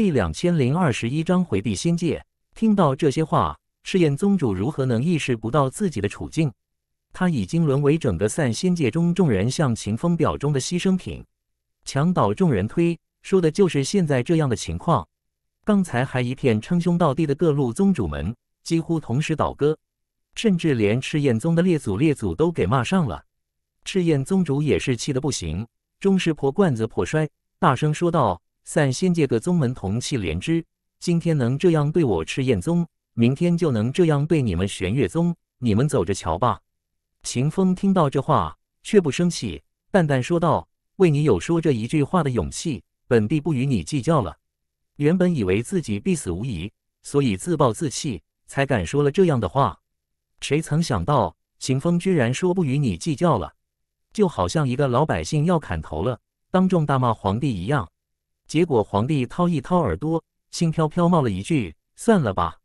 第两千零二十一章回避仙界。听到这些话，赤焰宗主如何能意识不到自己的处境？他已经沦为整个散仙界中众人向秦风表中的牺牲品。墙倒众人推，说的就是现在这样的情况。刚才还一片称兄道弟的各路宗主们，几乎同时倒戈，甚至连赤焰宗的列祖列祖都给骂上了。赤焰宗主也是气得不行，终是破罐子破摔，大声说道。散仙界各宗门同气连枝，今天能这样对我赤焰宗，明天就能这样对你们玄月宗，你们走着瞧吧。秦风听到这话，却不生气，淡淡说道：“为你有说这一句话的勇气，本帝不与你计较了。”原本以为自己必死无疑，所以自暴自弃，才敢说了这样的话。谁曾想到，秦风居然说不与你计较了，就好像一个老百姓要砍头了，当众大骂皇帝一样。结果皇帝掏一掏耳朵，轻飘飘冒了一句：“算了吧，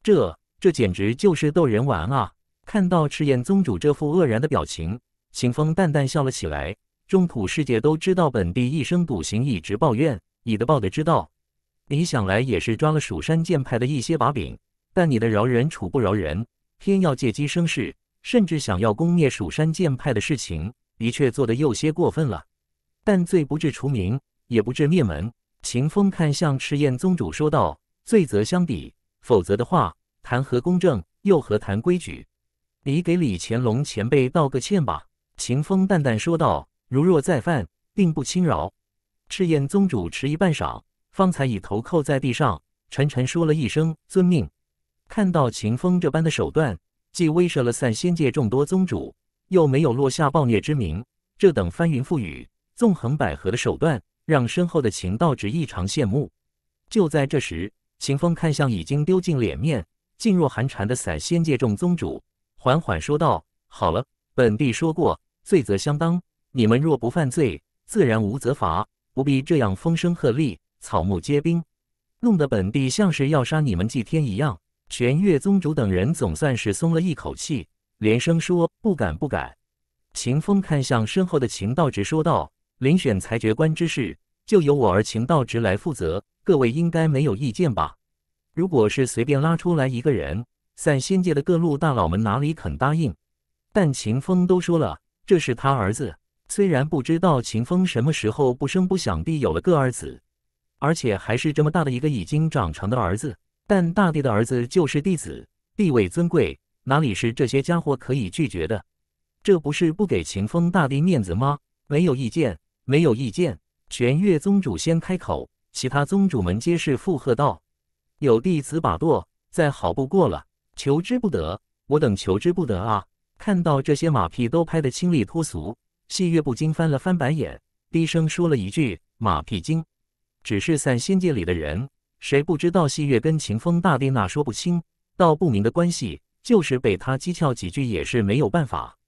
这这简直就是逗人玩啊！”看到赤焰宗主这副愕然的表情，秦风淡淡笑了起来。众普世界都知道，本帝一生笃行，以直报怨，以德报德之道。你想来也是抓了蜀山剑派的一些把柄，但你的饶人处不饶人，偏要借机生事，甚至想要攻灭蜀山剑派的事情，的确做得有些过分了。但罪不至除名。也不至灭门。秦风看向赤焰宗主，说道：“罪责相抵，否则的话，谈何公正，又何谈规矩？”你给李乾隆前辈道个歉吧。”秦风淡淡说道：“如若再犯，并不轻饶。”赤焰宗主迟疑半晌，方才以头叩在地上，沉沉说了一声：“遵命。”看到秦风这般的手段，既威慑了散仙界众多宗主，又没有落下暴虐之名，这等翻云覆雨、纵横捭阖的手段。让身后的秦道直异常羡慕。就在这时，秦风看向已经丢尽脸面、噤若寒蝉的散仙界众宗主，缓缓说道：“好了，本帝说过，罪责相当。你们若不犯罪，自然无责罚，不必这样风声鹤唳、草木皆兵，弄得本帝像是要杀你们祭天一样。”全月宗主等人总算是松了一口气，连声说：“不敢，不敢。”秦风看向身后的秦道直，说道。遴选裁决官之事，就由我儿秦道直来负责。各位应该没有意见吧？如果是随便拉出来一个人，散仙界的各路大佬们哪里肯答应？但秦风都说了，这是他儿子。虽然不知道秦风什么时候不声不响地有了个儿子，而且还是这么大的一个已经长成的儿子，但大帝的儿子就是弟子，地位尊贵，哪里是这些家伙可以拒绝的？这不是不给秦风大帝面子吗？没有意见。没有意见，玄月宗主先开口，其他宗主们皆是附和道：“有弟子把舵，再好不过了，求之不得，我等求之不得啊！”看到这些马屁都拍得清丽脱俗，细月不禁翻了翻白眼，低声说了一句：“马屁精。”只是散仙界里的人，谁不知道细月跟秦风大帝那说不清道不明的关系？就是被他讥诮几句也是没有办法。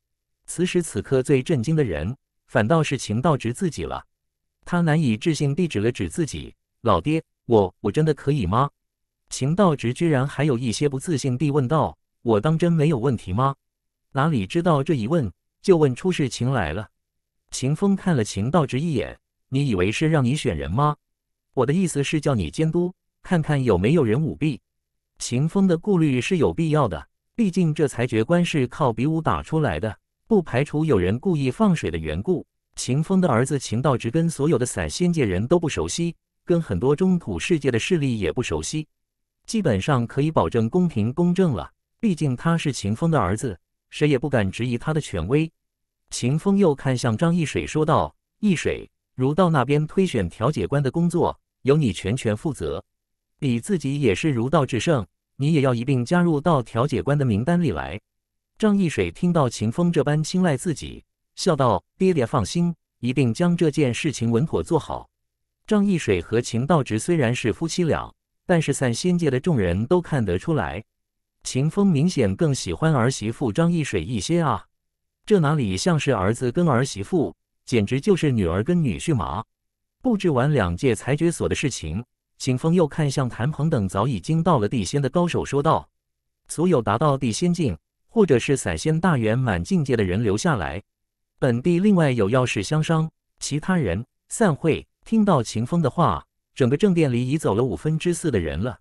此时此刻最震惊的人。反倒是秦道直自己了，他难以置信地指了指自己：“老爹，我我真的可以吗？”秦道直居然还有一些不自信地问道：“我当真没有问题吗？”哪里知道这一问就问出事情来了。秦风看了秦道直一眼：“你以为是让你选人吗？我的意思是叫你监督，看看有没有人舞弊。”秦风的顾虑是有必要的，毕竟这裁决官是靠比武打出来的。不排除有人故意放水的缘故。秦风的儿子秦道直跟所有的散仙界人都不熟悉，跟很多中土世界的势力也不熟悉，基本上可以保证公平公正了。毕竟他是秦风的儿子，谁也不敢质疑他的权威。秦风又看向张易水，说道：“易水，儒道那边推选调解官的工作由你全权负责。你自己也是儒道至圣，你也要一并加入到调解官的名单里来。”张一水听到秦风这般青睐自己，笑道：“爹爹放心，一定将这件事情稳妥做好。”张一水和秦道直虽然是夫妻俩，但是散仙界的众人都看得出来，秦风明显更喜欢儿媳妇张一水一些啊！这哪里像是儿子跟儿媳妇，简直就是女儿跟女婿嘛！布置完两界裁决所的事情，秦风又看向谭鹏等早已经到了地仙的高手，说道：“所有达到地仙境。”或者是散仙大圆满境界的人留下来，本地另外有要事相商。其他人散会。听到秦风的话，整个正殿里已走了五分之四的人了。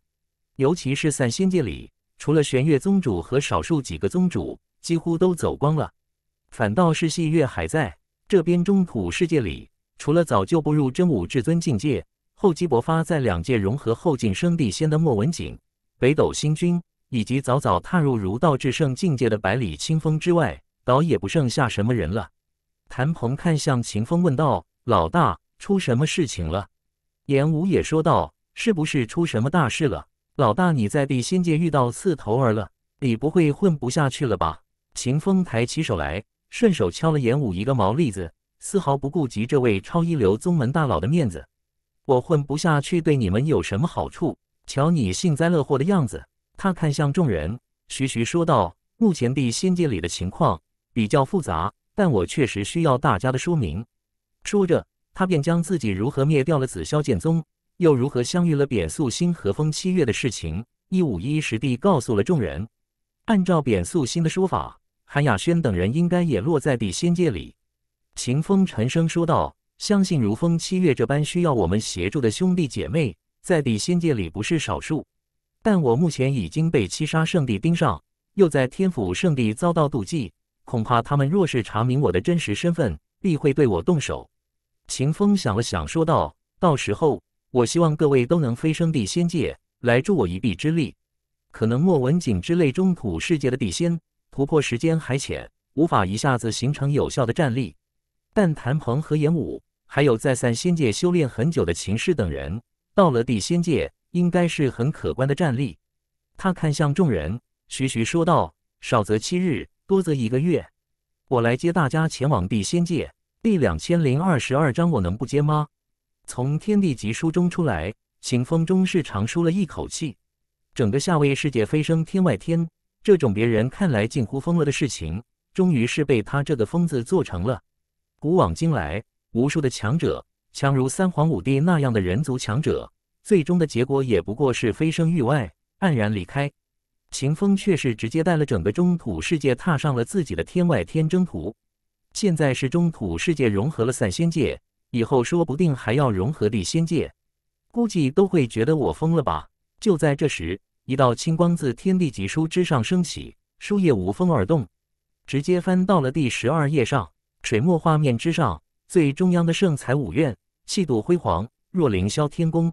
尤其是散仙界里，除了玄月宗主和少数几个宗主，几乎都走光了。反倒是戏月还在这边中土世界里，除了早就步入真武至尊境界、厚积薄发在两界融合后晋升地仙的莫文景、北斗星君。以及早早踏入儒道至圣境界的百里清风之外，倒也不剩下什么人了。谭鹏看向秦风问道：“老大，出什么事情了？”严武也说道：“是不是出什么大事了？老大，你在地仙界遇到刺头儿了？你不会混不下去了吧？”秦风抬起手来，顺手敲了严武一个毛栗子，丝毫不顾及这位超一流宗门大佬的面子：“我混不下去，对你们有什么好处？瞧你幸灾乐祸的样子！”他看向众人，徐徐说道：“目前地仙界里的情况比较复杂，但我确实需要大家的说明。”说着，他便将自己如何灭掉了紫霄剑宗，又如何相遇了扁素心和风七月的事情，一五一十地告诉了众人。按照扁素心的说法，韩雅轩等人应该也落在地仙界里。秦风沉声说道：“相信如风七月这般需要我们协助的兄弟姐妹，在地仙界里不是少数。”但我目前已经被七杀圣地盯上，又在天府圣地遭到妒忌，恐怕他们若是查明我的真实身份，必会对我动手。秦风想了想，说道：“到时候，我希望各位都能飞升地仙界，来助我一臂之力。可能莫文景之类中土世界的地仙突破时间还浅，无法一下子形成有效的战力。但谭鹏和严武，还有在散仙界修炼很久的秦氏等人，到了地仙界。”应该是很可观的战力。他看向众人，徐徐说道：“少则七日，多则一个月，我来接大家前往地仙界。”第两千零二十二章，我能不接吗？从天地级书中出来，秦风终是长舒了一口气。整个下位世界飞升天外天，这种别人看来近乎疯了的事情，终于是被他这个疯子做成了。古往今来，无数的强者，强如三皇五帝那样的人族强者。最终的结果也不过是飞升域外，黯然离开。秦风却是直接带了整个中土世界，踏上了自己的天外天征途。现在是中土世界融合了散仙界，以后说不定还要融合地仙界，估计都会觉得我疯了吧？就在这时，一道青光自天地奇书之上升起，书页无风而动，直接翻到了第十二页上。水墨画面之上，最中央的圣裁五院，气度辉煌，若凌霄天宫。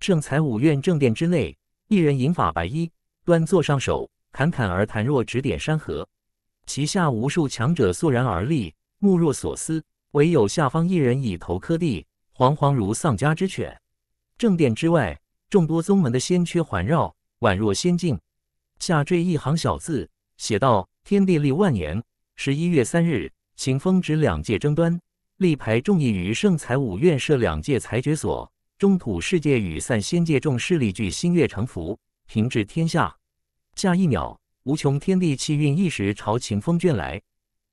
圣才五院正殿之内，一人银发白衣，端坐上首，侃侃而谈，若指点山河。其下无数强者肃然而立，目若所思。唯有下方一人以头磕地，惶惶如丧家之犬。正殿之外，众多宗门的仙阙环绕，宛若仙境。下坠一行小字，写道：“天地立万年，十一月三日，请风止两界争端，立牌众议于圣才五院设两界裁决所。”中土世界与散仙界众势力俱心悦诚服，平治天下。下一秒，无穷天地气运一时朝秦风卷来，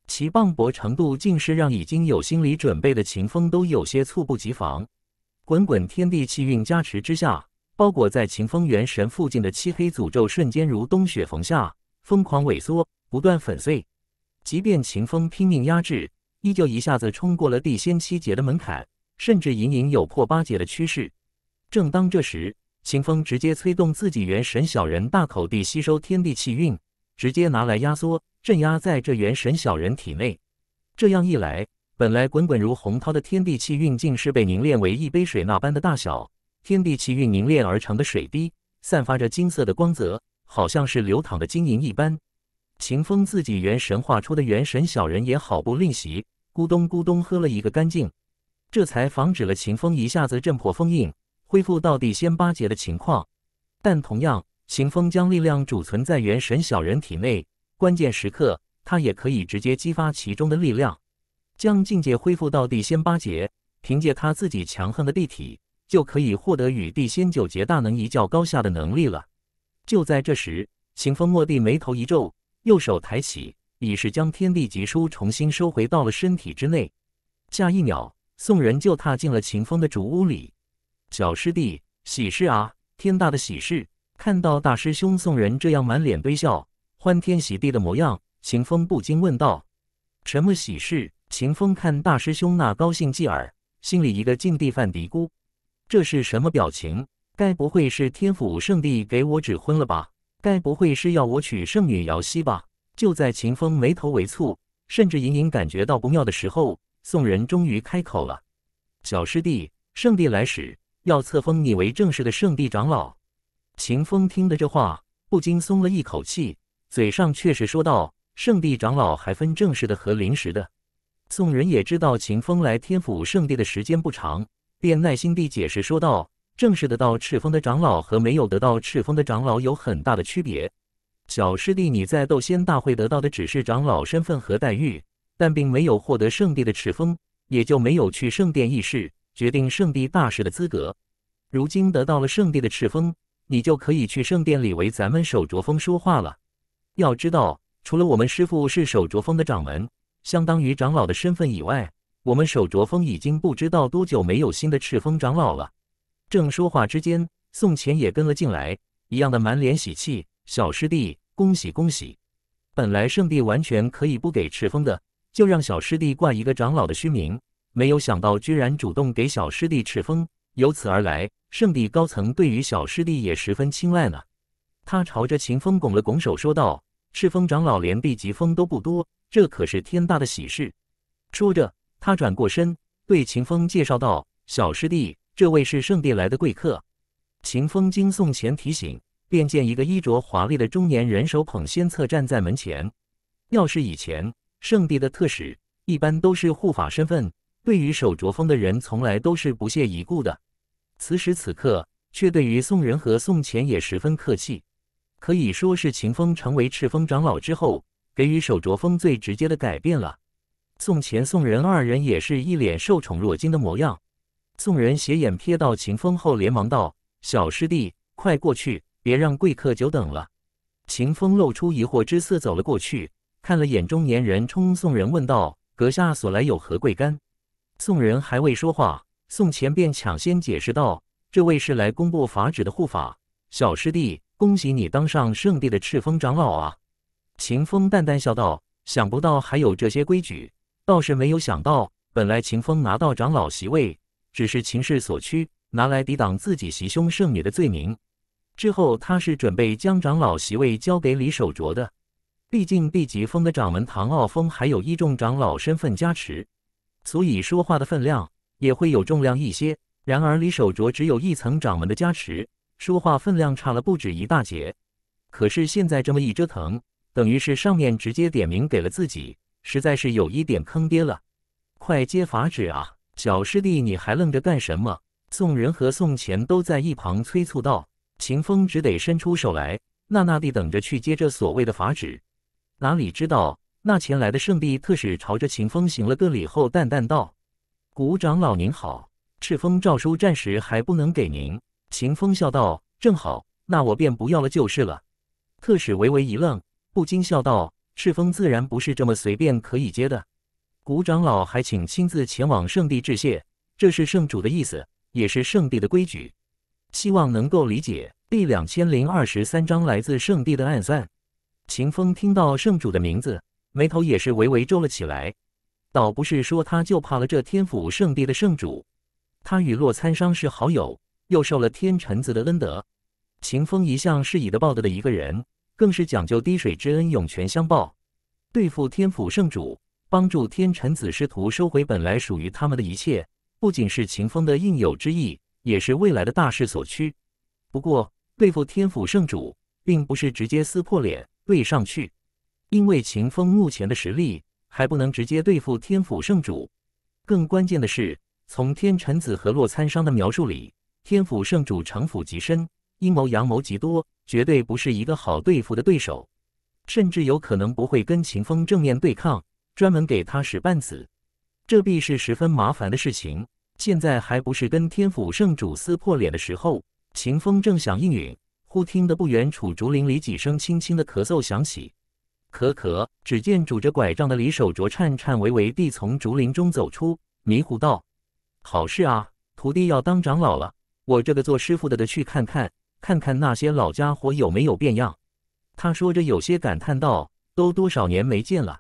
其磅礴程度竟是让已经有心理准备的秦风都有些猝不及防。滚滚天地气运加持之下，包裹在秦风元神附近的漆黑诅咒瞬间如冬雪逢夏，疯狂萎缩，不断粉碎。即便秦风拼命压制，依旧一下子冲过了地仙七劫的门槛。甚至隐隐有破八节的趋势。正当这时，秦风直接催动自己元神小人，大口地吸收天地气运，直接拿来压缩镇压在这元神小人体内。这样一来，本来滚滚如洪涛的天地气运，竟是被凝练为一杯水那般的大小。天地气运凝练而成的水滴，散发着金色的光泽，好像是流淌的晶莹一般。秦风自己元神化出的元神小人也好不吝惜，咕咚咕咚喝了一个干净。这才防止了秦风一下子震破封印，恢复到地仙八劫的情况。但同样，秦风将力量储存在元神小人体内，关键时刻他也可以直接激发其中的力量，将境界恢复到地仙八劫。凭借他自己强横的地体，就可以获得与地仙九劫大能一较高下的能力了。就在这时，秦风蓦地眉头一皱，右手抬起，已是将天地极书重新收回到了身体之内。下一秒。宋人就踏进了秦风的主屋里。小师弟，喜事啊，天大的喜事！看到大师兄宋人这样满脸堆笑、欢天喜地的模样，秦风不禁问道：“什么喜事？”秦风看大师兄那高兴劲儿，心里一个禁地犯嘀咕：“这是什么表情？该不会是天府圣地给我指婚了吧？该不会是要我娶圣女瑶溪吧？”就在秦风眉头微蹙，甚至隐隐感觉到不妙的时候。宋人终于开口了：“小师弟，圣帝来使要册封你为正式的圣帝长老。”秦风听得这话，不禁松了一口气，嘴上却是说道：“圣帝长老还分正式的和临时的。”宋人也知道秦风来天府圣地的时间不长，便耐心地解释说道：“正式得到赤峰的长老和没有得到赤峰的长老有很大的区别。小师弟，你在斗仙大会得到的只是长老身份和待遇。”但并没有获得圣地的赤封，也就没有去圣殿议事，决定圣地大事的资格。如今得到了圣地的赤封，你就可以去圣殿里为咱们手镯峰说话了。要知道，除了我们师傅是手镯峰的掌门，相当于长老的身份以外，我们手镯峰已经不知道多久没有新的赤峰长老了。正说话之间，宋乾也跟了进来，一样的满脸喜气。小师弟，恭喜恭喜！本来圣地完全可以不给赤峰的。就让小师弟挂一个长老的虚名，没有想到居然主动给小师弟赤峰，由此而来，圣地高层对于小师弟也十分青睐呢。他朝着秦风拱了拱手，说道：“赤峰长老连地级峰都不多，这可是天大的喜事。”说着，他转过身对秦风介绍道：“小师弟，这位是圣地来的贵客。”秦风经宋前提醒，便见一个衣着华丽的中年人手捧仙册站在门前。要是以前。圣地的特使一般都是护法身份，对于手镯峰的人从来都是不屑一顾的。此时此刻，却对于宋仁和宋钱也十分客气，可以说是秦风成为赤峰长老之后给予手镯峰最直接的改变了。宋钱、宋仁二人也是一脸受宠若惊的模样。宋仁斜眼瞥到秦风后，连忙道：“小师弟，快过去，别让贵客久等了。”秦风露出疑惑之色，走了过去。看了眼中年人，冲宋人问道：“阁下所来有何贵干？”宋人还未说话，宋前便抢先解释道：“这位是来公布法旨的护法小师弟，恭喜你当上圣地的赤峰长老啊！”秦风淡淡笑道：“想不到还有这些规矩，倒是没有想到，本来秦风拿到长老席位，只是情势所趋，拿来抵挡自己袭凶圣女的罪名。之后他是准备将长老席位交给李守卓的。”毕竟地极峰的掌门唐傲峰还有一众长老身份加持，所以说话的分量也会有重量一些。然而李手镯只有一层掌门的加持，说话分量差了不止一大截。可是现在这么一折腾，等于是上面直接点名给了自己，实在是有一点坑爹了。快接法旨啊，小师弟，你还愣着干什么？宋仁和宋钱都在一旁催促道。秦风只得伸出手来，纳纳地等着去接这所谓的法旨。哪里知道，那前来的圣地特使朝着秦风行了个礼后，淡淡道：“古长老您好，赤峰诏书暂时还不能给您。”秦风笑道：“正好，那我便不要了就是了。”特使微微一愣，不禁笑道：“赤峰自然不是这么随便可以接的，古长老还请亲自前往圣地致谢，这是圣主的意思，也是圣地的规矩，希望能够理解。”第两千零二十三章来自圣地的暗算。秦风听到圣主的名字，眉头也是微微皱了起来。倒不是说他就怕了这天府圣地的圣主，他与洛参商是好友，又受了天臣子的恩德。秦风一向是以德报德的一个人，更是讲究滴水之恩涌泉相报。对付天府圣主，帮助天臣子师徒收回本来属于他们的一切，不仅是秦风的应有之义，也是未来的大势所趋。不过，对付天府圣主，并不是直接撕破脸。对上去，因为秦风目前的实力还不能直接对付天府圣主。更关键的是，从天臣子和洛参商的描述里，天府圣主城府极深，阴谋阳谋极多，绝对不是一个好对付的对手。甚至有可能不会跟秦风正面对抗，专门给他使绊子，这必是十分麻烦的事情。现在还不是跟天府圣主撕破脸的时候。秦风正想应允。忽听得不远处竹林里几声轻轻的咳嗽响起，咳咳。只见拄着拐杖的李守卓颤颤巍巍地从竹林中走出，迷糊道：“好事啊，徒弟要当长老了，我这个做师傅的的去看看，看看那些老家伙有没有变样。”他说着有些感叹道：“都多少年没见了。”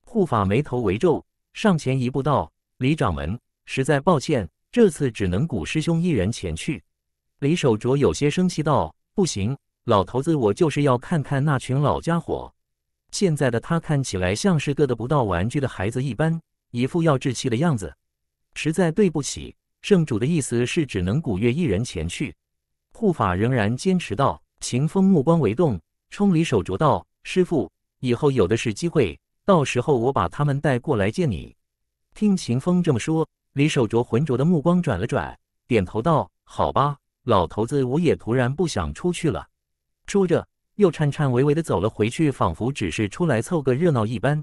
护法眉头微皱，上前一步道：“李掌门，实在抱歉，这次只能古师兄一人前去。”李守卓有些生气道。不行，老头子，我就是要看看那群老家伙。现在的他看起来像是个得不到玩具的孩子一般，一副要置气的样子。实在对不起，圣主的意思是只能古月一人前去。护法仍然坚持道。秦风目光微动，冲李守卓道：“师傅，以后有的是机会，到时候我把他们带过来见你。”听秦风这么说，李守卓浑浊的目光转了转，点头道：“好吧。”老头子，我也突然不想出去了。说着，又颤颤巍巍的走了回去，仿佛只是出来凑个热闹一般。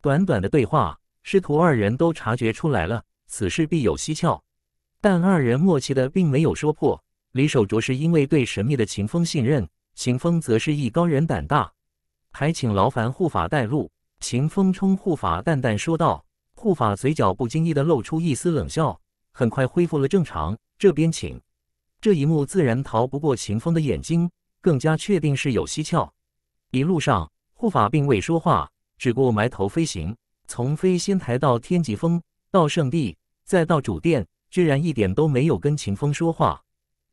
短短的对话，师徒二人都察觉出来了，此事必有蹊跷，但二人默契的并没有说破。李守卓是因为对神秘的秦风信任，秦风则是艺高人胆大。还请劳烦护法带路。秦风冲护法淡淡说道。护法嘴角不经意的露出一丝冷笑，很快恢复了正常。这边请。这一幕自然逃不过秦风的眼睛，更加确定是有蹊跷。一路上，护法并未说话，只顾埋头飞行。从飞仙台到天极峰，到圣地，再到主殿，居然一点都没有跟秦风说话。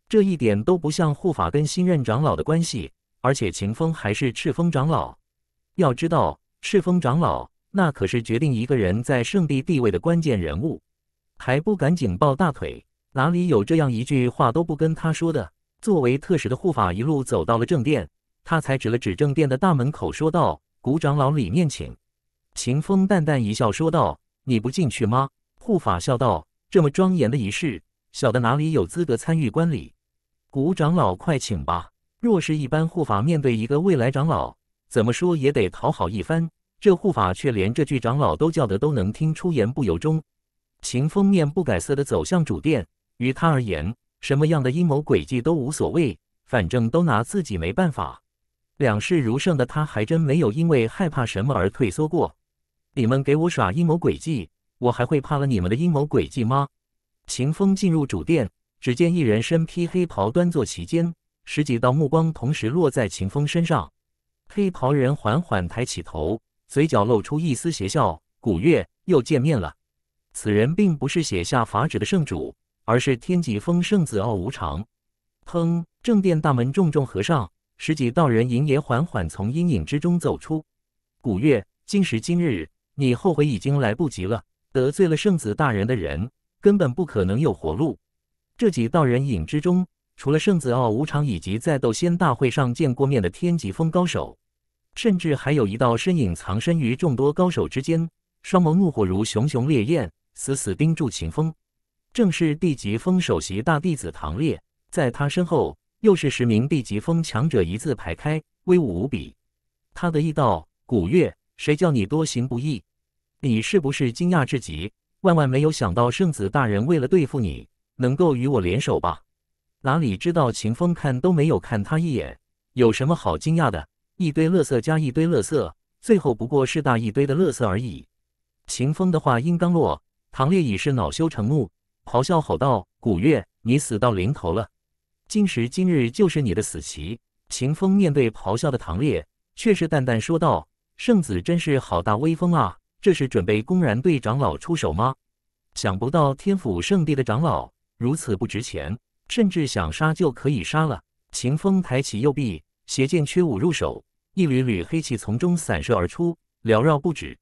这一点都不像护法跟新任长老的关系，而且秦风还是赤峰长老。要知道，赤峰长老那可是决定一个人在圣地地位的关键人物，还不赶紧抱大腿？哪里有这样一句话都不跟他说的？作为特使的护法，一路走到了正殿，他才指了指正殿的大门口，说道：“古长老，里面请。”秦风淡淡一笑，说道：“你不进去吗？”护法笑道：“这么庄严的仪式，小的哪里有资格参与观礼？”古长老，快请吧。若是一般护法面对一个未来长老，怎么说也得讨好一番。这护法却连这句长老都叫的都能听出言不由衷。秦风面不改色的走向主殿。于他而言，什么样的阴谋诡计都无所谓，反正都拿自己没办法。两世如圣的他，还真没有因为害怕什么而退缩过。你们给我耍阴谋诡计，我还会怕了你们的阴谋诡计吗？秦风进入主殿，只见一人身披黑袍端坐其间，十几道目光同时落在秦风身上。黑袍人缓缓抬起头，嘴角露出一丝邪笑：“古月，又见面了。”此人并不是写下法旨的圣主。而是天极峰圣子傲无常。砰！正殿大门重重合上，十几道人影也缓缓从阴影之中走出。古月，今时今日，你后悔已经来不及了。得罪了圣子大人的人，根本不可能有活路。这几道人影之中，除了圣子傲无常以及在斗仙大会上见过面的天极峰高手，甚至还有一道身影藏身于众多高手之间，双眸怒火如熊熊烈焰，死死盯住秦风。正是地级峰首席大弟子唐烈，在他身后又是十名地级峰强者一字排开，威武无比。他的意道：“古月，谁叫你多行不义？你是不是惊讶至极？万万没有想到圣子大人为了对付你，能够与我联手吧？哪里知道秦风看都没有看他一眼，有什么好惊讶的？一堆乐色加一堆乐色，最后不过是大一堆的乐色而已。”秦风的话音刚落，唐烈已是恼羞成怒。咆哮吼道：“古月，你死到临头了！今时今日就是你的死期。”秦风面对咆哮的唐烈，却是淡淡说道：“圣子真是好大威风啊！这是准备公然对长老出手吗？想不到天府圣地的长老如此不值钱，甚至想杀就可以杀了。”秦风抬起右臂，邪剑缺五入手，一缕缕黑气从中散射而出，缭绕不止。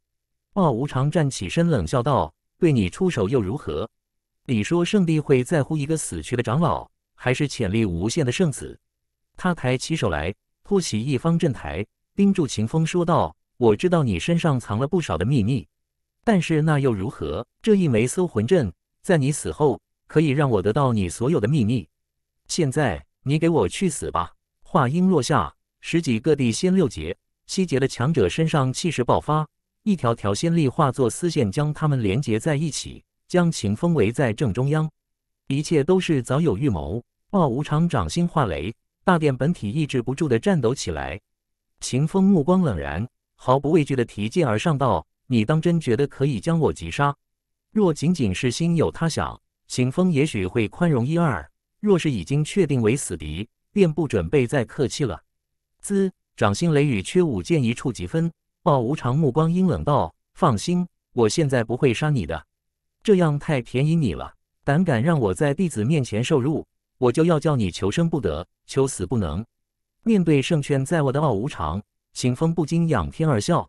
傲无常站起身，冷笑道：“对你出手又如何？”你说圣帝会在乎一个死去的长老，还是潜力无限的圣子？他抬起手来，托起一方阵台，盯住秦风说道：“我知道你身上藏了不少的秘密，但是那又如何？这一枚搜魂阵在你死后，可以让我得到你所有的秘密。现在，你给我去死吧！”话音落下，十几个地仙六劫、七劫的强者身上气势爆发，一条条仙力化作丝线，将他们连结在一起。将秦风围在正中央，一切都是早有预谋。傲无常掌心化雷，大殿本体抑制不住的颤抖起来。秦风目光冷然，毫不畏惧的提剑而上道：“你当真觉得可以将我击杀？若仅仅是心有他想，秦风也许会宽容一二；若是已经确定为死敌，便不准备再客气了。”滋，掌心雷雨缺五剑一触即分。傲无常目光阴冷道：“放心，我现在不会杀你的。”这样太便宜你了！胆敢让我在弟子面前受辱，我就要叫你求生不得，求死不能。面对胜券在握的傲无常，秦风不禁仰天而笑。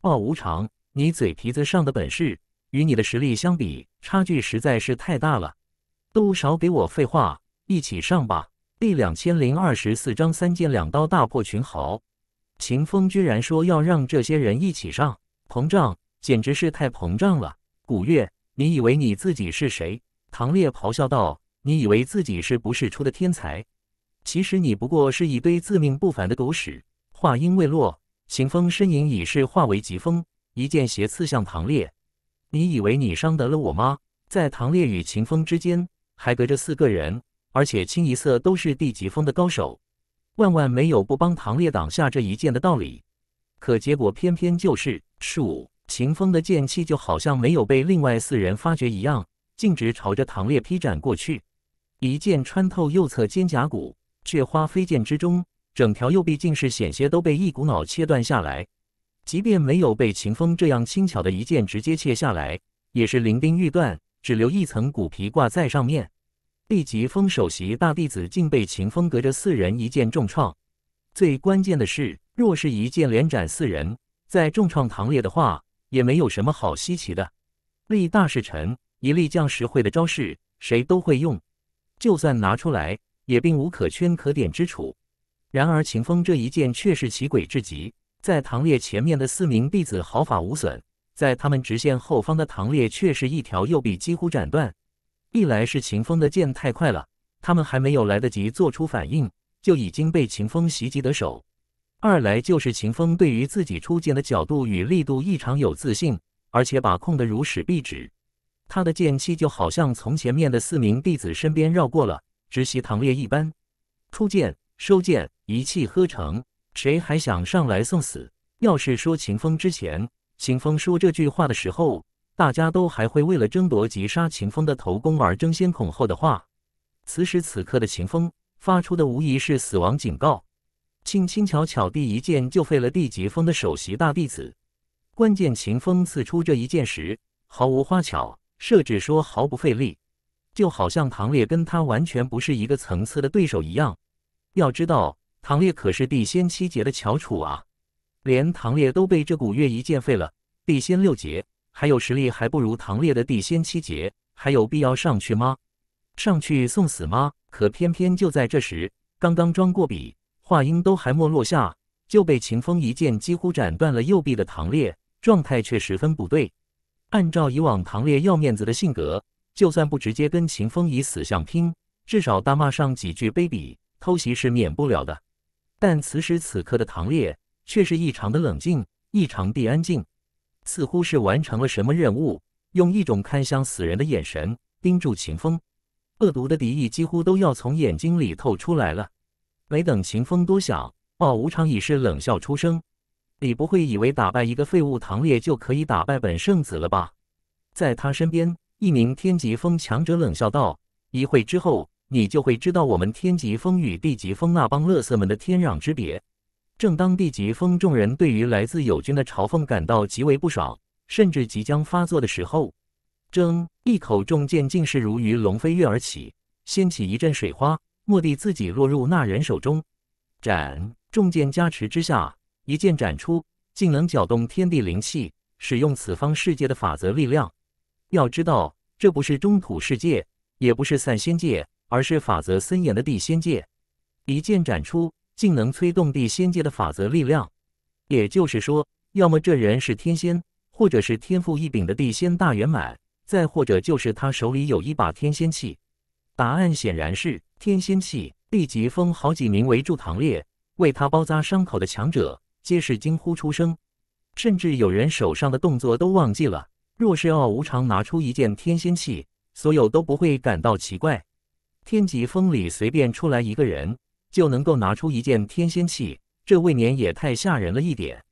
傲无常，你嘴皮子上的本事与你的实力相比，差距实在是太大了。都少给我废话，一起上吧！第两千零二十四章三剑两刀大破群豪。秦风居然说要让这些人一起上，膨胀，简直是太膨胀了！古月。你以为你自己是谁？唐烈咆哮道：“你以为自己是不是出的天才？其实你不过是一堆自命不凡的狗屎。”话音未落，秦风身影已是化为疾风，一剑斜刺向唐烈。你以为你伤得了我吗？在唐烈与秦风之间，还隔着四个人，而且清一色都是地级风的高手，万万没有不帮唐烈挡下这一剑的道理。可结果偏偏就是输。秦风的剑气就好像没有被另外四人发觉一样，径直朝着唐烈劈斩过去。一剑穿透右侧肩胛骨，血花飞溅之中，整条右臂竟是险些都被一股脑切断下来。即便没有被秦风这样轻巧的一剑直接切下来，也是凌兵欲断，只留一层骨皮挂在上面。帝极峰首席大弟子竟被秦风隔着四人一剑重创。最关键的是，若是一剑连斩四人，再重创唐烈的话。也没有什么好稀奇的，力大势沉以力降实惠的招式谁都会用，就算拿出来也并无可圈可点之处。然而秦风这一剑却是奇诡至极，在唐烈前面的四名弟子毫发无损，在他们直线后方的唐烈却是一条右臂几乎斩断。一来是秦风的剑太快了，他们还没有来得及做出反应，就已经被秦风袭击得手。二来就是秦风对于自己出剑的角度与力度异常有自信，而且把控得如使必止。他的剑气就好像从前面的四名弟子身边绕过了，直袭唐烈一般。出剑、收剑，一气呵成。谁还想上来送死？要是说秦风之前，秦风说这句话的时候，大家都还会为了争夺及杀秦风的头功而争先恐后的话，此时此刻的秦风发出的无疑是死亡警告。轻轻巧巧地一剑就废了地极峰的首席大弟子。关键秦风刺出这一剑时毫无花巧，甚至说毫不费力，就好像唐烈跟他完全不是一个层次的对手一样。要知道，唐烈可是地仙七劫的翘楚啊！连唐烈都被这古月一剑废了，地仙六劫还有实力还不如唐烈的地仙七劫，还有必要上去吗？上去送死吗？可偏偏就在这时，刚刚装过笔。话音都还没落下，就被秦风一剑几乎斩断了右臂的唐烈，状态却十分不对。按照以往唐烈要面子的性格，就算不直接跟秦风以死相拼，至少大骂上几句“卑鄙”，偷袭是免不了的。但此时此刻的唐烈却是异常的冷静，异常地安静，似乎是完成了什么任务，用一种看向死人的眼神盯住秦风，恶毒的敌意几乎都要从眼睛里透出来了。没等秦风多想，傲无常已是冷笑出声：“你不会以为打败一个废物唐烈就可以打败本圣子了吧？”在他身边，一名天极风强者冷笑道：“一会之后，你就会知道我们天极风与地极风那帮乐色们的天壤之别。”正当地极风众人对于来自友军的嘲讽感到极为不爽，甚至即将发作的时候，铮一口重剑竟是如鱼龙飞跃而起，掀起一阵水花。目的自己落入那人手中，斩重剑加持之下，一剑斩出，竟能搅动天地灵气，使用此方世界的法则力量。要知道，这不是中土世界，也不是散仙界，而是法则森严的地仙界。一剑斩出，竟能催动地仙界的法则力量。也就是说，要么这人是天仙，或者是天赋异禀的地仙大圆满，再或者就是他手里有一把天仙器。答案显然是天仙器。地级风好几名围住唐烈、为他包扎伤口的强者，皆是惊呼出声，甚至有人手上的动作都忘记了。若是傲无常拿出一件天仙器，所有都不会感到奇怪。天极峰里随便出来一个人，就能够拿出一件天仙器，这未免也太吓人了一点。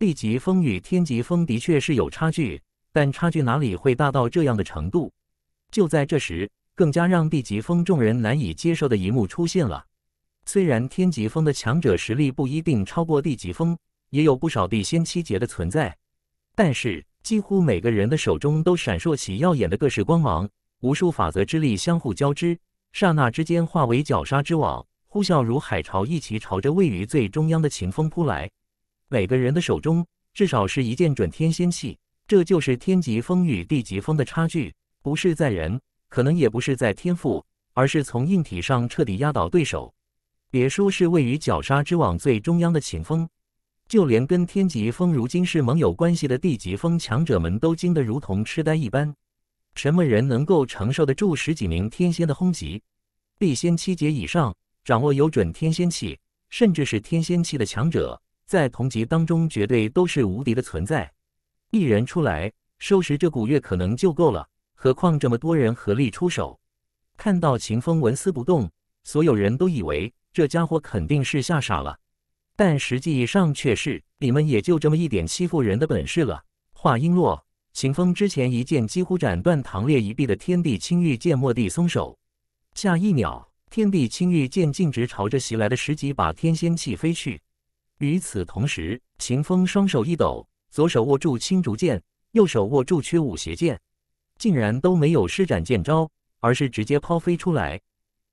地级峰与天极峰的确是有差距，但差距哪里会大到这样的程度？就在这时。更加让地极峰众人难以接受的一幕出现了。虽然天极峰的强者实力不一定超过地极峰，也有不少地仙七杰的存在，但是几乎每个人的手中都闪烁起耀眼的各式光芒，无数法则之力相互交织，刹那之间化为绞杀之网，呼啸如海潮，一起朝着位于最中央的秦风扑来。每个人的手中至少是一件准天仙器，这就是天极峰与地极峰的差距，不是在人。可能也不是在天赋，而是从硬体上彻底压倒对手。别说是位于绞杀之网最中央的秦风，就连跟天极峰如今是盟友关系的地极风强者们都惊得如同痴呆一般。什么人能够承受得住十几名天仙的轰击？地仙七阶以上，掌握有准天仙器，甚至是天仙器的强者，在同级当中绝对都是无敌的存在。一人出来收拾这古月，可能就够了。何况这么多人合力出手，看到秦风纹丝不动，所有人都以为这家伙肯定是吓傻了，但实际上却是你们也就这么一点欺负人的本事了。话音落，秦风之前一剑几乎斩断唐烈一臂的天地青玉剑蓦地松手，下一秒，天地青玉剑径直朝着袭来的十几把天仙器飞去。与此同时，秦风双手一抖，左手握住青竹剑，右手握住缺武邪剑。竟然都没有施展剑招，而是直接抛飞出来。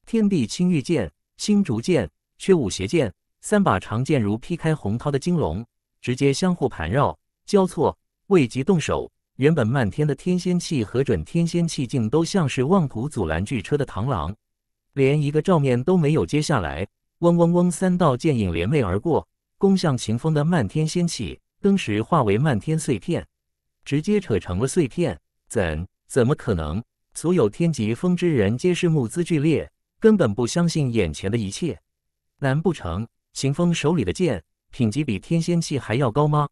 天地青玉剑、青竹剑、缺武邪剑三把长剑如劈开洪涛的金龙，直接相互盘绕交错。未及动手，原本漫天的天仙气和准天仙气竟都像是妄图阻拦巨车的螳螂，连一个照面都没有。接下来，嗡嗡嗡，三道剑影连袂而过，攻向秦风的漫天仙气，登时化为漫天碎片，直接扯成了碎片。怎？怎么可能？所有天级风之人皆是目眦俱裂，根本不相信眼前的一切。难不成秦风手里的剑品级比天仙器还要高吗？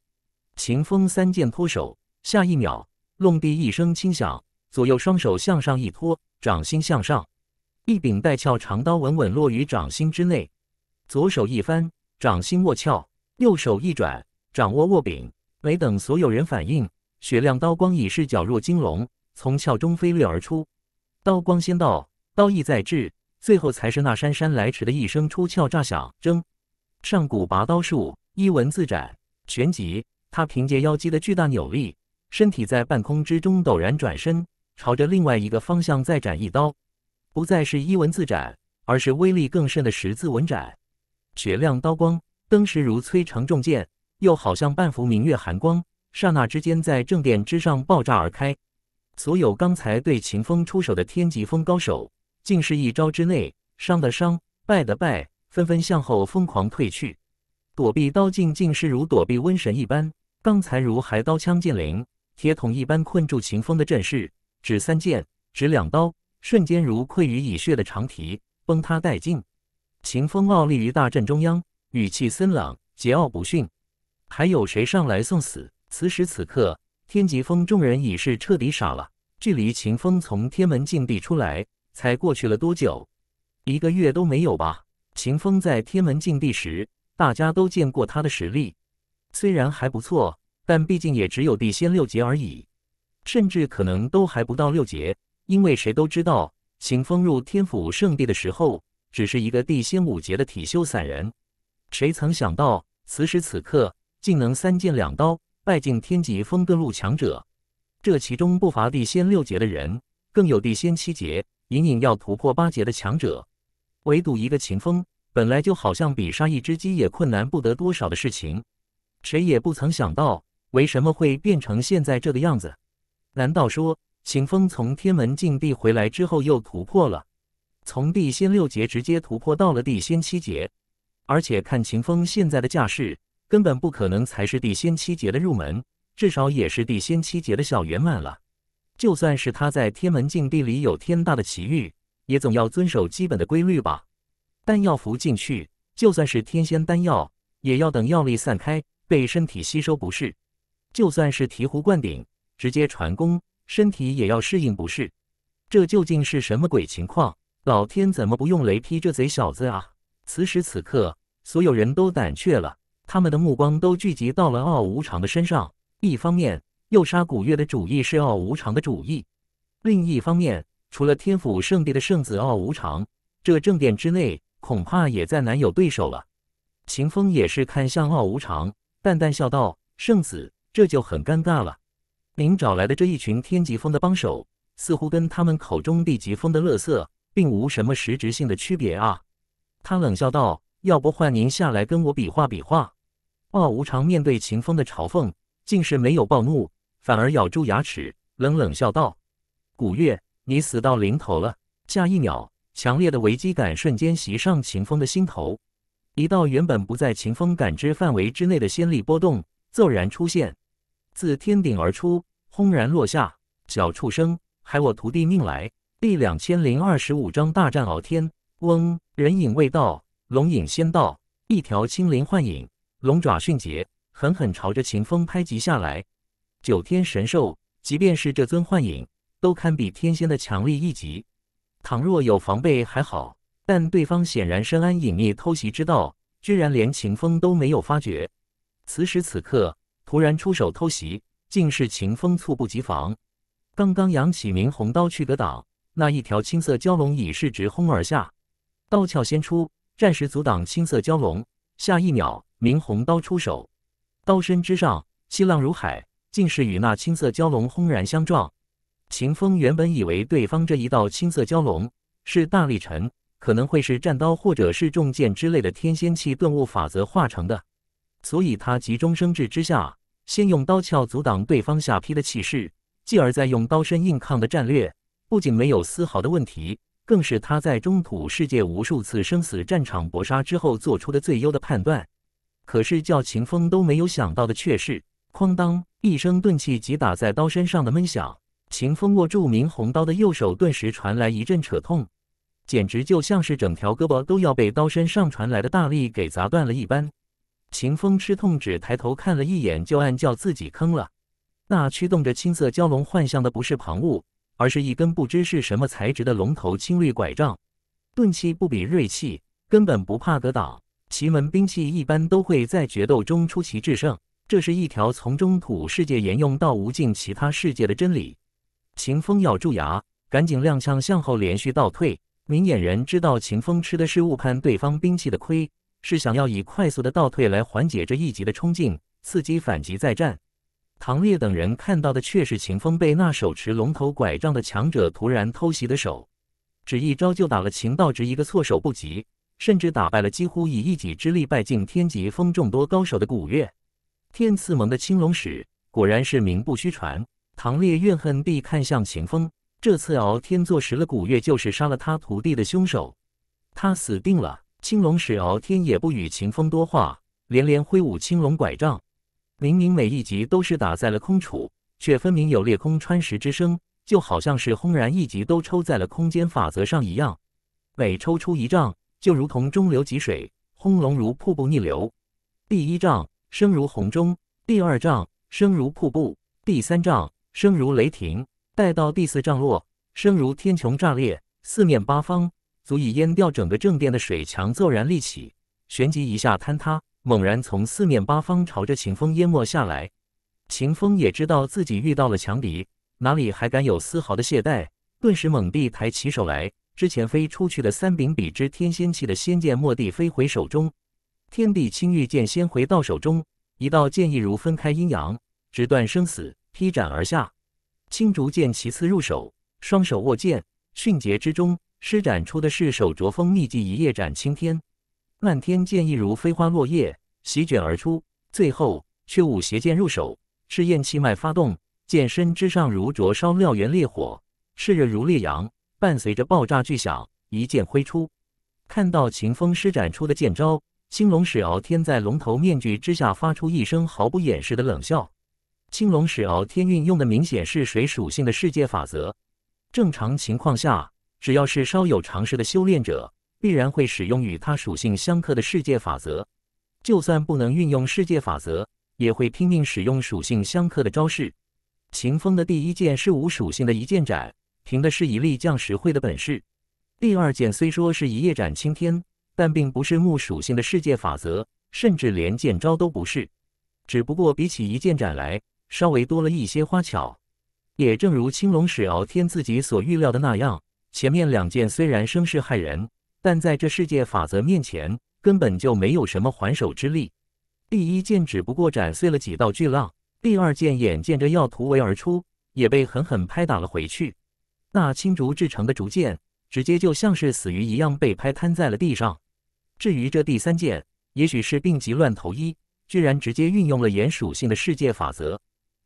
秦风三剑脱手，下一秒，隆地一声轻响，左右双手向上一托，掌心向上，一柄带鞘长刀稳稳落于掌心之内。左手一翻，掌心握鞘；右手一转，掌握握柄。没等所有人反应，雪亮刀光已是绞若金龙。从鞘中飞掠而出，刀光先到，刀意在至，最后才是那姗姗来迟的一声出鞘炸响。争上古拔刀术一文字斩，旋即他凭借腰肌的巨大扭力，身体在半空之中陡然转身，朝着另外一个方向再斩一刀，不再是一文字斩，而是威力更甚的十字文斩。雪亮刀光，登时如摧城重剑，又好像半幅明月寒光，刹那之间在正殿之上爆炸而开。所有刚才对秦风出手的天极风高手，竟是一招之内伤的伤，败的败，纷纷向后疯狂退去，躲避刀剑，竟是如躲避瘟神一般。刚才如还刀枪剑灵铁桶一般困住秦风的阵势，只三剑、只两刀，瞬间如溃于蚁穴的长堤崩塌殆尽。秦风傲立于大阵中央，语气森冷，桀骜不驯：“还有谁上来送死？”此时此刻。天极峰众人已是彻底傻了。距离秦风从天门禁地出来，才过去了多久？一个月都没有吧？秦风在天门禁地时，大家都见过他的实力，虽然还不错，但毕竟也只有地仙六劫而已，甚至可能都还不到六劫。因为谁都知道，秦风入天府圣地的时候，只是一个地仙五劫的体修散人。谁曾想到，此时此刻，竟能三剑两刀？拜敬天级风遁路强者，这其中不乏地仙六劫的人，更有地仙七劫，隐隐要突破八劫的强者。唯独一个秦风，本来就好像比杀一只鸡也困难不得多少的事情，谁也不曾想到，为什么会变成现在这个样子？难道说秦风从天门禁地回来之后又突破了？从地仙六劫直接突破到了地仙七劫？而且看秦风现在的架势。根本不可能，才是地仙七劫的入门，至少也是地仙七劫的小圆满了。就算是他在天门禁地里有天大的奇遇，也总要遵守基本的规律吧？丹药服进去，就算是天仙丹药，也要等药力散开，被身体吸收，不是？就算是醍醐灌顶，直接传功，身体也要适应，不是？这究竟是什么鬼情况？老天怎么不用雷劈这贼小子啊？此时此刻，所有人都胆怯了。他们的目光都聚集到了傲无常的身上。一方面，诱杀古月的主意是傲无常的主意；另一方面，除了天府圣地的圣子傲无常，这正殿之内恐怕也再难有对手了。秦风也是看向傲无常，淡淡笑道：“圣子，这就很尴尬了。您找来的这一群天极峰的帮手，似乎跟他们口中地极峰的乐色，并无什么实质性的区别啊。”他冷笑道：“要不换您下来跟我比划比划？”傲无常面对秦风的嘲讽，竟是没有暴怒，反而咬住牙齿，冷冷笑道：“古月，你死到临头了！”下一秒，强烈的危机感瞬间袭上秦风的心头，一道原本不在秦风感知范围之内的仙力波动骤然出现，自天顶而出，轰然落下。小畜生，还我徒弟命来！第两千零二十五章大战敖天。嗡，人影未到，龙影先到，一条青灵幻影。龙爪迅捷，狠狠朝着秦风拍击下来。九天神兽，即便是这尊幻影，都堪比天仙的强力一击。倘若有防备还好，但对方显然深谙隐秘偷袭之道，居然连秦风都没有发觉。此时此刻，突然出手偷袭，竟是秦风猝不及防。刚刚扬起明红刀去格挡，那一条青色蛟龙已是直轰而下。刀鞘先出，暂时阻挡青色蛟龙。下一秒，明红刀出手，刀身之上气浪如海，竟是与那青色蛟龙轰然相撞。秦风原本以为对方这一道青色蛟龙是大力沉，可能会是战刀或者是重剑之类的天仙气顿悟法则化成的，所以他急中生智之下，先用刀鞘阻挡对方下劈的气势，继而再用刀身硬抗的战略，不仅没有丝毫的问题。更是他在中土世界无数次生死战场搏杀之后做出的最优的判断。可是叫秦风都没有想到的却是，哐当一声钝器击打在刀身上的闷响，秦风握住明红刀的右手顿时传来一阵扯痛，简直就像是整条胳膊都要被刀身上传来的大力给砸断了一般。秦风吃痛只抬头看了一眼，就暗叫自己坑了。那驱动着青色蛟龙幻象的不是旁物。而是一根不知是什么材质的龙头青绿拐杖，钝器不比锐器，根本不怕格挡。奇门兵器一般都会在决斗中出奇制胜，这是一条从中土世界沿用到无尽其他世界的真理。秦风咬住牙，赶紧踉跄向后连续倒退。明眼人知道，秦风吃的是误判对方兵器的亏，是想要以快速的倒退来缓解这一击的冲劲，伺机反击再战。唐烈等人看到的却是秦风被那手持龙头拐杖的强者突然偷袭的手，只一招就打了秦道直一个措手不及，甚至打败了几乎以一己之力败尽天极峰众多高手的古月。天赐盟的青龙使果然是名不虚传。唐烈怨恨地看向秦风，这次敖天坐实了古月就是杀了他徒弟的凶手，他死定了。青龙使敖天也不与秦风多话，连连挥舞青龙拐杖。明明每一级都是打在了空处，却分明有裂空穿石之声，就好像是轰然一击都抽在了空间法则上一样。每抽出一丈，就如同中流急水，轰隆如瀑布逆流。第一丈，声如洪钟；第二丈，声如瀑布；第三丈，声如雷霆。待到第四丈落，声如天穹炸裂，四面八方足以淹掉整个正殿的水墙骤然立起，旋即一下坍塌。猛然从四面八方朝着秦风淹没下来，秦风也知道自己遇到了强敌，哪里还敢有丝毫的懈怠？顿时猛地抬起手来，之前飞出去的三柄比之天仙器的仙剑蓦地飞回手中，天地青玉剑先回到手中，一道剑意如分开阴阳，直断生死，劈斩而下。青竹剑其次入手，双手握剑，迅捷之中施展出的是手镯风秘技一叶斩青天。漫天剑意如飞花落叶席卷而出，最后却舞邪剑入手，赤焰气脉发动，剑身之上如灼烧燎原烈火，炽热如烈阳，伴随着爆炸巨响，一剑挥出。看到秦风施展出的剑招，青龙使敖天在龙头面具之下发出一声毫不掩饰的冷笑。青龙使敖天运用的明显是水属性的世界法则。正常情况下，只要是稍有常识的修炼者。必然会使用与他属性相克的世界法则，就算不能运用世界法则，也会拼命使用属性相克的招式。秦风的第一剑是无属性的一剑斩，凭的是一力降十会的本事。第二剑虽说是一叶斩青天，但并不是木属性的世界法则，甚至连剑招都不是。只不过比起一剑斩来，稍微多了一些花巧。也正如青龙使敖天自己所预料的那样，前面两剑虽然声势骇人。但在这世界法则面前，根本就没有什么还手之力。第一剑只不过斩碎了几道巨浪，第二剑眼见着要突围而出，也被狠狠拍打了回去。那青竹制成的竹剑，直接就像是死鱼一样被拍瘫在了地上。至于这第三剑，也许是病急乱投医，居然直接运用了岩属性的世界法则。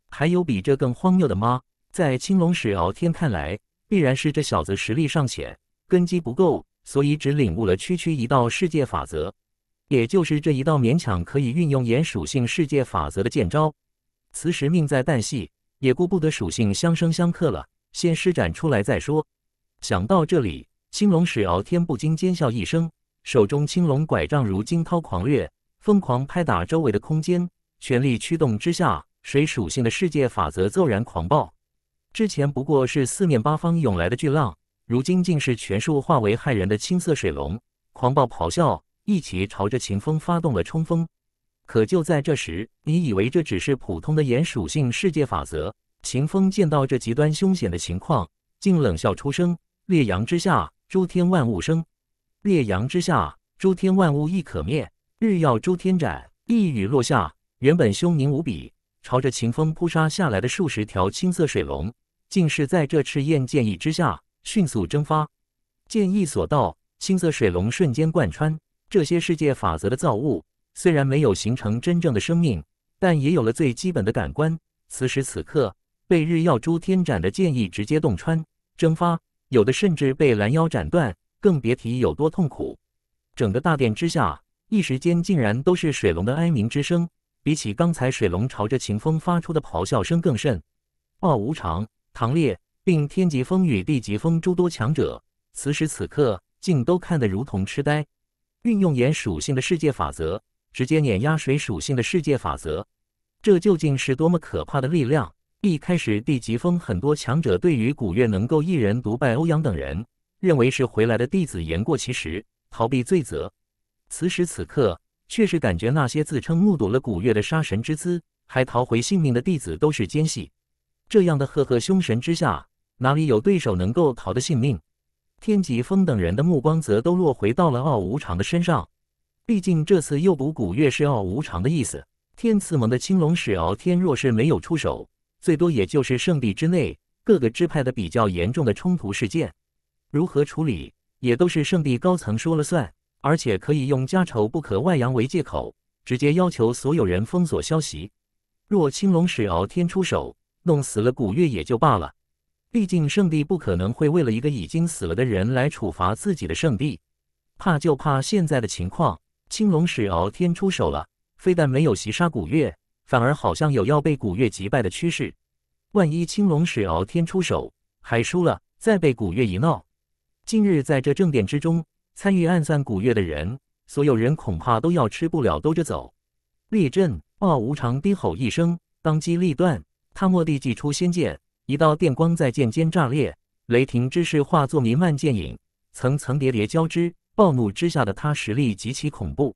还有比这更荒谬的吗？在青龙使敖天看来，必然是这小子实力尚浅，根基不够。所以只领悟了区区一道世界法则，也就是这一道勉强可以运用岩属性世界法则的剑招。此时命在旦夕，也顾不得属性相生相克了，先施展出来再说。想到这里，青龙使敖天不禁尖笑一声，手中青龙拐杖如惊涛狂掠，疯狂拍打周围的空间。全力驱动之下，水属性的世界法则骤然狂暴。之前不过是四面八方涌来的巨浪。如今竟是全数化为骇人的青色水龙，狂暴咆哮，一起朝着秦风发动了冲锋。可就在这时，你以为这只是普通的岩属性世界法则？秦风见到这极端凶险的情况，竟冷笑出声：“烈阳之下，诸天万物生；烈阳之下，诸天万物亦可灭。日耀诸天，斩一雨落下，原本凶狞无比，朝着秦风扑杀下来的数十条青色水龙，竟是在这赤焰剑意之下。”迅速蒸发，剑意所到，青色水龙瞬间贯穿这些世界法则的造物。虽然没有形成真正的生命，但也有了最基本的感官。此时此刻，被日曜诸天斩的剑意直接洞穿、蒸发，有的甚至被拦腰斩断，更别提有多痛苦。整个大殿之下，一时间竟然都是水龙的哀鸣之声，比起刚才水龙朝着秦风发出的咆哮声更甚。傲无常，唐烈。令天极峰与地极峰诸多强者，此时此刻竟都看得如同痴呆。运用岩属性的世界法则，直接碾压水属性的世界法则，这究竟是多么可怕的力量！一开始，地极峰很多强者对于古月能够一人独败欧阳等人，认为是回来的弟子言过其实，逃避罪责。此时此刻，却是感觉那些自称目睹了古月的杀神之姿，还逃回性命的弟子都是奸细。这样的赫赫凶神之下。哪里有对手能够逃得性命？天极峰等人的目光则都落回到了傲无常的身上。毕竟这次诱捕古月是傲无常的意思。天赐盟的青龙使敖天若是没有出手，最多也就是圣地之内各个支派的比较严重的冲突事件，如何处理也都是圣地高层说了算，而且可以用家丑不可外扬为借口，直接要求所有人封锁消息。若青龙使敖天出手，弄死了古月也就罢了。毕竟圣帝不可能会为了一个已经死了的人来处罚自己的圣帝，怕就怕现在的情况，青龙使敖天出手了，非但没有袭杀古月，反而好像有要被古月击败的趋势。万一青龙使敖天出手还输了，再被古月一闹，今日在这正殿之中参与暗算古月的人，所有人恐怕都要吃不了兜着走。立阵傲无常低吼一声，当机立断，他蓦地祭出仙剑。一道电光在剑尖炸裂，雷霆之势化作弥漫剑影，层层叠叠交织。暴怒之下的他实力极其恐怖，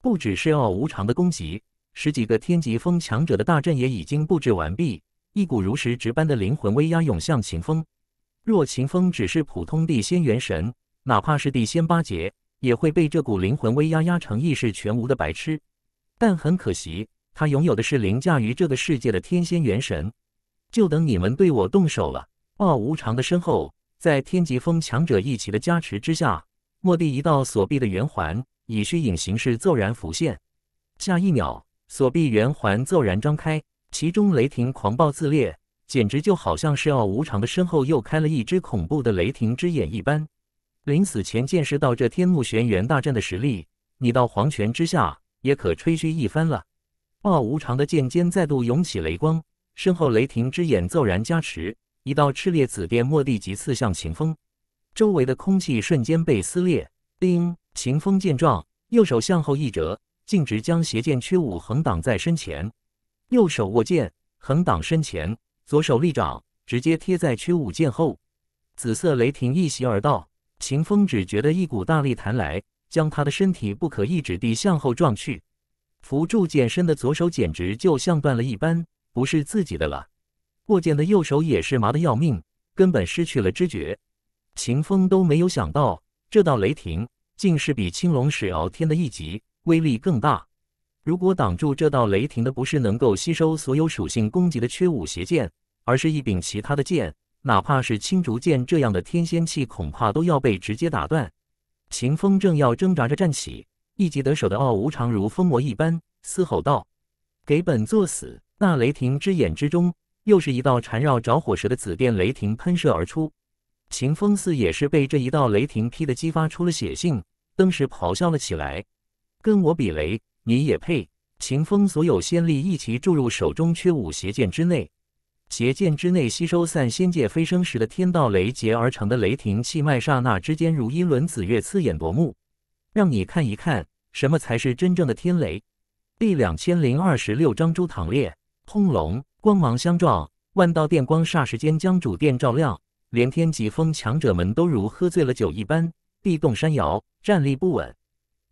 不只是傲无常的攻击，十几个天级风强者的大阵也已经布置完毕。一股如石值般的灵魂威压涌向秦风。若秦风只是普通地仙元神，哪怕是地仙八杰，也会被这股灵魂威压压成意识全无的白痴。但很可惜，他拥有的是凌驾于这个世界的天仙元神。就等你们对我动手了！暴无常的身后，在天极峰强者一气的加持之下，蓦地一道锁臂的圆环以虚影形式骤然浮现。下一秒，锁臂圆环骤然张开，其中雷霆狂暴自裂，简直就好像是傲无常的身后又开了一只恐怖的雷霆之眼一般。临死前见识到这天幕玄元大阵的实力，你到黄泉之下也可吹嘘一番了！暴无常的剑尖再度涌起雷光。身后雷霆之眼骤然加持，一道炽烈紫电蓦地即刺向秦风，周围的空气瞬间被撕裂。叮！秦风见状，右手向后一折，径直将邪剑缺五横挡在身前，右手握剑横挡身前，左手立掌直接贴在缺五剑后。紫色雷霆一袭而到，秦风只觉得一股大力弹来，将他的身体不可抑制地向后撞去，扶住剑身的左手简直就像断了一般。不是自己的了，霍剑的右手也是麻的要命，根本失去了知觉。秦风都没有想到，这道雷霆竟是比青龙使敖天的一级威力更大。如果挡住这道雷霆的不是能够吸收所有属性攻击的缺五邪剑，而是一柄其他的剑，哪怕是青竹剑这样的天仙器，恐怕都要被直接打断。秦风正要挣扎着站起，一击得手的傲无常如疯魔一般嘶吼道：“给本座死！”那雷霆之眼之中，又是一道缠绕着火蛇的紫电雷霆喷射而出，秦风似也是被这一道雷霆劈的激发出了血性，登时咆哮了起来：“跟我比雷，你也配？”秦风所有仙力一齐注入手中缺五邪剑之内，邪剑之内吸收散仙界飞升时的天道雷劫而成的雷霆气脉，刹那之间如一轮紫月，刺眼夺目，让你看一看什么才是真正的天雷。第两千零二十六章周躺列。轰隆，光芒相撞，万道电光霎时间将主殿照亮，连天极峰强者们都如喝醉了酒一般，地动山摇，站立不稳。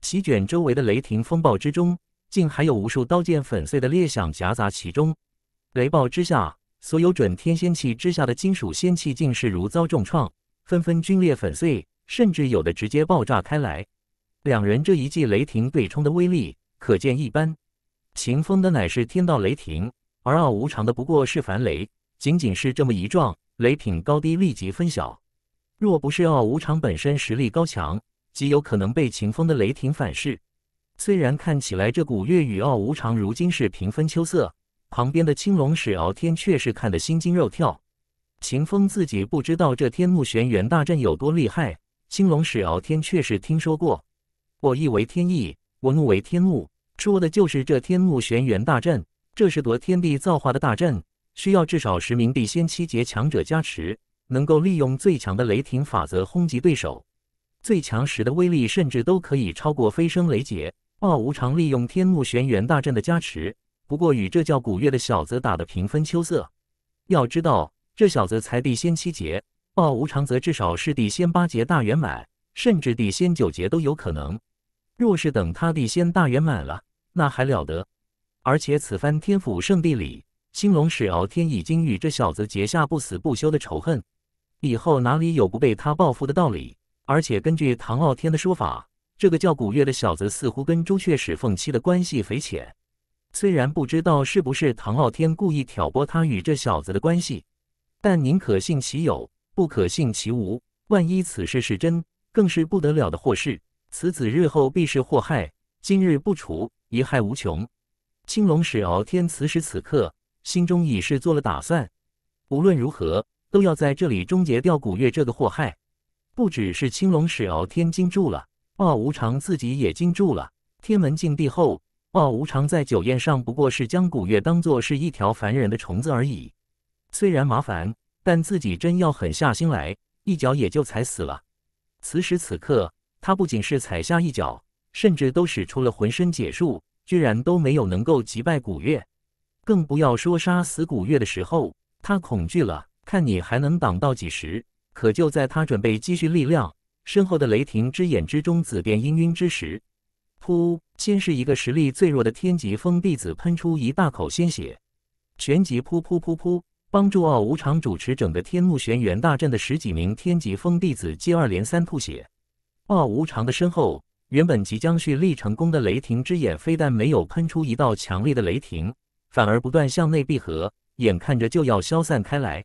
席卷周围的雷霆风暴之中，竟还有无数刀剑粉碎的裂响夹杂其中。雷暴之下，所有准天仙器之下的金属仙器，竟是如遭重创，纷纷龟裂粉碎，甚至有的直接爆炸开来。两人这一记雷霆对冲的威力，可见一斑。秦风的乃是天道雷霆。而傲无常的不过是凡雷，仅仅是这么一撞，雷品高低立即分晓。若不是傲无常本身实力高强，极有可能被秦风的雷霆反噬。虽然看起来这古月与傲无常如今是平分秋色，旁边的青龙使敖天却是看得心惊肉跳。秦风自己不知道这天幕玄元大阵有多厉害，青龙使敖天却是听说过。我意为天意，我怒为天怒，说的就是这天幕玄元大阵。这是夺天地造化的大阵，需要至少十名地仙七劫强者加持，能够利用最强的雷霆法则轰击对手。最强时的威力，甚至都可以超过飞升雷劫。暴无常利用天幕玄元大阵的加持，不过与这叫古月的小子打得平分秋色。要知道，这小子才地仙七劫，暴无常则至少是地仙八劫大圆满，甚至地仙九劫都有可能。若是等他地仙大圆满了，那还了得？而且此番天府圣地里，兴隆使敖天已经与这小子结下不死不休的仇恨，以后哪里有不被他报复的道理？而且根据唐傲天的说法，这个叫古月的小子似乎跟朱雀使凤七的关系匪浅。虽然不知道是不是唐傲天故意挑拨他与这小子的关系，但宁可信其有，不可信其无。万一此事是真，更是不得了的祸事。此子日后必是祸害，今日不除，贻害无穷。青龙使敖天此时此刻心中已是做了打算，无论如何都要在这里终结掉古月这个祸害。不只是青龙使敖天惊住了，傲无常自己也惊住了。天门禁地后，傲无常在酒宴上不过是将古月当作是一条凡人的虫子而已，虽然麻烦，但自己真要狠下心来，一脚也就踩死了。此时此刻，他不仅是踩下一脚，甚至都使出了浑身解数。居然都没有能够击败古月，更不要说杀死古月的时候，他恐惧了。看你还能挡到几时？可就在他准备积蓄力量，身后的雷霆之眼之中紫电氤氲之时，噗！先是一个实力最弱的天极风弟子喷出一大口鲜血，旋即噗噗噗噗，帮助傲无常主持整个天幕玄元大阵的十几名天极风弟子接二连三吐血。傲无常的身后。原本即将蓄力成功的雷霆之眼，非但没有喷出一道强烈的雷霆，反而不断向内闭合，眼看着就要消散开来。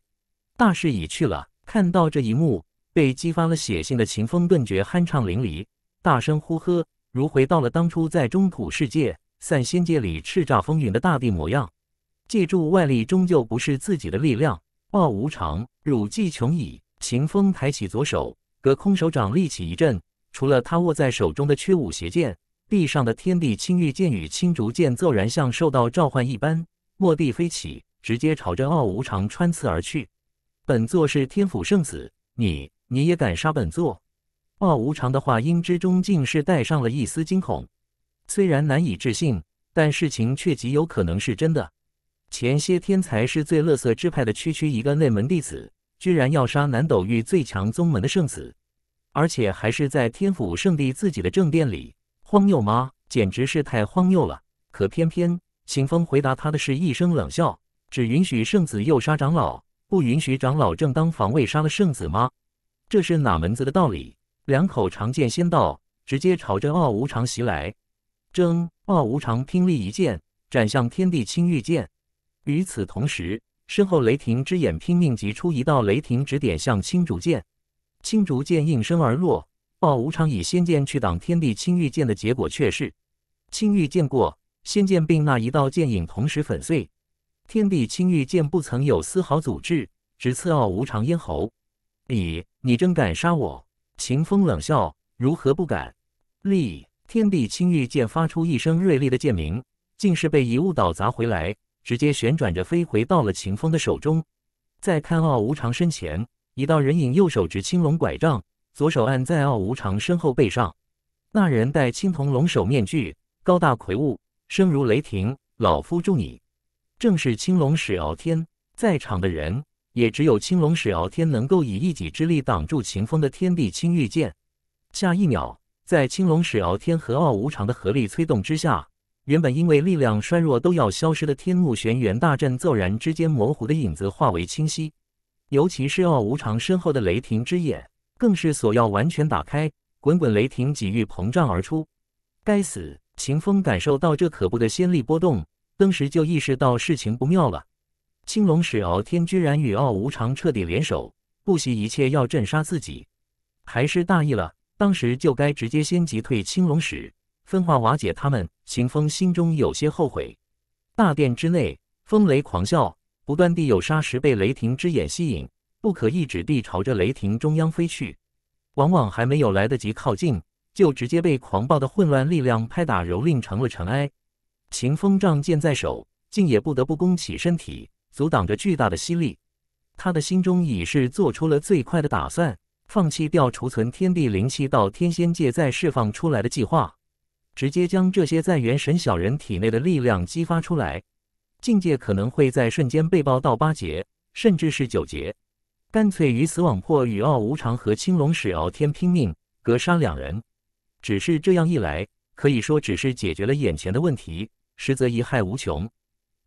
大势已去了。看到这一幕，被激发了血性的秦风顿觉酣畅淋漓，大声呼喝，如回到了当初在中土世界、散仙界里叱咤风云的大地模样。借助外力终究不是自己的力量，暴无常，汝既穷矣。秦风抬起左手，隔空手掌立起一阵。除了他握在手中的缺五邪剑，地上的天地青玉剑与青竹剑骤然像受到召唤一般，蓦地飞起，直接朝着傲无常穿刺而去。本座是天府圣子，你你也敢杀本座？傲无常的话音之中竟是带上了一丝惊恐。虽然难以置信，但事情却极有可能是真的。前些天才是最乐色支派的区区一个内门弟子，居然要杀南斗域最强宗门的圣子。而且还是在天府圣地自己的正殿里，荒谬吗？简直是太荒谬了！可偏偏秦风回答他的是一声冷笑：“只允许圣子诱杀长老，不允许长老正当防卫杀了圣子吗？这是哪门子的道理？”两口长剑先到，直接朝着傲无常袭来。争！傲无常拼力一剑斩向天地青玉剑，与此同时，身后雷霆之眼拼命急出一道雷霆，指点向青竹剑。青竹剑应声而落，傲无常以仙剑去挡天地青玉剑的结果却是，青玉剑过，仙剑并那一道剑影同时粉碎，天地青玉剑不曾有丝毫阻滞，直刺傲无常咽喉。你，你真敢杀我？秦风冷笑，如何不敢？立，天地青玉剑发出一声锐利的剑鸣，竟是被一物倒砸回来，直接旋转着飞回到了秦风的手中。再看傲无常身前。一道人影，右手执青龙拐杖，左手按在傲无常身后背上。那人戴青铜龙首面具，高大魁梧，声如雷霆。老夫助你，正是青龙使敖天。在场的人，也只有青龙使敖天能够以一己之力挡住秦风的天地青玉剑。下一秒，在青龙使敖天和傲无常的合力催动之下，原本因为力量衰弱都要消失的天幕玄元大阵，骤然之间模糊的影子化为清晰。尤其是傲无常身后的雷霆之眼，更是索要完全打开，滚滚雷霆几欲膨胀而出。该死！秦风感受到这可怖的仙力波动，当时就意识到事情不妙了。青龙使敖天居然与傲无常彻底联手，不惜一切要镇杀自己。还是大意了，当时就该直接先击退青龙使，分化瓦解他们。秦风心中有些后悔。大殿之内，风雷狂啸。不断地有沙石被雷霆之眼吸引，不可抑制地朝着雷霆中央飞去。往往还没有来得及靠近，就直接被狂暴的混乱力量拍打蹂躏成了尘埃。秦风仗剑在手，竟也不得不弓起身体，阻挡着巨大的吸力。他的心中已是做出了最快的打算，放弃掉储存天地灵气到天仙界再释放出来的计划，直接将这些在元神小人体内的力量激发出来。境界可能会在瞬间被爆到八劫，甚至是九劫。干脆鱼死网破，与傲无常和青龙使敖天拼命，格杀两人。只是这样一来，可以说只是解决了眼前的问题，实则贻害无穷。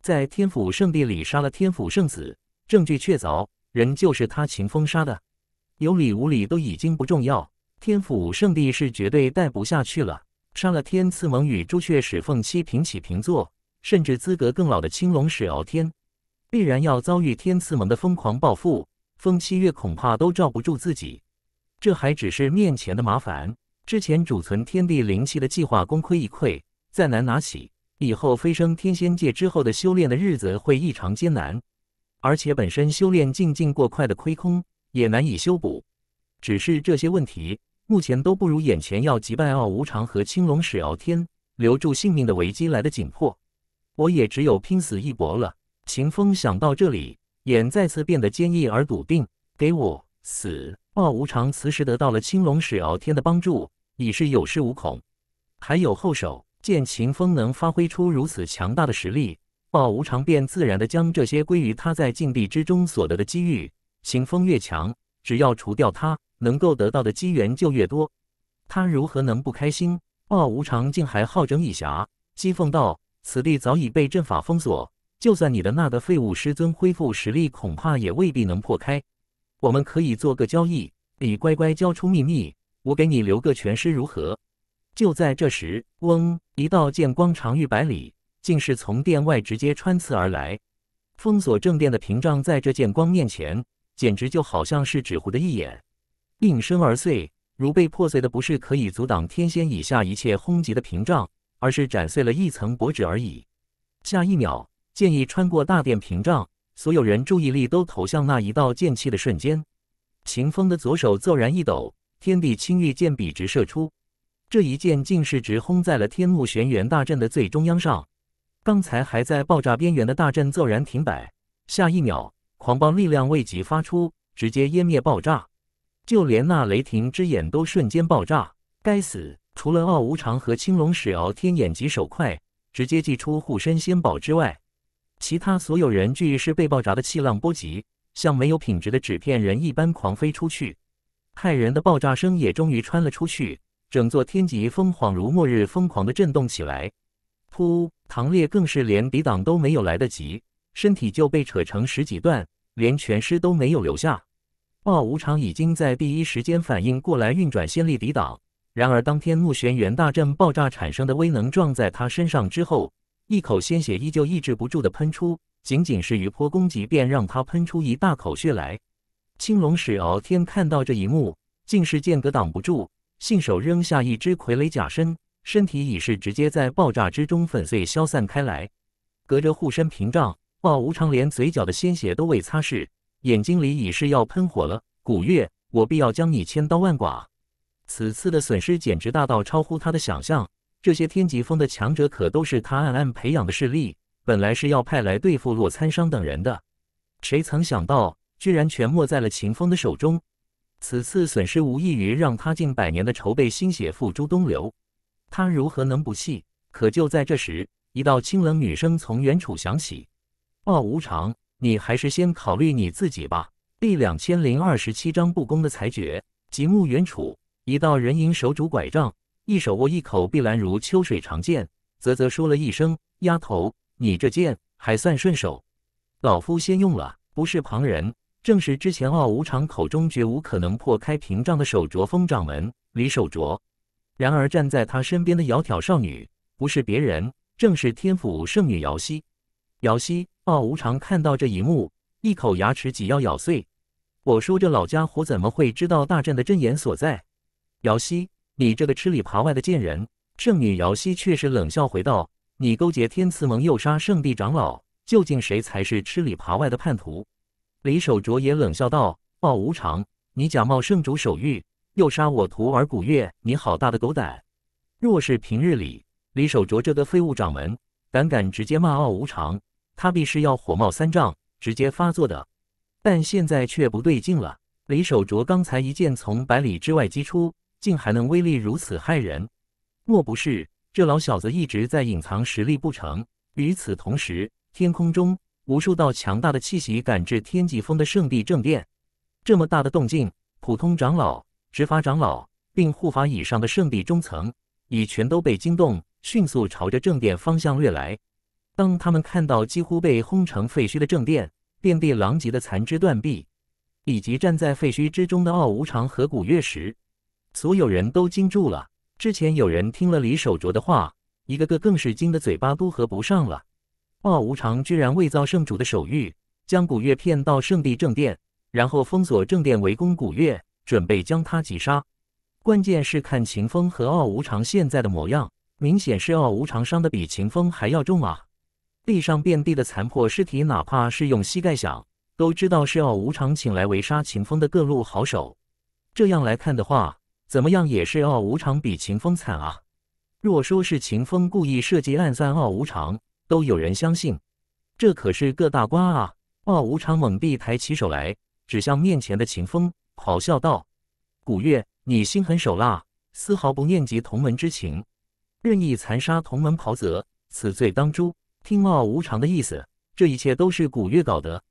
在天府圣地里杀了天府圣子，证据确凿，人就是他秦风杀的，有理无理都已经不重要。天府圣地是绝对待不下去了，杀了天赐盟与朱雀使凤栖平起平坐。甚至资格更老的青龙使敖天，必然要遭遇天赐盟的疯狂报复，风七月恐怕都罩不住自己。这还只是面前的麻烦。之前储存天地灵气的计划功亏一篑，再难拿起。以后飞升天仙界之后的修炼的日子会异常艰难，而且本身修炼进境过快的亏空也难以修补。只是这些问题，目前都不如眼前要击败傲无常和青龙使敖天，留住性命的危机来的紧迫。我也只有拼死一搏了。秦风想到这里，眼再次变得坚毅而笃定。给我死！鲍无常此时得到了青龙使敖天的帮助，已是有恃无恐，还有后手。见秦风能发挥出如此强大的实力，鲍无常便自然的将这些归于他在禁地之中所得的机遇。秦风越强，只要除掉他，能够得到的机缘就越多。他如何能不开心？鲍无常竟还好整以暇，讥讽道。此地早已被阵法封锁，就算你的那个废物师尊恢复实力，恐怕也未必能破开。我们可以做个交易，你乖乖交出秘密，我给你留个全尸，如何？就在这时，嗡！一道剑光长逾百里，竟是从殿外直接穿刺而来。封锁正殿的屏障在这剑光面前，简直就好像是纸糊的一眼，应声而碎。如被破碎的不是可以阻挡天仙以下一切轰击的屏障。而是斩碎了一层薄纸而已。下一秒，剑意穿过大殿屏障，所有人注意力都投向那一道剑气的瞬间。秦风的左手骤然一抖，天地青玉剑笔直射出。这一剑竟是直轰在了天幕玄元大阵的最中央上。刚才还在爆炸边缘的大阵骤然停摆。下一秒，狂暴力量未及发出，直接湮灭爆炸。就连那雷霆之眼都瞬间爆炸。该死！除了傲无常和青龙使敖天眼疾手快，直接祭出护身仙宝之外，其他所有人俱是被爆炸的气浪波及，像没有品质的纸片人一般狂飞出去。骇人的爆炸声也终于穿了出去，整座天极风恍如末日，疯狂的震动起来。噗！唐烈更是连抵挡都没有来得及，身体就被扯成十几段，连全尸都没有留下。傲无常已经在第一时间反应过来，运转仙力抵挡。然而，当天怒玄元大阵爆炸产生的威能撞在他身上之后，一口鲜血依旧抑制不住的喷出。仅仅是鱼波攻击，便让他喷出一大口血来。青龙使敖天看到这一幕，竟是剑隔挡不住，信手扔下一只傀儡假身，身体已是直接在爆炸之中粉碎消散开来。隔着护身屏障，鲍无常连嘴角的鲜血都未擦拭，眼睛里已是要喷火了。古月，我必要将你千刀万剐！此次的损失简直大到超乎他的想象。这些天极峰的强者可都是他暗暗培养的势力，本来是要派来对付洛参商等人的，谁曾想到居然全没在了秦风的手中。此次损失无异于让他近百年的筹备心血付诸东流，他如何能不气？可就在这时，一道清冷女声从远处响起：“傲无常，你还是先考虑你自己吧。”第两千零二十七章不公的裁决，极目远处，一道人影，手拄拐杖，一手握一口碧蓝如秋水长剑，啧啧说了一声：“丫头，你这剑还算顺手。”老夫先用了，不是旁人，正是之前傲无常口中绝无可能破开屏障的手镯风掌门李手镯。然而站在他身边的窈窕少女，不是别人，正是天府圣女瑶溪。瑶溪，傲无常看到这一幕，一口牙齿几要咬碎。我说这老家伙怎么会知道大阵的阵眼所在？姚西，你这个吃里扒外的贱人！圣女姚西却是冷笑回道：“你勾结天赐盟，诱杀圣地长老，究竟谁才是吃里扒外的叛徒？”李守卓也冷笑道：“报无常，你假冒圣主手谕，诱杀我徒儿古月，你好大的狗胆！若是平日里，李守卓这个废物掌门，胆敢直接骂傲无常，他必是要火冒三丈，直接发作的。但现在却不对劲了，李守卓刚才一剑从百里之外击出。”竟还能威力如此骇人！莫不是这老小子一直在隐藏实力不成？与此同时，天空中无数道强大的气息赶至天极峰的圣地正殿。这么大的动静，普通长老、执法长老并护法以上的圣地中层已全都被惊动，迅速朝着正殿方向掠来。当他们看到几乎被轰成废墟的正殿、遍地狼藉的残肢断臂，以及站在废墟之中的傲无常和古月时，所有人都惊住了。之前有人听了李守卓的话，一个个更是惊得嘴巴都合不上了。鲍无常居然伪造圣主的手谕，将古月骗到圣地正殿，然后封锁正殿，围攻古月，准备将他击杀。关键是看秦风和傲无常现在的模样，明显是傲无常伤的比秦风还要重啊！地上遍地的残破尸体，哪怕是用膝盖想，都知道是傲无常请来围杀秦风的各路好手。这样来看的话。怎么样也是傲无常比秦风惨啊！若说是秦风故意设计暗算傲无常，都有人相信。这可是个大瓜啊！傲无常猛地抬起手来，指向面前的秦风，咆哮道：“古月，你心狠手辣，丝毫不念及同门之情，任意残杀同门袍泽，此罪当诛！”听傲无常的意思，这一切都是古月搞的。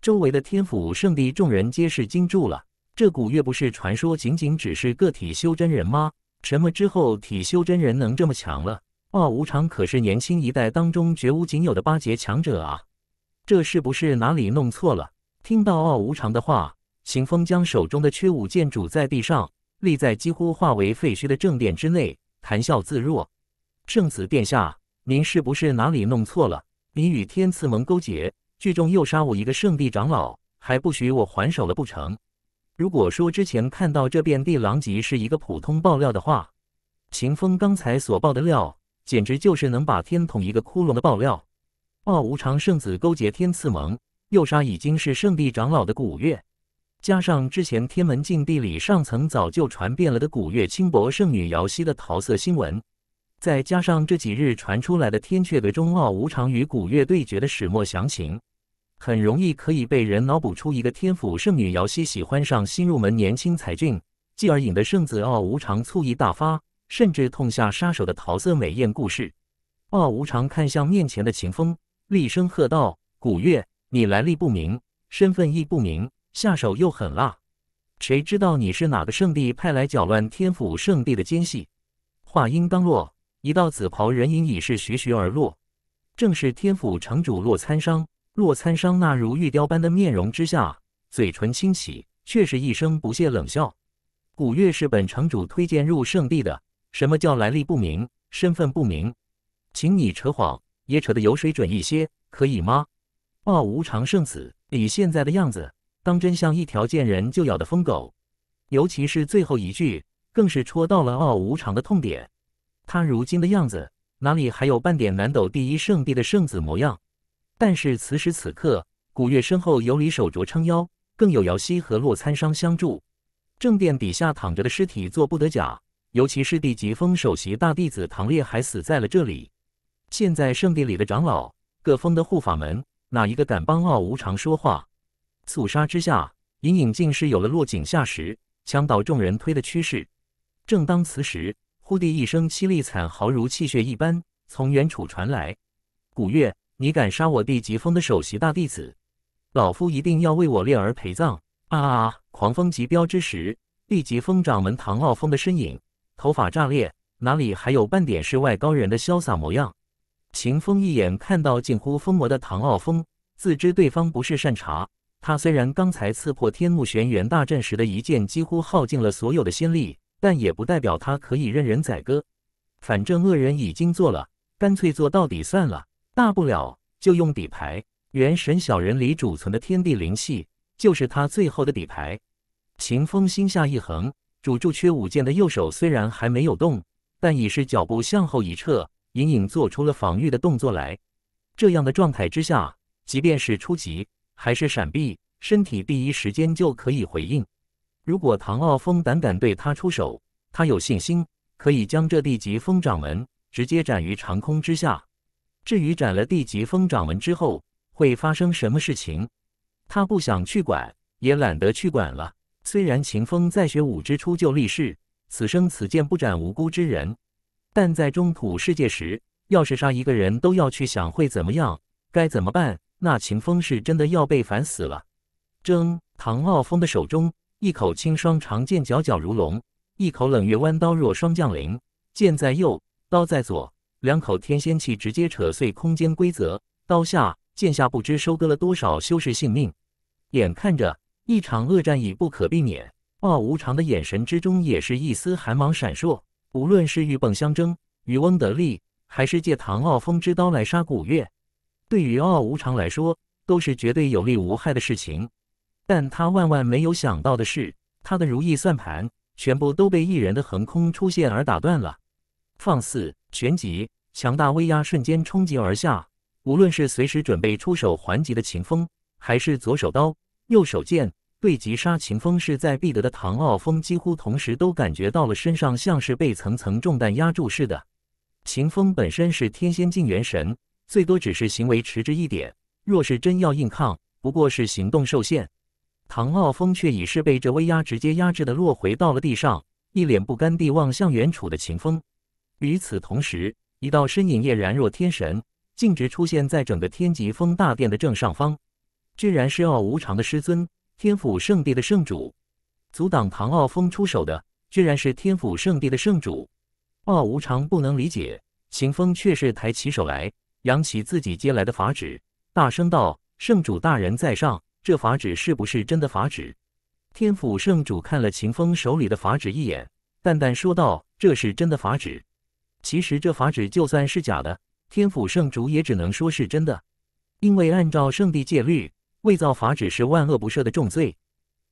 周围的天府圣地众人皆是惊住了。这古月不是传说，仅仅只是个体修真人吗？什么之后体修真人能这么强了？傲无常可是年轻一代当中绝无仅有的八阶强者啊！这是不是哪里弄错了？听到傲无常的话，秦风将手中的缺武剑拄在地上，立在几乎化为废墟的正殿之内，谈笑自若。圣子殿下，您是不是哪里弄错了？你与天赐盟勾结，聚众诱杀我一个圣地长老，还不许我还手了不成？如果说之前看到这遍地狼藉是一个普通爆料的话，秦风刚才所爆的料简直就是能把天捅一个窟窿的爆料。傲无常圣子勾结天赐盟，诱杀已经是圣帝长老的古月，加上之前天门禁地里上层早就传遍了的古月轻薄圣女瑶溪的桃色新闻，再加上这几日传出来的天阙阁中傲无常与古月对决的始末详情。很容易可以被人脑补出一个天府圣女姚溪喜欢上新入门年轻才俊，继而引得圣子傲无常醋意大发，甚至痛下杀手的桃色美艳故事。傲无常看向面前的秦风，厉声喝道：“古月，你来历不明，身份亦不明，下手又狠辣，谁知道你是哪个圣地派来搅乱天府圣地的奸细？”话音刚落，一道紫袍人影已是徐徐而落，正是天府城主洛参商。洛参商那如玉雕般的面容之下，嘴唇轻启，却是一声不屑冷笑：“古月是本城主推荐入圣地的，什么叫来历不明、身份不明？请你扯谎也扯得有水准一些，可以吗？”傲无常圣子，你现在的样子，当真像一条见人就咬的疯狗。尤其是最后一句，更是戳到了傲无常的痛点。他如今的样子，哪里还有半点南斗第一圣地的圣子模样？但是此时此刻，古月身后有李手镯撑腰，更有姚溪和洛参商相助。正殿底下躺着的尸体做不得假，尤其是帝极峰首席大弟子唐烈还死在了这里。现在圣地里的长老、各峰的护法门，哪一个敢帮傲无常说话？肃杀之下，隐隐竟是有了落井下石、墙倒众人推的趋势。正当此时，忽地一声凄厉惨嚎，如泣血一般从远处传来。古月。你敢杀我弟疾风的首席大弟子，老夫一定要为我烈儿陪葬啊！狂风急飙之时，帝疾风掌门唐傲风的身影，头发炸裂，哪里还有半点世外高人的潇洒模样？秦风一眼看到近乎疯魔的唐傲风，自知对方不是善茬。他虽然刚才刺破天幕玄元大阵时的一剑几乎耗尽了所有的仙力，但也不代表他可以任人宰割。反正恶人已经做了，干脆做到底算了。大不了就用底牌，元神小人里储存的天地灵气就是他最后的底牌。秦风心下一横，拄住缺五剑的右手虽然还没有动，但已是脚步向后一撤，隐隐做出了防御的动作来。这样的状态之下，即便是初级，还是闪避，身体第一时间就可以回应。如果唐傲峰胆敢对他出手，他有信心可以将这地级风掌门直接斩于长空之下。至于斩了地级风掌门之后会发生什么事情，他不想去管，也懒得去管了。虽然秦风在学武之初就立誓，此生此剑不斩无辜之人，但在中土世界时，要是杀一个人都要去想会怎么样，该怎么办，那秦风是真的要被烦死了。争唐傲峰的手中，一口青霜长剑，皎皎如龙；一口冷月弯刀，若霜降临。剑在右，刀在左。两口天仙气直接扯碎空间规则，刀下剑下不知收割了多少修士性命，眼看着一场恶战已不可避免。傲无常的眼神之中也是一丝寒芒闪烁。无论是鹬蚌相争，渔翁得利，还是借唐傲风之刀来杀古月，对于傲无常来说都是绝对有利无害的事情。但他万万没有想到的是，他的如意算盘全部都被一人的横空出现而打断了。放肆！旋即，强大威压瞬间冲击而下。无论是随时准备出手还击的秦风，还是左手刀、右手剑对击杀秦风势在必得的唐傲峰，几乎同时都感觉到了身上像是被层层重担压住似的。秦风本身是天仙境元神，最多只是行为迟滞一点。若是真要硬抗，不过是行动受限。唐傲峰却已是被这威压直接压制的落回到了地上，一脸不甘地望向远处的秦风。与此同时，一道身影烨然若天神，径直出现在整个天极峰大殿的正上方。居然是傲无常的师尊，天府圣地的圣主。阻挡唐傲风出手的，居然是天府圣地的圣主。傲无常不能理解，秦风却是抬起手来，扬起自己接来的法旨，大声道：“圣主大人在上，这法旨是不是真的法旨？”天府圣主看了秦风手里的法旨一眼，淡淡说道：“这是真的法旨。”其实这法旨就算是假的，天府圣主也只能说是真的。因为按照圣地戒律，伪造法旨是万恶不赦的重罪；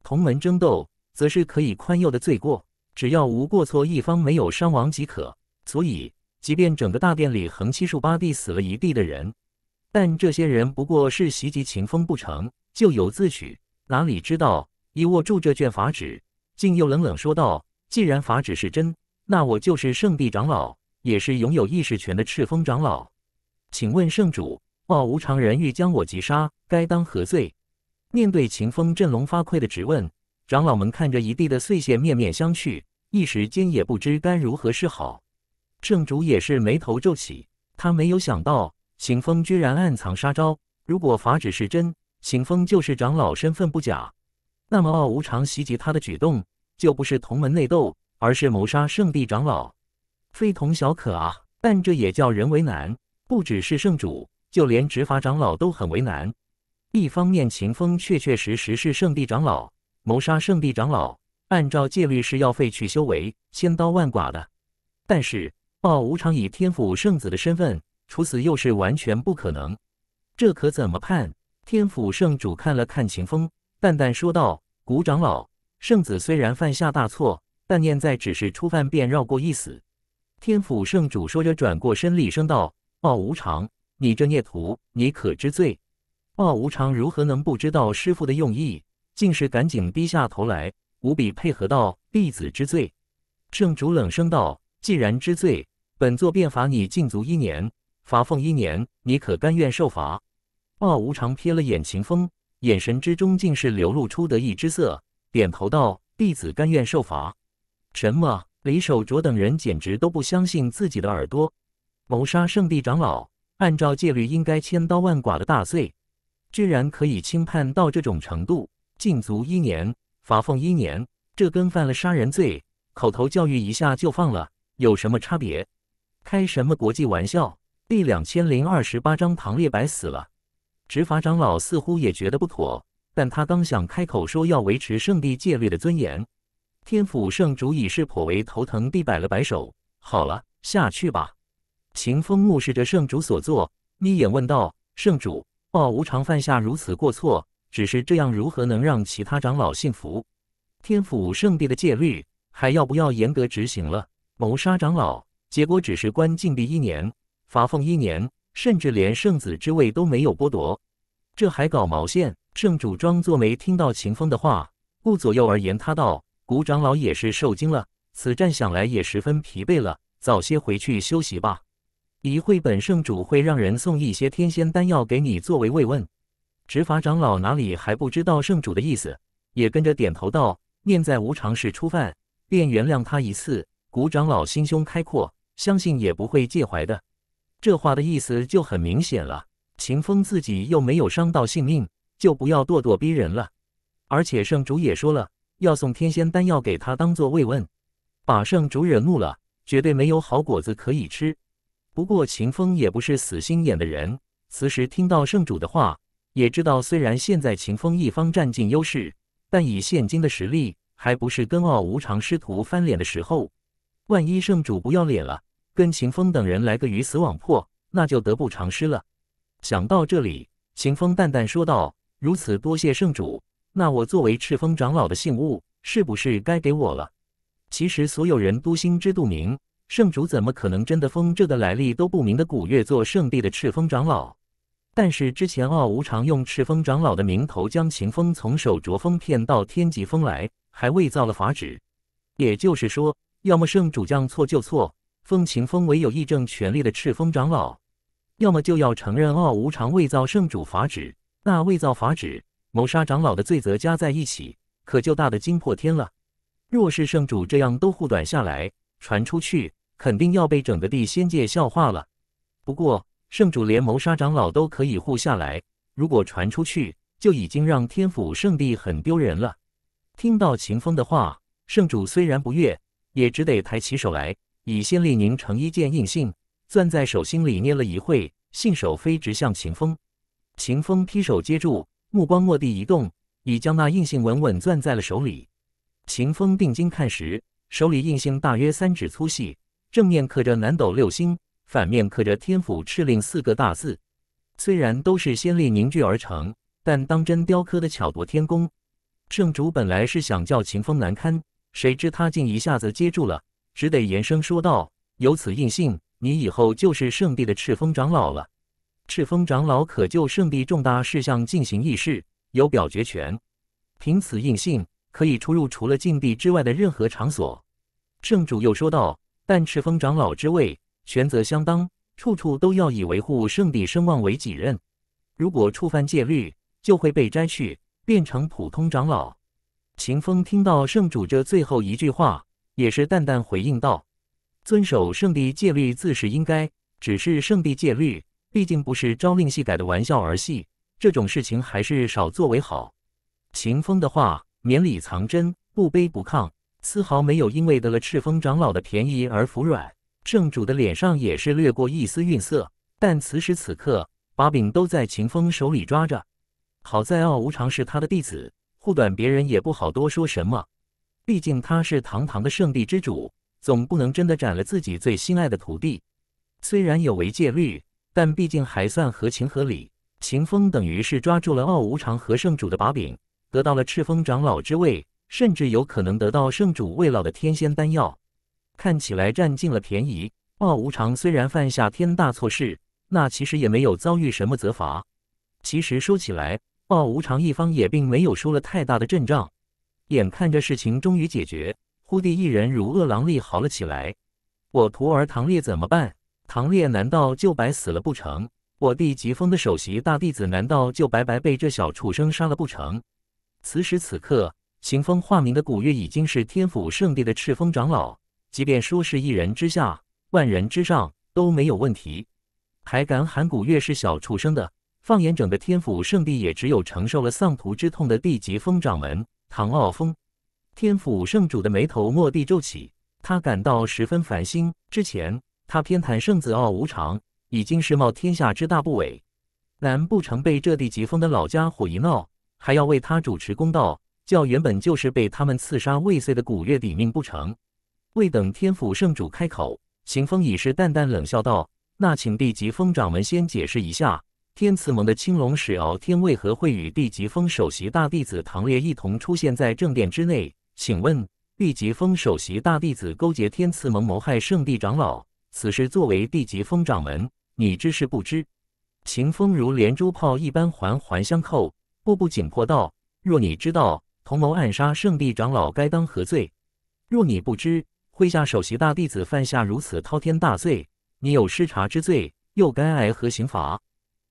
同门争斗，则是可以宽宥的罪过，只要无过错一方没有伤亡即可。所以，即便整个大殿里横七竖八地死了一地的人，但这些人不过是袭击秦风不成，咎由自取，哪里知道？一握住这卷法旨，竟又冷冷说道：“既然法旨是真，那我就是圣地长老。”也是拥有意识权的赤峰长老，请问圣主，傲无常人欲将我击杀，该当何罪？面对秦风振聋发聩的质问，长老们看着一地的碎屑，面面相觑，一时间也不知该如何是好。圣主也是眉头皱起，他没有想到，秦风居然暗藏杀招。如果法旨是真，秦风就是长老身份不假，那么傲无常袭击他的举动，就不是同门内斗，而是谋杀圣地长老。非同小可啊！但这也叫人为难，不只是圣主，就连执法长老都很为难。一方面，秦风确确实实是圣地长老，谋杀圣地长老，按照戒律是要废去修为、千刀万剐的；但是，鲍无常以天府圣子的身份处死，又是完全不可能。这可怎么判？天府圣主看了看秦风，淡淡说道：“古长老，圣子虽然犯下大错，但念在只是初犯，便绕过一死。”天府圣主说着，转过身，厉声道：“鲍无常，你这孽徒，你可知罪？”鲍无常如何能不知道师傅的用意？竟是赶紧低下头来，无比配合道：“弟子知罪。”圣主冷声道：“既然知罪，本座便罚你禁足一年，罚俸一年，你可甘愿受罚？”鲍无常瞥了眼秦风，眼神之中竟是流露出得意之色，点头道：“弟子甘愿受罚。”什么？李守卓等人简直都不相信自己的耳朵，谋杀圣地长老，按照戒律应该千刀万剐的大罪，居然可以轻判到这种程度，禁足一年，罚俸一年，这跟犯了杀人罪，口头教育一下就放了有什么差别？开什么国际玩笑！第两千零二十八章，唐烈白死了，执法长老似乎也觉得不妥，但他刚想开口说要维持圣地戒律的尊严。天府圣主已是颇为头疼地摆了摆手：“好了，下去吧。”秦风目视着圣主所做，眯眼问道：“圣主，我无常犯下如此过错，只是这样如何能让其他长老信服？天府圣地的戒律还要不要严格执行了？谋杀长老，结果只是关禁闭一年，罚俸一年，甚至连圣子之位都没有剥夺，这还搞毛线？”圣主装作没听到秦风的话，顾左右而言，他道。古长老也是受惊了，此战想来也十分疲惫了，早些回去休息吧。一会本圣主会让人送一些天仙丹药给你作为慰问。执法长老哪里还不知道圣主的意思，也跟着点头道：“念在无常是初犯，便原谅他一次。”古长老心胸开阔，相信也不会介怀的。这话的意思就很明显了：秦风自己又没有伤到性命，就不要咄咄逼人了。而且圣主也说了。要送天仙丹药给他当做慰问，把圣主惹怒了，绝对没有好果子可以吃。不过秦风也不是死心眼的人，此时听到圣主的话，也知道虽然现在秦风一方占尽优势，但以现今的实力，还不是跟傲无常师徒翻脸的时候。万一圣主不要脸了，跟秦风等人来个鱼死网破，那就得不偿失了。想到这里，秦风淡淡说道：“如此多谢圣主。”那我作为赤峰长老的信物，是不是该给我了？其实所有人都心知肚明，圣主怎么可能真的封这个来历都不明的古月做圣地的赤峰长老？但是之前傲无常用赤峰长老的名头将秦风从手镯峰骗到天极峰来，还伪造了法旨。也就是说，要么圣主将错就错，封秦风为有议政权力的赤峰长老；要么就要承认傲无常伪造圣主法旨。那伪造法旨？谋杀长老的罪责加在一起，可就大的惊破天了。若是圣主这样都护短下来，传出去肯定要被整个地仙界笑话了。不过圣主连谋杀长老都可以护下来，如果传出去，就已经让天府圣地很丢人了。听到秦风的话，圣主虽然不悦，也只得抬起手来，以仙力凝成一件印信，攥在手心里捏了一会，信手飞直向秦风。秦风劈手接住。目光蓦地一动，已将那印信稳稳攥在了手里。秦风定睛看时，手里印信大约三指粗细，正面刻着南斗六星，反面刻着天府敕令四个大字。虽然都是仙力凝聚而成，但当真雕刻的巧夺天工。圣主本来是想叫秦风难堪，谁知他竟一下子接住了，只得言声说道：“有此印信，你以后就是圣地的赤峰长老了。”赤峰长老可就圣地重大事项进行议事，有表决权。凭此印信，可以出入除了禁地之外的任何场所。圣主又说道：“但赤峰长老之位，权责相当，处处都要以维护圣地声望为己任。如果触犯戒律，就会被摘去，变成普通长老。”秦风听到圣主这最后一句话，也是淡淡回应道：“遵守圣地戒律自是应该，只是圣地戒律。”毕竟不是朝令夕改的玩笑儿戏，这种事情还是少做为好。秦风的话，绵里藏针，不卑不亢，丝毫没有因为得了赤峰长老的便宜而服软。圣主的脸上也是掠过一丝愠色，但此时此刻，把柄都在秦风手里抓着。好在傲无常是他的弟子，护短，别人也不好多说什么。毕竟他是堂堂的圣地之主，总不能真的斩了自己最心爱的徒弟，虽然有违戒律。但毕竟还算合情合理，秦风等于是抓住了傲无常和圣主的把柄，得到了赤峰长老之位，甚至有可能得到圣主未老的天仙丹药，看起来占尽了便宜。傲无常虽然犯下天大错事，那其实也没有遭遇什么责罚。其实说起来，傲无常一方也并没有输了太大的阵仗。眼看着事情终于解决，忽地一人如饿狼厉嚎了起来：“我徒儿唐烈怎么办？”唐烈难道就白死了不成？我帝疾风的首席大弟子难道就白白被这小畜生杀了不成？此时此刻，行风化名的古月已经是天府圣地的赤峰长老，即便说是一人之下，万人之上都没有问题，还敢喊古月是小畜生的？放眼整个天府圣地，也只有承受了丧徒之痛的地疾风掌门唐傲峰。天府圣主的眉头蓦地皱起，他感到十分烦心。之前。他偏袒圣子傲无常，已经是冒天下之大不韪。难不成被这地极峰的老家伙一闹，还要为他主持公道，叫原本就是被他们刺杀未遂的古月抵命不成？未等天府圣主开口，行风已是淡淡冷笑道：“那请地极峰掌门先解释一下，天赐盟的青龙使敖天为何会与地极峰首席大弟子唐烈一同出现在正殿之内？请问地极峰首席大弟子勾结天赐盟谋害圣地长老？”此事作为地级风掌门，你知是不知？秦风如连珠炮一般环环相扣，步步紧迫道：“若你知道同谋暗杀圣地长老，该当何罪？若你不知，麾下首席大弟子犯下如此滔天大罪，你有失察之罪，又该挨何刑罚？”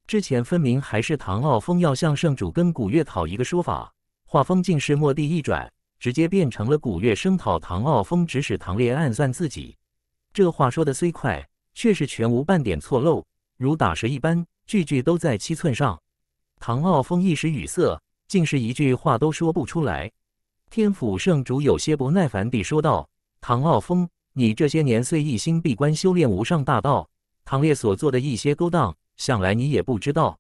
之前分明还是唐傲峰要向圣主跟古月讨一个说法，话锋竟是蓦地一转，直接变成了古月声讨唐傲峰指使唐烈暗算自己。这话说的虽快，却是全无半点错漏，如打蛇一般，句句都在七寸上。唐傲风一时语塞，竟是一句话都说不出来。天府圣主有些不耐烦地说道：“唐傲风，你这些年虽一心闭关修炼无上大道，唐烈所做的一些勾当，向来你也不知道。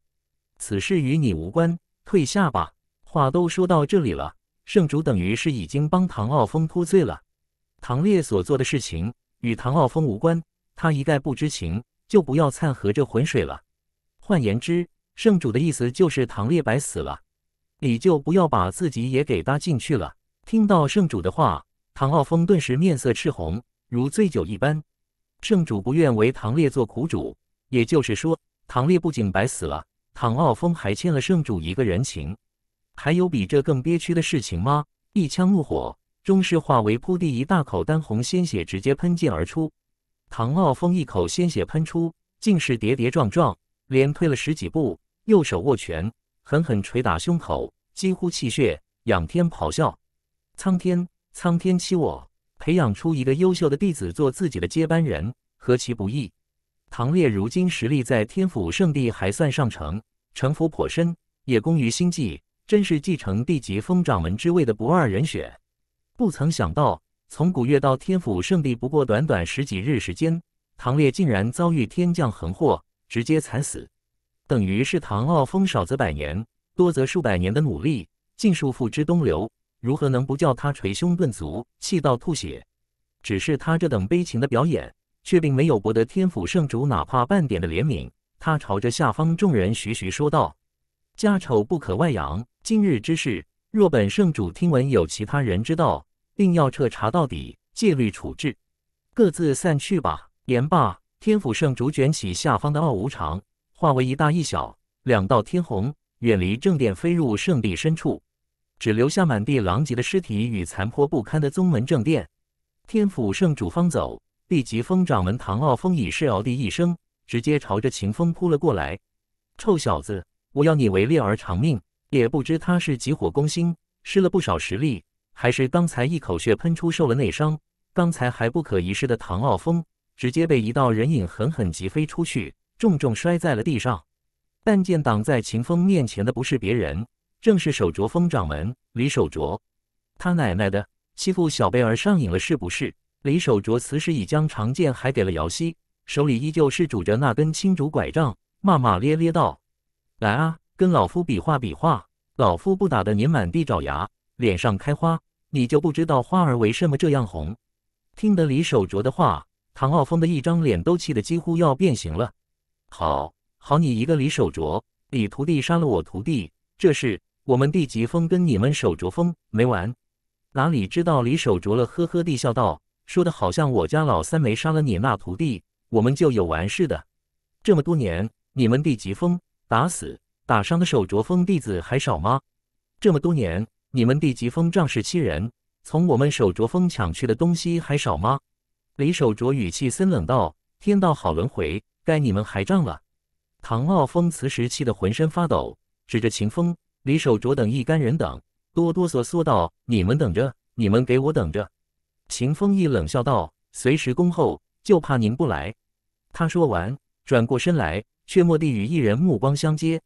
此事与你无关，退下吧。话都说到这里了，圣主等于是已经帮唐傲风脱罪了。唐烈所做的事情。”与唐傲风无关，他一概不知情，就不要掺和这浑水了。换言之，圣主的意思就是唐烈白死了，你就不要把自己也给搭进去了。听到圣主的话，唐傲风顿时面色赤红，如醉酒一般。圣主不愿为唐烈做苦主，也就是说，唐烈不仅白死了，唐傲风还欠了圣主一个人情。还有比这更憋屈的事情吗？一腔怒火。终是化为扑地一大口丹红鲜血，直接喷溅而出。唐傲风一口鲜血喷出，竟是跌跌撞撞，连退了十几步，右手握拳，狠狠捶打胸口，几乎气血，仰天咆哮：“苍天，苍天欺我！培养出一个优秀的弟子做自己的接班人，何其不易！”唐烈如今实力在天府圣地还算上乘，城府颇深，也功于心计，真是继承帝级封掌门之位的不二人选。不曾想到，从古月到天府圣地不过短短十几日时间，唐烈竟然遭遇天降横祸，直接惨死，等于是唐傲风少则百年，多则数百年的努力尽数付之东流，如何能不叫他捶胸顿足，气到吐血？只是他这等悲情的表演，却并没有博得天府圣主哪怕半点的怜悯。他朝着下方众人徐徐说道：“家丑不可外扬，今日之事。”若本圣主听闻有其他人知道，定要彻查到底，戒律处置。各自散去吧。言罢，天府圣主卷起下方的傲无常，化为一大一小两道天虹，远离正殿，飞入圣地深处，只留下满地狼藉的尸体与残破不堪的宗门正殿。天府圣主方走，地极峰掌门唐傲风已是傲地一生，直接朝着秦风扑了过来：“臭小子，我要你为烈儿偿命！”也不知他是急火攻心失了不少实力，还是刚才一口血喷出受了内伤。刚才还不可一世的唐傲风，直接被一道人影狠狠击飞出去，重重摔在了地上。但见挡在秦风面前的不是别人，正是手镯峰掌门李手镯。他奶奶的，欺负小贝儿上瘾了是不是？李手镯此时已将长剑还给了姚希，手里依旧是拄着那根青竹拐杖，骂骂咧咧道：“来啊！”跟老夫比划比划，老夫不打得你满地找牙，脸上开花，你就不知道花儿为什么这样红。听得李手镯的话，唐傲风的一张脸都气得几乎要变形了。好好，你一个李手镯，你徒弟杀了我徒弟，这事我们地极峰跟你们手镯峰没完。哪里知道李手镯了？呵呵地笑道：“说的好像我家老三没杀了你那徒弟，我们就有完似的。这么多年，你们地极峰打死。”打伤的手镯峰弟子还少吗？这么多年，你们地极峰仗势欺人，从我们手镯峰抢去的东西还少吗？李手镯语气森冷道：“天道好轮回，该你们还账了。”唐傲峰此时气得浑身发抖，指着秦风、李手镯等一干人等，哆哆嗦嗦道：“你们等着，你们给我等着。”秦风一冷笑道：“随时恭候，就怕您不来。”他说完，转过身来，却蓦地与一人目光相接。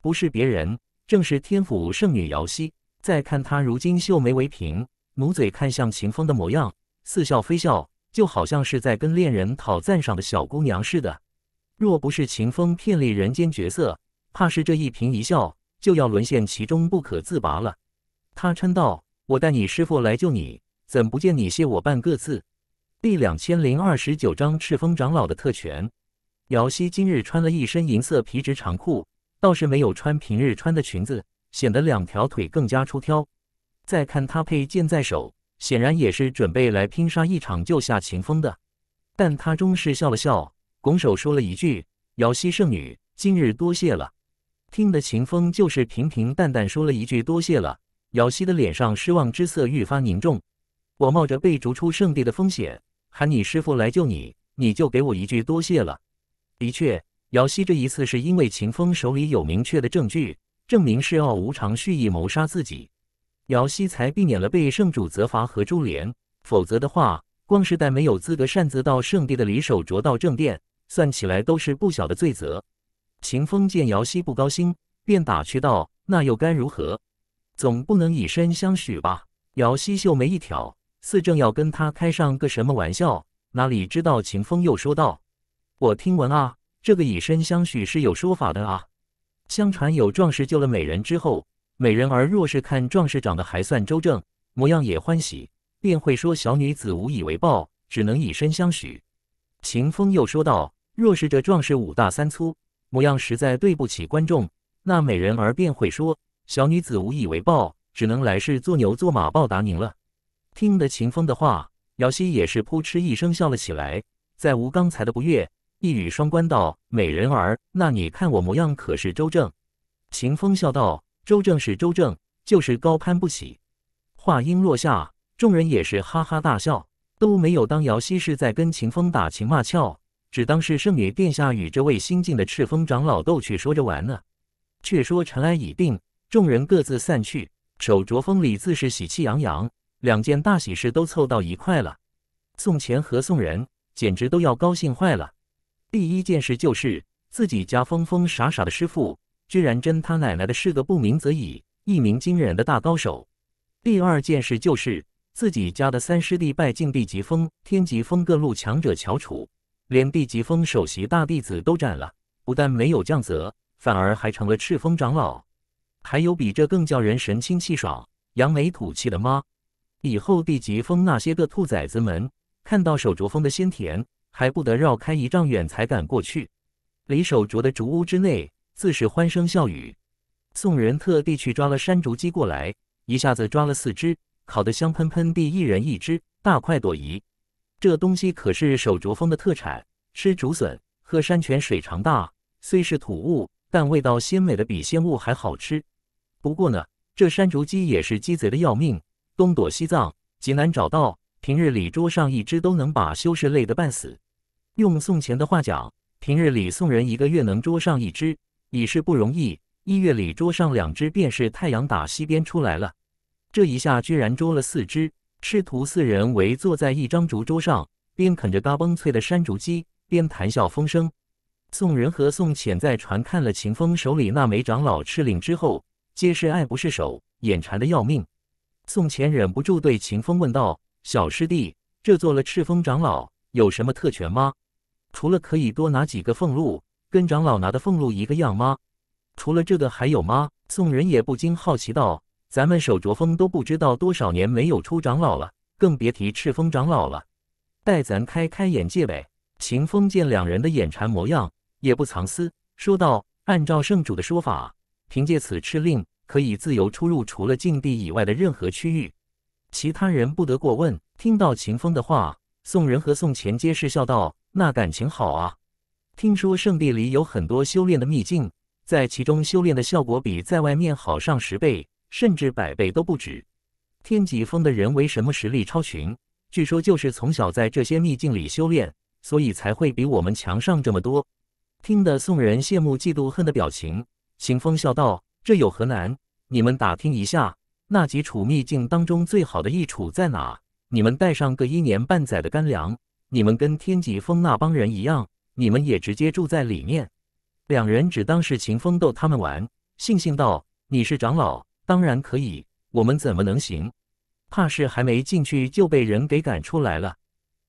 不是别人，正是天府圣女瑶溪。再看她如今秀眉微颦、努嘴看向秦风的模样，似笑非笑，就好像是在跟恋人讨赞赏的小姑娘似的。若不是秦风骗力人间角色，怕是这一颦一笑就要沦陷其中不可自拔了。他嗔道：“我带你师傅来救你，怎不见你谢我半个字？”第两千零二十九章赤峰长老的特权。瑶溪今日穿了一身银色皮质长裤。倒是没有穿平日穿的裙子，显得两条腿更加出挑。再看她佩剑在手，显然也是准备来拼杀一场救下秦风的。但他终是笑了笑，拱手说了一句：“瑶溪圣女，今日多谢了。”听得秦风就是平平淡淡说了一句“多谢了”，瑶溪的脸上失望之色愈发凝重。我冒着被逐出圣地的风险喊你师傅来救你，你就给我一句多谢了？的确。姚希这一次是因为秦风手里有明确的证据，证明是要无常蓄意谋杀自己，姚希才避免了被圣主责罚和株连。否则的话，光是带没有资格擅自到圣地的李守卓到正殿，算起来都是不小的罪责。秦风见姚希不高兴，便打趣道：“那又该如何？总不能以身相许吧？”姚希秀眉一挑，似正要跟他开上个什么玩笑，哪里知道秦风又说道：“我听闻啊。”这个以身相许是有说法的啊。相传有壮士救了美人之后，美人儿若是看壮士长得还算周正，模样也欢喜，便会说小女子无以为报，只能以身相许。秦风又说道，若是这壮士五大三粗，模样实在对不起观众，那美人儿便会说小女子无以为报，只能来世做牛做马报答您了。听得秦风的话，姚希也是扑哧一声笑了起来，再无刚才的不悦。一语双关道：“美人儿，那你看我模样，可是周正？”秦风笑道：“周正是周正，就是高攀不起。”话音落下，众人也是哈哈大笑，都没有当姚希是在跟秦风打情骂俏，只当是圣女殿下与这位新晋的赤峰长老逗趣说着玩呢。却说尘埃已定，众人各自散去，手镯风里自是喜气洋洋，两件大喜事都凑到一块了，送钱和送人，简直都要高兴坏了。第一件事就是自己家疯疯傻傻的师傅，居然真他奶奶的是个不鸣则已，一鸣惊人的大高手。第二件事就是自己家的三师弟拜晋地级峰、天级峰各路强者翘楚，连地级峰首席大弟子都占了，不但没有降泽，反而还成了赤峰长老。还有比这更叫人神清气爽、扬眉吐气的吗？以后地级峰那些个兔崽子们看到手镯峰的鲜田。还不得绕开一丈远才敢过去。李守拙的竹屋之内，自是欢声笑语。宋人特地去抓了山竹鸡过来，一下子抓了四只，烤得香喷喷的，一人一只，大快朵颐。这东西可是守拙峰的特产，吃竹笋，喝山泉水，长大虽是土物，但味道鲜美的比鲜物还好吃。不过呢，这山竹鸡也是鸡贼的要命，东躲西藏，极难找到。平日里桌上一只都能把修士累得半死。用宋钱的话讲，平日里宋人一个月能捉上一只已是不容易，一月里捉上两只便是太阳打西边出来了。这一下居然捉了四只，师徒四人围坐在一张竹桌上，边啃着嘎嘣脆的山竹鸡，边谈笑风生。宋仁和宋潜在船看了秦风手里那枚长老赤令之后，皆是爱不释手，眼馋的要命。宋钱忍不住对秦风问道：“小师弟，这做了赤峰长老有什么特权吗？”除了可以多拿几个俸禄，跟长老拿的俸禄一个样吗？除了这个还有吗？宋仁也不禁好奇道：“咱们手镯峰都不知道多少年没有出长老了，更别提赤峰长老了，待咱开开眼界呗。”秦风见两人的眼馋模样，也不藏私，说道：“按照圣主的说法，凭借此敕令，可以自由出入除了禁地以外的任何区域，其他人不得过问。”听到秦风的话，宋仁和宋乾皆是笑道。那感情好啊！听说圣地里有很多修炼的秘境，在其中修炼的效果比在外面好上十倍，甚至百倍都不止。天极峰的人为什么实力超群？据说就是从小在这些秘境里修炼，所以才会比我们强上这么多。听得宋人羡慕、嫉妒、恨的表情，秦风笑道：“这有何难？你们打听一下，那几处秘境当中最好的一处在哪？你们带上个一年半载的干粮。”你们跟天极峰那帮人一样，你们也直接住在里面。两人只当是秦风逗他们玩，悻悻道：“你是长老，当然可以。我们怎么能行？怕是还没进去就被人给赶出来了。”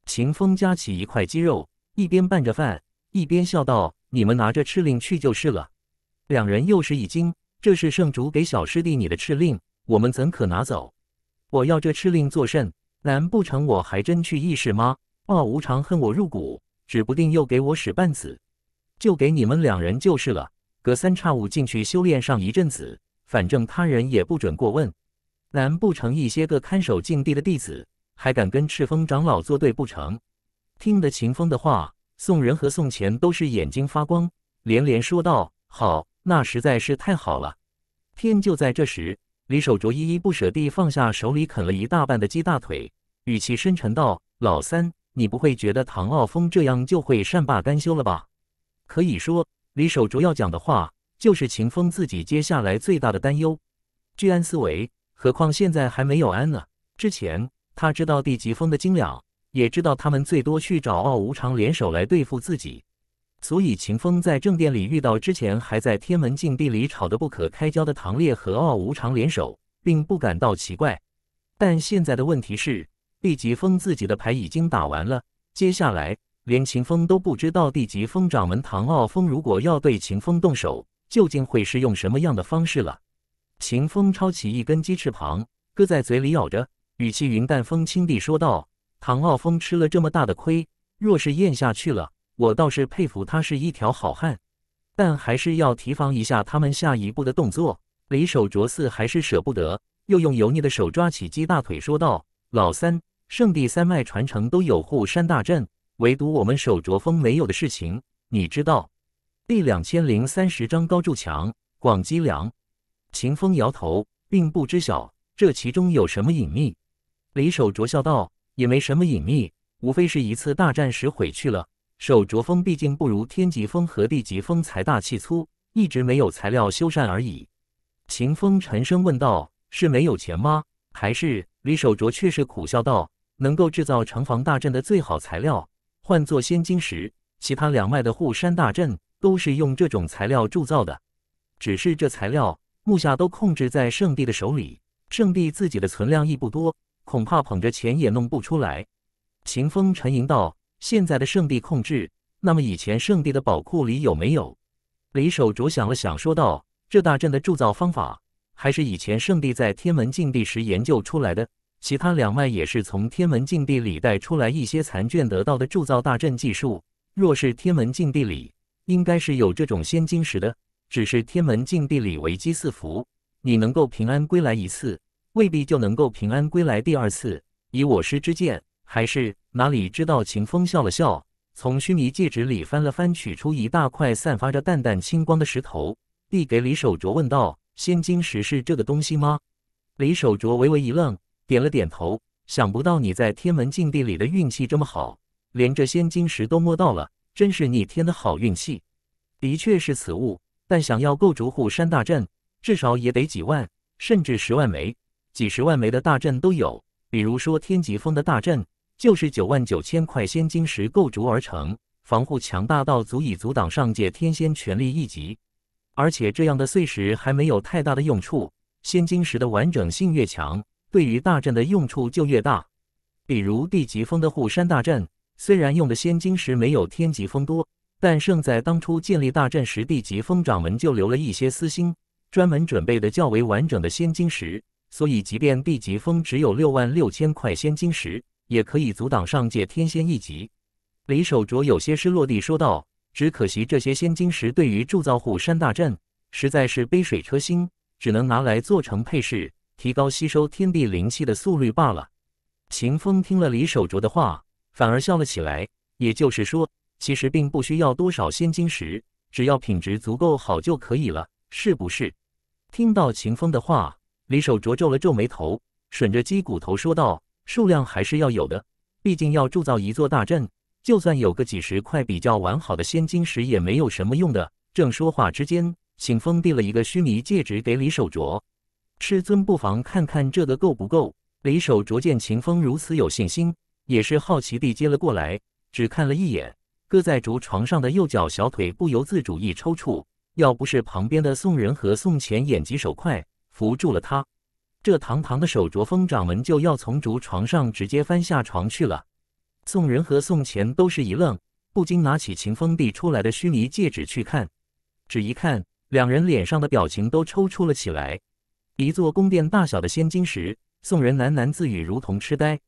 秦风夹起一块鸡肉，一边拌着饭，一边笑道：“你们拿着敕令去就是了。”两人又是一惊：“这是圣主给小师弟你的敕令，我们怎可拿走？我要这敕令作甚？难不成我还真去议事吗？”暴无常恨我入骨，指不定又给我使绊子，就给你们两人就是了。隔三差五进去修炼上一阵子，反正他人也不准过问。难不成一些个看守禁地的弟子还敢跟赤峰长老作对不成？听得秦风的话，宋仁和宋钱都是眼睛发光，连连说道：“好，那实在是太好了。”天就在这时，李守卓依依不舍地放下手里啃了一大半的鸡大腿，语气深沉道：“老三。”你不会觉得唐傲峰这样就会善罢甘休了吧？可以说，李守卓要讲的话，就是秦风自己接下来最大的担忧。居安思危，何况现在还没有安呢。之前他知道地极风的精了，也知道他们最多去找傲无常联手来对付自己，所以秦风在正殿里遇到之前还在天门禁地里吵得不可开交的唐烈和傲无常联手，并不感到奇怪。但现在的问题是。地级风自己的牌已经打完了，接下来连秦风都不知道地级风掌门唐傲峰如果要对秦风动手，究竟会是用什么样的方式了。秦风抄起一根鸡翅膀，搁在嘴里咬着，语气云淡风轻地说道：“唐傲峰吃了这么大的亏，若是咽下去了，我倒是佩服他是一条好汉，但还是要提防一下他们下一步的动作。”李守卓四还是舍不得，又用油腻的手抓起鸡大腿说道：“老三。”圣地三脉传承都有护山大阵，唯独我们手镯峰没有的事情，你知道？第两千零三十章高筑墙，广积粮。秦风摇头，并不知晓这其中有什么隐秘。李守卓笑道：“也没什么隐秘，无非是一次大战时毁去了。手镯峰毕竟不如天极峰和地极峰财大气粗，一直没有材料修缮而已。”秦风沉声问道：“是没有钱吗？还是？”李守卓却是苦笑道。能够制造城防大阵的最好材料，换作仙晶石，其他两脉的护山大阵都是用这种材料铸造的。只是这材料，目下都控制在圣地的手里，圣地自己的存量亦不多，恐怕捧着钱也弄不出来。秦风沉吟道：“现在的圣地控制，那么以前圣地的宝库里有没有？”李守卓想了想，说道：“这大阵的铸造方法，还是以前圣地在天门禁地时研究出来的。”其他两脉也是从天门禁地里带出来一些残卷得到的铸造大阵技术。若是天门禁地里，应该是有这种仙晶石的。只是天门禁地里危机四伏，你能够平安归来一次，未必就能够平安归来第二次。以我师之见，还是哪里知道？秦风笑了笑，从须弥戒指里翻了翻，取出一大块散发着淡淡青光的石头，递给李守卓，问道：“仙晶石是这个东西吗？”李守卓微微一愣。点了点头，想不到你在天门禁地里的运气这么好，连这仙晶石都摸到了，真是逆天的好运气。的确是此物，但想要构筑护山大阵，至少也得几万，甚至十万枚，几十万枚的大阵都有。比如说天极峰的大阵，就是九万九千块仙晶石构筑而成，防护强大到足以阻挡上界天仙全力一击。而且这样的碎石还没有太大的用处，仙晶石的完整性越强。对于大阵的用处就越大，比如地级峰的护山大阵，虽然用的仙晶石没有天级峰多，但胜在当初建立大阵时，地级峰掌门就留了一些私心，专门准备的较为完整的仙晶石，所以即便地级峰只有六万六千块仙晶石，也可以阻挡上界天仙一级。李守卓有些失落地说道：“只可惜这些仙晶石对于铸造护山大阵，实在是杯水车薪，只能拿来做成配饰。”提高吸收天地灵气的速率罢了。秦风听了李手镯的话，反而笑了起来。也就是说，其实并不需要多少仙晶石，只要品质足够好就可以了，是不是？听到秦风的话，李手镯皱了皱眉头，吮着鸡骨头说道：“数量还是要有的，毕竟要铸造一座大阵，就算有个几十块比较完好的仙晶石也没有什么用的。”正说话之间，秦风递了一个虚拟戒指给李手镯。师尊，不妨看看这个够不够。李守卓见秦风如此有信心，也是好奇地接了过来，只看了一眼，搁在竹床上的右脚小腿不由自主一抽搐，要不是旁边的宋仁和宋钱眼疾手快扶住了他，这堂堂的手镯峰掌门就要从竹床上直接翻下床去了。宋仁和宋钱都是一愣，不禁拿起秦风递出来的虚拟戒指去看，只一看，两人脸上的表情都抽搐了起来。一座宫殿大小的仙晶石，宋人喃喃自语，如同痴呆。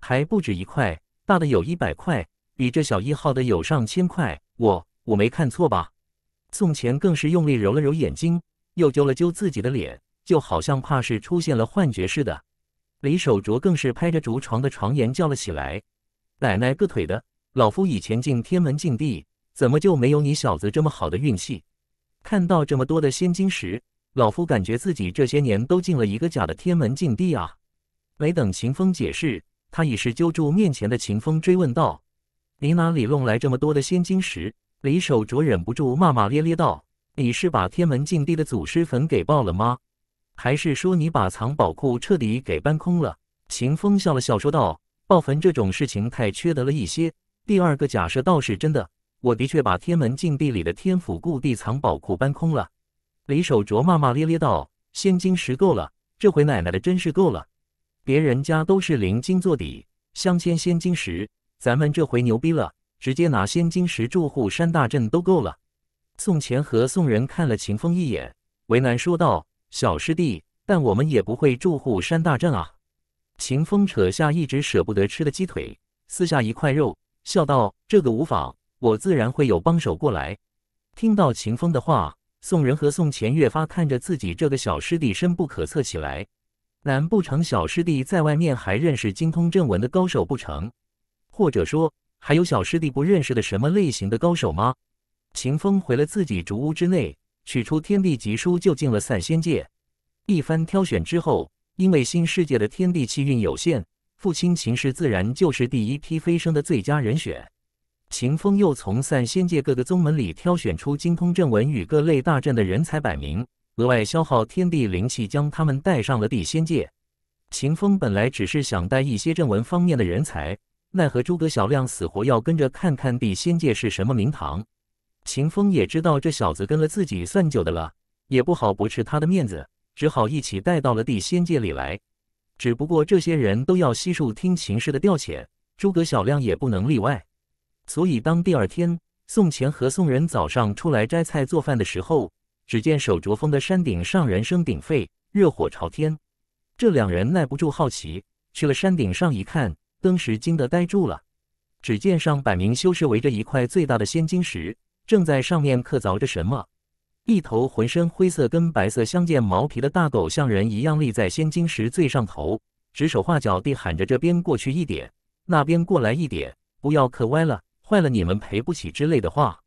还不止一块，大的有一百块，比这小一号的有上千块。我我没看错吧？宋钱更是用力揉了揉眼睛，又揪了揪自己的脸，就好像怕是出现了幻觉似的。李守卓更是拍着竹床的床沿叫了起来：“奶奶个腿的，老夫以前进天门禁地，怎么就没有你小子这么好的运气，看到这么多的仙晶石？”老夫感觉自己这些年都进了一个假的天门禁地啊！没等秦风解释，他已是揪住面前的秦风追问道：“你哪里弄来这么多的仙晶石？”李守卓忍不住骂骂咧咧道：“你是把天门禁地的祖师坟给爆了吗？还是说你把藏宝库彻底给搬空了？”秦风笑了笑说道：“爆坟这种事情太缺德了一些。第二个假设倒是真的，我的确把天门禁地里的天府故地藏宝库搬空了。”李守卓骂骂咧咧道：“仙晶石够了，这回奶奶的真是够了。别人家都是灵晶做底，镶嵌仙晶石，咱们这回牛逼了，直接拿仙晶石住户山大阵都够了。”宋钱和宋仁看了秦风一眼，为难说道：“小师弟，但我们也不会住户山大阵啊。”秦风扯下一直舍不得吃的鸡腿，撕下一块肉，笑道：“这个无妨，我自然会有帮手过来。”听到秦风的话。宋仁和宋钱越发看着自己这个小师弟深不可测起来，难不成小师弟在外面还认识精通阵文的高手不成？或者说还有小师弟不认识的什么类型的高手吗？秦风回了自己竹屋之内，取出天地级书，就进了散仙界。一番挑选之后，因为新世界的天地气运有限，父亲秦氏自然就是第一批飞升的最佳人选。秦风又从散仙界各个宗门里挑选出精通阵文与各类大阵的人才百名，额外消耗天地灵气，将他们带上了地仙界。秦风本来只是想带一些阵文方面的人才，奈何诸葛小亮死活要跟着看看地仙界是什么名堂。秦风也知道这小子跟了自己算久的了，也不好驳斥他的面子，只好一起带到了地仙界里来。只不过这些人都要悉数听秦氏的调遣，诸葛小亮也不能例外。所以，当第二天宋钱和宋仁早上出来摘菜做饭的时候，只见手镯峰的山顶上人声鼎沸，热火朝天。这两人耐不住好奇，去了山顶上一看，登时惊得呆住了。只见上百名修士围着一块最大的仙晶石，正在上面刻凿着什么。一头浑身灰色跟白色相间毛皮的大狗，像人一样立在仙晶石最上头，指手画脚地喊着：“这边过去一点，那边过来一点，不要刻歪了。”坏了，你们赔不起之类的话，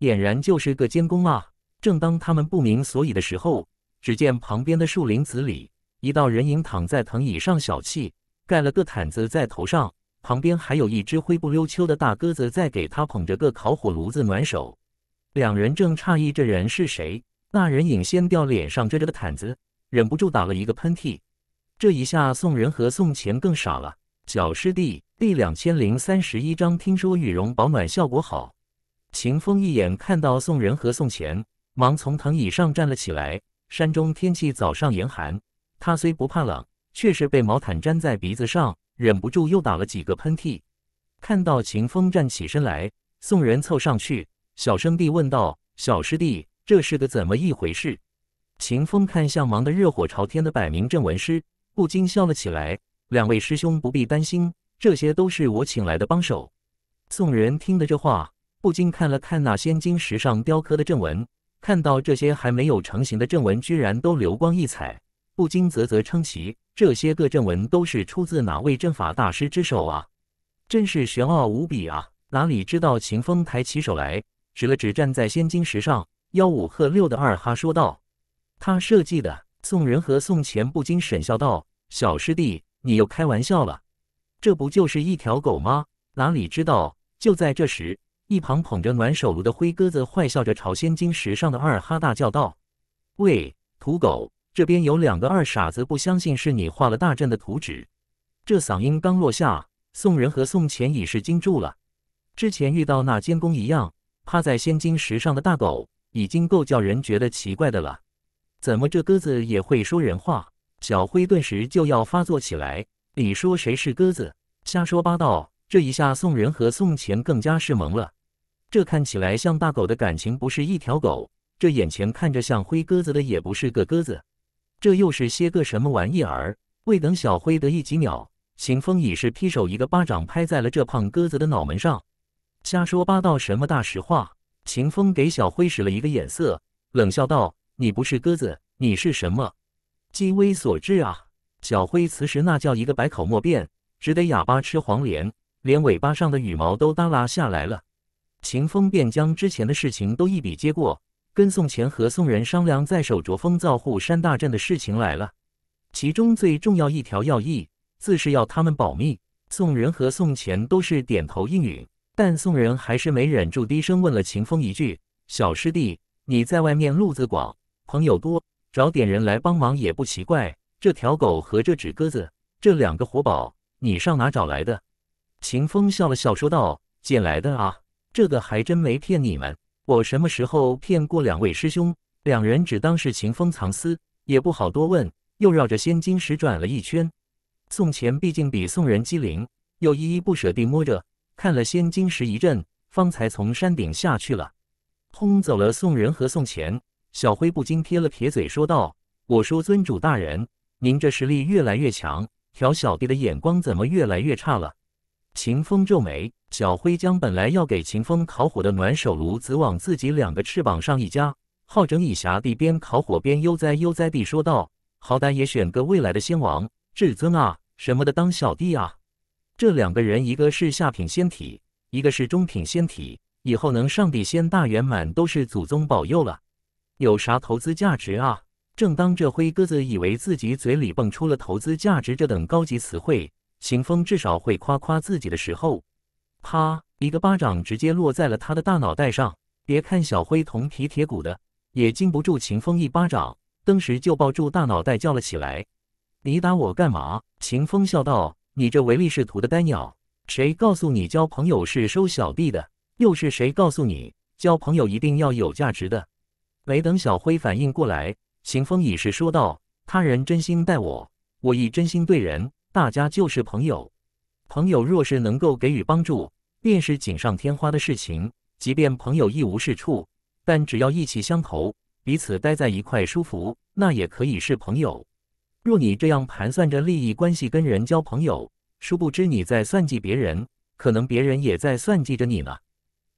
俨然就是个监工啊！正当他们不明所以的时候，只见旁边的树林子里，一道人影躺在藤椅上小憩，盖了个毯子在头上，旁边还有一只灰不溜秋的大鸽子在给他捧着个烤火炉子暖手。两人正诧异这人是谁，那人影掀掉脸上遮着的毯子，忍不住打了一个喷嚏。这一下，宋仁和宋钱更傻了，小师弟。第两千零三十一章，听说羽绒保暖效果好。秦风一眼看到宋仁和宋钱，忙从藤椅上站了起来。山中天气早上严寒，他虽不怕冷，却是被毛毯粘在鼻子上，忍不住又打了几个喷嚏。看到秦风站起身来，宋仁凑上去，小声地问道：“小师弟，这是个怎么一回事？”秦风看向忙得热火朝天的百名镇文师，不禁笑了起来：“两位师兄不必担心。”这些都是我请来的帮手。宋人听得这话，不禁看了看那仙金石上雕刻的阵纹，看到这些还没有成型的阵纹居然都流光溢彩，不禁啧啧称奇。这些个阵纹都是出自哪位阵法大师之手啊？真是玄奥无比啊！哪里知道，秦风抬起手来，指了指站在仙金石上吆五喝六的二哈，说道：“他设计的。”宋人和宋钱不禁沈笑道：“小师弟，你又开玩笑了。”这不就是一条狗吗？哪里知道，就在这时，一旁捧着暖手炉的灰鸽子坏笑着朝仙经石上的二哈大叫道：“喂，土狗，这边有两个二傻子，不相信是你画了大阵的图纸。”这嗓音刚落下，宋仁和宋钱已是惊住了。之前遇到那监工一样趴在仙经石上的大狗，已经够叫人觉得奇怪的了，怎么这鸽子也会说人话？小灰顿时就要发作起来。你说谁是鸽子？瞎说八道！这一下宋仁和宋钱更加是萌了。这看起来像大狗的感情不是一条狗，这眼前看着像灰鸽子的也不是个鸽子，这又是些个什么玩意儿？未等小灰得意几秒，秦风已是劈手一个巴掌拍在了这胖鸽子的脑门上。瞎说八道什么大实话？秦风给小灰使了一个眼色，冷笑道：“你不是鸽子，你是什么？鸡微所至啊！”小灰此时那叫一个百口莫辩，只得哑巴吃黄连，连尾巴上的羽毛都耷拉下来了。秦风便将之前的事情都一笔接过，跟宋钱和宋人商量在手镯峰造护山大阵的事情来了。其中最重要一条要义，自是要他们保密。宋仁和宋钱都是点头应允，但宋仁还是没忍住，低声问了秦风一句：“小师弟，你在外面路子广，朋友多，找点人来帮忙也不奇怪。”这条狗和这纸鸽子，这两个活宝，你上哪找来的？秦风笑了笑说道：“捡来的啊，这个还真没骗你们，我什么时候骗过两位师兄？”两人只当是秦风藏私，也不好多问，又绕着仙金石转了一圈。宋钱毕竟比宋人机灵，又依依不舍地摸着看了仙金石一阵，方才从山顶下去了，轰走了宋人和宋钱。小辉不禁撇了撇嘴说道：“我说尊主大人。”您这实力越来越强，调小弟的眼光怎么越来越差了？秦风皱眉，小灰将本来要给秦风烤火的暖手炉子往自己两个翅膀上一夹，好整以暇地边烤火边悠哉悠哉地说道：“好歹也选个未来的仙王、至尊啊什么的当小弟啊！这两个人一个是下品仙体，一个是中品仙体，以后能上帝仙大圆满都是祖宗保佑了，有啥投资价值啊？”正当这灰鸽子以为自己嘴里蹦出了“投资价值”这等高级词汇，秦风至少会夸夸自己的时候，啪！一个巴掌直接落在了他的大脑袋上。别看小灰铜皮铁骨的，也经不住秦风一巴掌，登时就抱住大脑袋叫了起来：“你打我干嘛？”秦风笑道：“你这唯利是图的呆鸟，谁告诉你交朋友是收小弟的？又是谁告诉你交朋友一定要有价值的？”没等小灰反应过来。行风已是说道：“他人真心待我，我亦真心对人，大家就是朋友。朋友若是能够给予帮助，便是锦上添花的事情。即便朋友一无是处，但只要意气相投，彼此待在一块舒服，那也可以是朋友。若你这样盘算着利益关系跟人交朋友，殊不知你在算计别人，可能别人也在算计着你呢。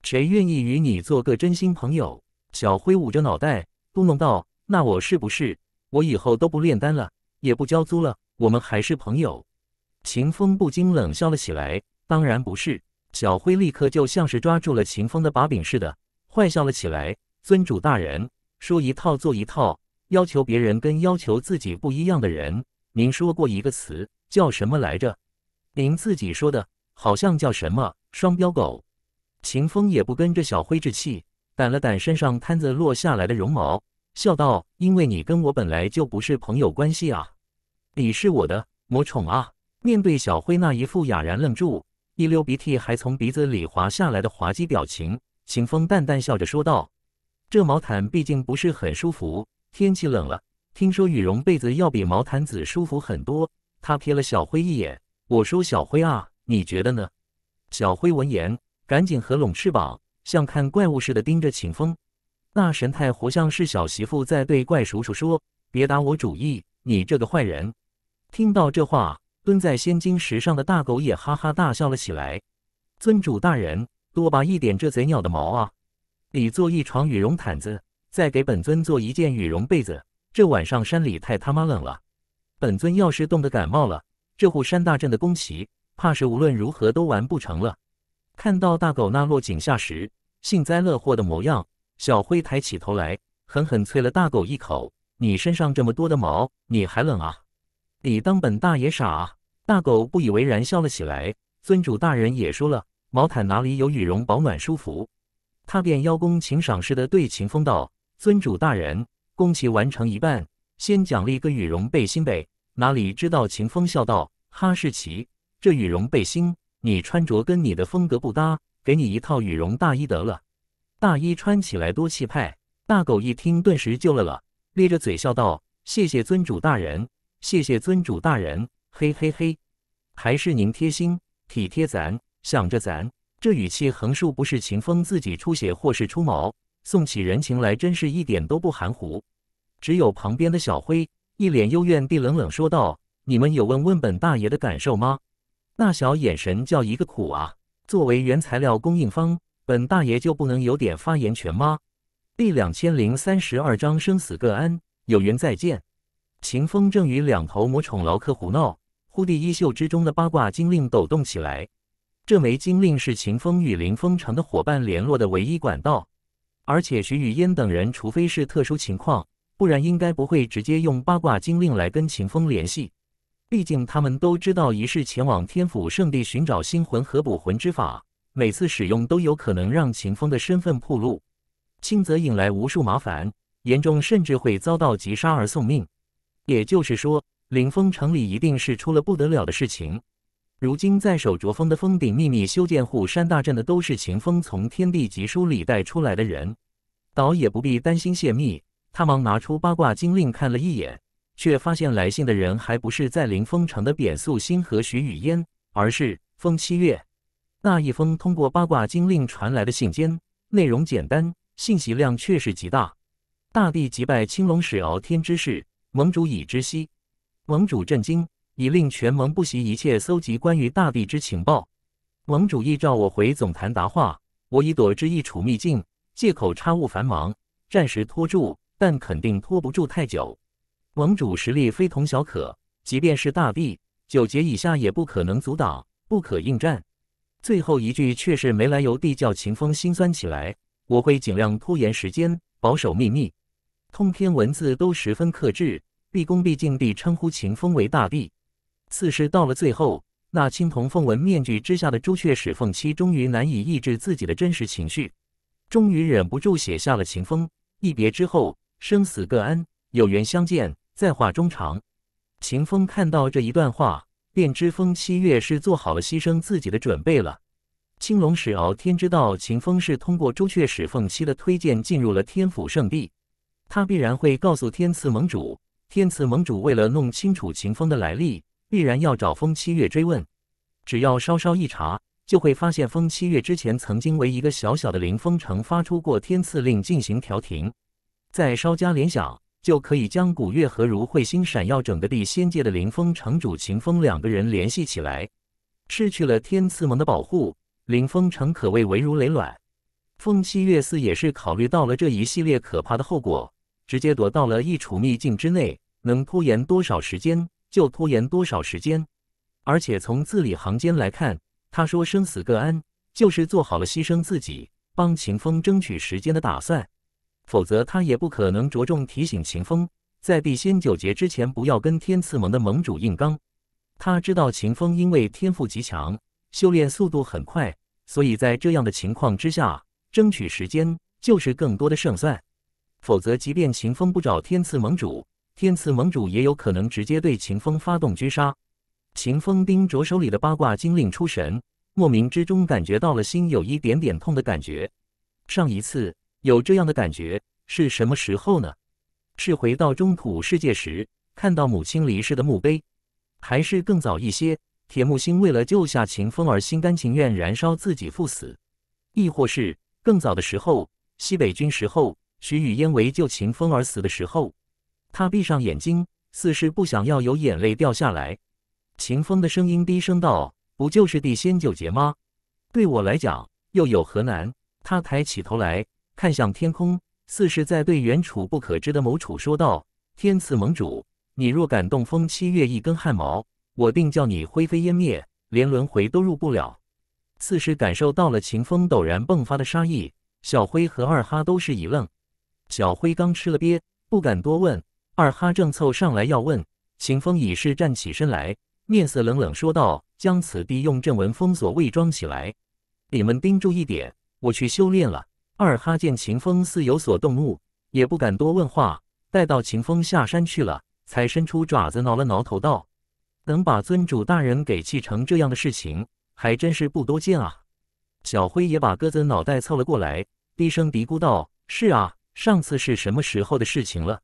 谁愿意与你做个真心朋友？”小辉捂着脑袋嘟囔道。那我是不是我以后都不炼丹了，也不交租了？我们还是朋友。秦风不禁冷笑了起来。当然不是。小辉立刻就像是抓住了秦风的把柄似的，坏笑了起来。尊主大人说一套做一套，要求别人跟要求自己不一样的人，您说过一个词叫什么来着？您自己说的，好像叫什么双标狗。秦风也不跟着小辉置气，掸了掸身上摊子落下来的绒毛。笑道：“因为你跟我本来就不是朋友关系啊，你是我的魔宠啊！”面对小辉那一副哑然愣住、一溜鼻涕还从鼻子里滑下来的滑稽表情，秦风淡淡笑着说道：“这毛毯毕竟不是很舒服，天气冷了，听说羽绒被子要比毛毯子舒服很多。”他瞥了小辉一眼，“我说小辉啊，你觉得呢？”小辉闻言，赶紧合拢翅膀，像看怪物似的盯着秦风。那神态活像是小媳妇在对怪叔叔说：“别打我主意，你这个坏人！”听到这话，蹲在仙晶石上的大狗也哈哈大笑了起来。“尊主大人，多拔一点这贼鸟的毛啊！你做一床羽绒毯子，再给本尊做一件羽绒被子。这晚上山里太他妈冷了，本尊要是冻得感冒了，这虎山大阵的攻袭，怕是无论如何都完不成了。”看到大狗那落井下石、幸灾乐祸的模样。小灰抬起头来，狠狠啐了大狗一口：“你身上这么多的毛，你还冷啊？你当本大爷傻？”啊？”大狗不以为然笑了起来。尊主大人也说了，毛毯哪里有羽绒保暖舒服？他便邀功请赏似的对秦风道：“尊主大人，宫崎完成一半，先奖励个羽绒背心呗。”哪里知道秦风笑道：“哈士奇，这羽绒背心你穿着跟你的风格不搭，给你一套羽绒大衣得了。”大衣穿起来多气派！大狗一听，顿时就乐了，咧着嘴笑道：“谢谢尊主大人，谢谢尊主大人，嘿嘿嘿，还是您贴心体贴咱，想着咱。”这语气横竖不是秦风自己出血或是出毛，送起人情来真是一点都不含糊。只有旁边的小灰一脸幽怨地冷冷说道：“你们有问问本大爷的感受吗？”那小眼神叫一个苦啊！作为原材料供应方。本大爷就不能有点发言权吗？第两千零三十二章生死各安，有缘再见。秦风正与两头母宠劳克胡闹，忽地衣袖之中的八卦金令抖动起来。这枚金令是秦风与林风城的伙伴联络的唯一管道，而且徐雨嫣等人除非是特殊情况，不然应该不会直接用八卦金令来跟秦风联系。毕竟他们都知道，仪式前往天府圣地寻找星魂和捕魂之法。每次使用都有可能让秦风的身份暴露，轻则引来无数麻烦，严重甚至会遭到击杀而送命。也就是说，凌风城里一定是出了不得了的事情。如今在守镯峰的峰顶秘密修建护山大阵的，都是秦风从天地级书里带出来的人。倒也不必担心泄密。他忙拿出八卦金令看了一眼，却发现来信的人还不是在凌风城的扁素心和徐雨嫣，而是风七月。那一封通过八卦金令传来的信笺，内容简单，信息量却是极大。大帝击败青龙使敖天之事，盟主已知悉。盟主震惊，已令全盟不惜一切搜集关于大帝之情报。盟主亦召我回总坛答话，我已躲至一处秘境，借口差务繁忙，暂时拖住，但肯定拖不住太久。盟主实力非同小可，即便是大帝九劫以下也不可能阻挡，不可应战。最后一句却是没来由地叫秦风心酸起来。我会尽量拖延时间，保守秘密。通篇文字都十分克制，毕恭毕敬地称呼秦风为大帝。此事到了最后，那青铜凤纹面具之下的朱雀始凤七终于难以抑制自己的真实情绪，终于忍不住写下了：“秦风，一别之后，生死各安，有缘相见在话中长。”秦风看到这一段话。便知风七月是做好了牺牲自己的准备了。青龙使敖天知道，秦风是通过朱雀使凤七的推荐进入了天府圣地，他必然会告诉天赐盟主。天赐盟主为了弄清楚秦风的来历，必然要找风七月追问。只要稍稍一查，就会发现风七月之前曾经为一个小小的灵风城发出过天赐令进行调停。再稍加联想。就可以将古月和如彗星闪耀整个地仙界的林风城主秦风两个人联系起来。失去了天赐盟的保护，林风城可谓危如累卵。凤七月四也是考虑到了这一系列可怕的后果，直接躲到了一处秘境之内，能拖延多少时间就拖延多少时间。而且从字里行间来看，他说“生死各安”，就是做好了牺牲自己帮秦风争取时间的打算。否则，他也不可能着重提醒秦风，在地仙九劫之前不要跟天赐盟的盟主硬刚。他知道秦风因为天赋极强，修炼速度很快，所以在这样的情况之下，争取时间就是更多的胜算。否则，即便秦风不找天赐盟主，天赐盟主也有可能直接对秦风发动狙杀。秦风盯着手里的八卦精令出神，莫名之中感觉到了心有一点点痛的感觉。上一次。有这样的感觉是什么时候呢？是回到中土世界时看到母亲离世的墓碑，还是更早一些？铁木心为了救下秦风而心甘情愿燃烧自己赴死，亦或是更早的时候，西北军时候，徐雨嫣为救秦风而死的时候？他闭上眼睛，似是不想要有眼泪掉下来。秦风的声音低声道：“不就是地仙九劫吗？对我来讲又有何难？”他抬起头来。看向天空，似是在对远处不可知的某处说道：“天赐盟主，你若敢动风七月一根汗毛，我定叫你灰飞烟灭，连轮回都入不了。”似是感受到了秦风陡然迸发的杀意，小辉和二哈都是一愣。小辉刚吃了瘪，不敢多问；二哈正凑上来要问，秦风已是站起身来，面色冷冷说道：“将此地用阵纹封锁、伪装起来，你们盯住一点，我去修炼了。”二哈见秦风似有所动怒，也不敢多问话。待到秦风下山去了，才伸出爪子挠了挠头，道：“能把尊主大人给气成这样的事情，还真是不多见啊。”小辉也把鸽子脑袋凑了过来，低声嘀咕道：“是啊，上次是什么时候的事情了？”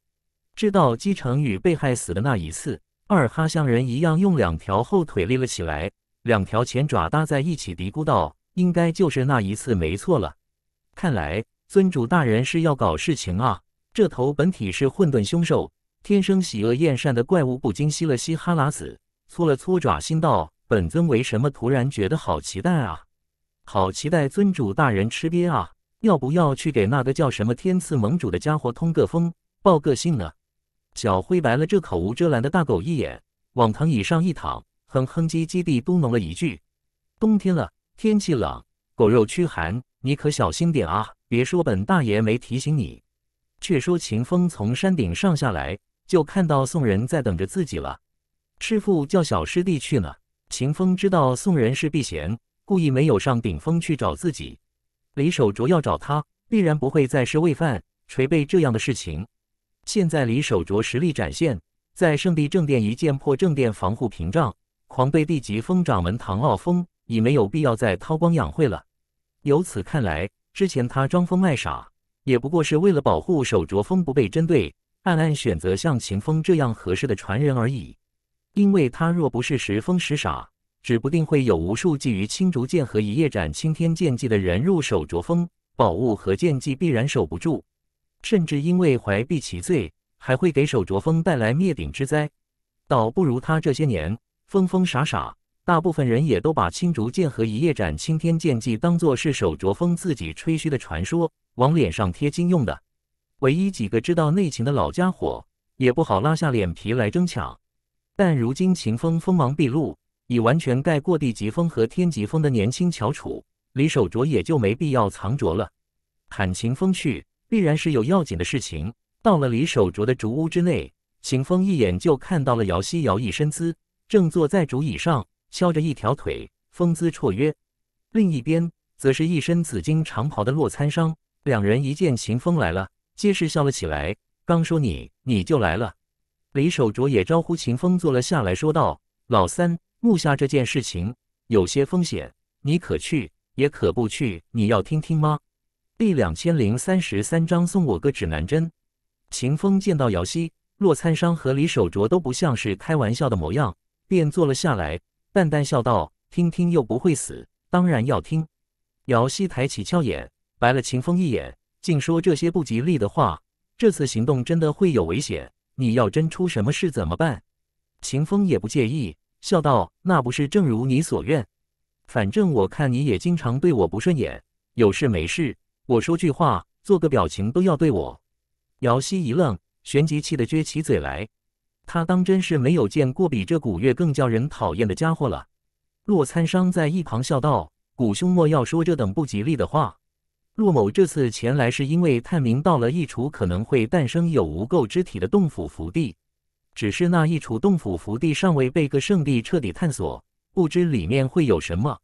知道姬成宇被害死的那一次，二哈像人一样用两条后腿立了起来，两条前爪搭在一起，嘀咕道：“应该就是那一次没错了。”看来尊主大人是要搞事情啊！这头本体是混沌凶兽，天生喜恶厌善的怪物不禁吸了吸哈喇子，搓了搓爪，心道：本尊为什么突然觉得好期待啊？好期待尊主大人吃瘪啊！要不要去给那个叫什么天赐盟主的家伙通个风，报个信呢？小灰白了这口无遮拦的大狗一眼，往藤椅上一躺，哼哼唧唧地嘟哝了一句：“冬天了，天气冷，狗肉驱寒。”你可小心点啊！别说本大爷没提醒你，却说秦风从山顶上下来，就看到宋人在等着自己了。师傅叫小师弟去呢。秦风知道宋人是避嫌，故意没有上顶峰去找自己。李守卓要找他，必然不会再是喂饭、捶背这样的事情。现在李守卓实力展现，在圣地正殿一剑破正殿防护屏障，狂背地疾风掌门唐傲风已没有必要再韬光养晦了。由此看来，之前他装疯卖傻，也不过是为了保护手镯峰不被针对，暗暗选择像秦风这样合适的传人而已。因为他若不是时疯时傻，指不定会有无数觊觎青竹剑和一叶斩青天剑技的人入手镯峰宝物和剑技，必然守不住，甚至因为怀璧其罪，还会给手镯峰带来灭顶之灾。倒不如他这些年疯疯傻傻。大部分人也都把青竹剑和一夜斩青天剑技当做是手镯峰自己吹嘘的传说，往脸上贴金用的。唯一几个知道内情的老家伙，也不好拉下脸皮来争抢。但如今秦风锋芒毕露，已完全盖过地级风和天级风的年轻翘楚李手镯，也就没必要藏着了。喊秦风去，必然是有要紧的事情。到了李手镯的竹屋之内，秦风一眼就看到了姚西瑶一身姿，正坐在竹椅上。翘着一条腿，风姿绰约；另一边则是一身紫金长袍的洛参商。两人一见秦风来了，皆是笑了起来。刚说你，你就来了。李守卓也招呼秦风坐了下来，说道：“老三，木下这件事情有些风险，你可去也可不去，你要听听吗？”第两千零三十三章送我个指南针。秦风见到姚希、洛参商和李守卓都不像是开玩笑的模样，便坐了下来。淡淡笑道：“听听又不会死，当然要听。”姚希抬起俏眼，白了秦风一眼，竟说这些不吉利的话。这次行动真的会有危险，你要真出什么事怎么办？秦风也不介意，笑道：“那不是正如你所愿？反正我看你也经常对我不顺眼，有事没事我说句话、做个表情都要对我。”姚希一愣，旋即气得撅起嘴来。他当真是没有见过比这古月更叫人讨厌的家伙了。洛参商在一旁笑道：“古兄莫要说这等不吉利的话。洛某这次前来是因为探明到了一处可能会诞生有无垢之体的洞府福地，只是那一处洞府福地尚未被各圣地彻底探索，不知里面会有什么，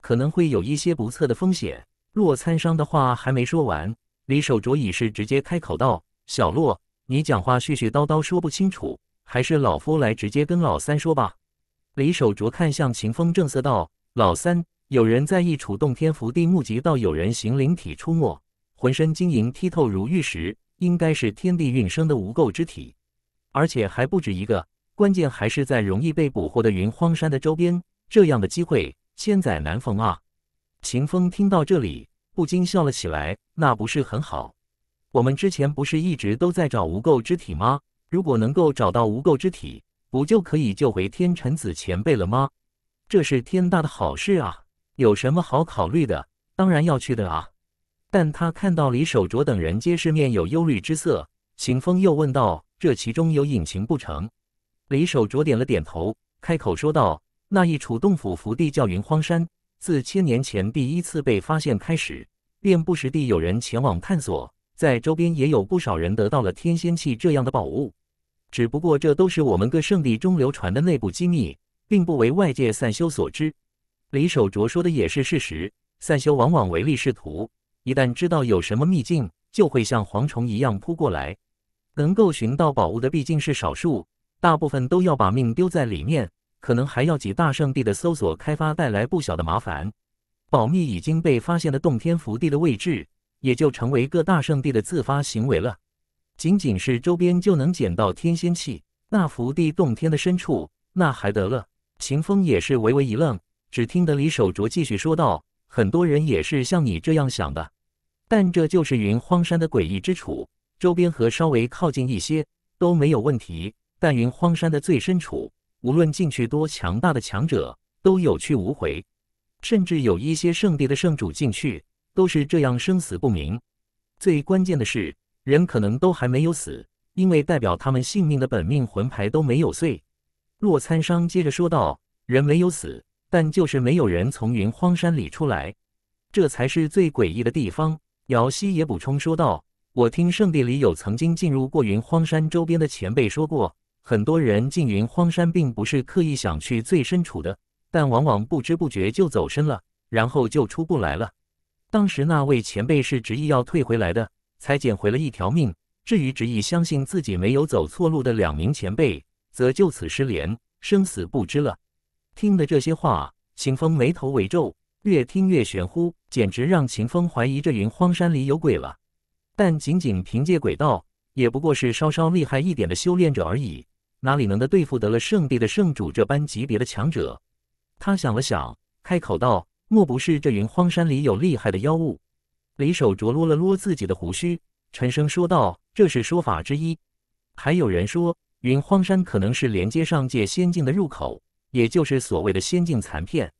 可能会有一些不测的风险。”洛参商的话还没说完，李守卓已是直接开口道：“小洛，你讲话絮絮叨叨，说不清楚。”还是老夫来直接跟老三说吧。李守卓看向秦风，正色道：“老三，有人在一处洞天福地目集到有人形灵体出没，浑身晶莹剔透如玉石，应该是天地运生的无垢之体，而且还不止一个。关键还是在容易被捕获的云荒山的周边，这样的机会千载难逢啊！”秦风听到这里，不禁笑了起来：“那不是很好？我们之前不是一直都在找无垢之体吗？”如果能够找到无垢之体，不就可以救回天辰子前辈了吗？这是天大的好事啊！有什么好考虑的？当然要去的啊！但他看到李守拙等人皆是面有忧虑之色，秦风又问道：“这其中有隐情不成？”李守拙点了点头，开口说道：“那一处洞府福地叫云荒山，自千年前第一次被发现开始，便不时地有人前往探索，在周边也有不少人得到了天仙器这样的宝物。”只不过这都是我们各圣地中流传的内部机密，并不为外界散修所知。李守卓说的也是事实，散修往往唯利是图，一旦知道有什么秘境，就会像蝗虫一样扑过来。能够寻到宝物的毕竟是少数，大部分都要把命丢在里面，可能还要给大圣地的搜索开发带来不小的麻烦。保密已经被发现的洞天福地的位置，也就成为各大圣地的自发行为了。仅仅是周边就能捡到天仙器，那福地洞天的深处，那还得了？秦风也是微微一愣，只听得李守卓继续说道：“很多人也是像你这样想的，但这就是云荒山的诡异之处。周边和稍微靠近一些都没有问题，但云荒山的最深处，无论进去多强大的强者，都有去无回。甚至有一些圣地的圣主进去，都是这样生死不明。最关键的是。”人可能都还没有死，因为代表他们性命的本命魂牌都没有碎。洛参商接着说道：“人没有死，但就是没有人从云荒山里出来，这才是最诡异的地方。”姚希也补充说道：“我听圣地里有曾经进入过云荒山周边的前辈说过，很多人进云荒山并不是刻意想去最深处的，但往往不知不觉就走深了，然后就出不来了。当时那位前辈是执意要退回来的。”才捡回了一条命。至于执意相信自己没有走错路的两名前辈，则就此失联，生死不知了。听的这些话，秦风眉头微皱，越听越玄乎，简直让秦风怀疑这云荒山里有鬼了。但仅仅凭借鬼道，也不过是稍稍厉害一点的修炼者而已，哪里能的对付得了圣地的圣主这般级别的强者？他想了想，开口道：“莫不是这云荒山里有厉害的妖物？”李守卓撸了撸自己的胡须，沉声说道：“这是说法之一。还有人说，云荒山可能是连接上界仙境的入口，也就是所谓的仙境残片，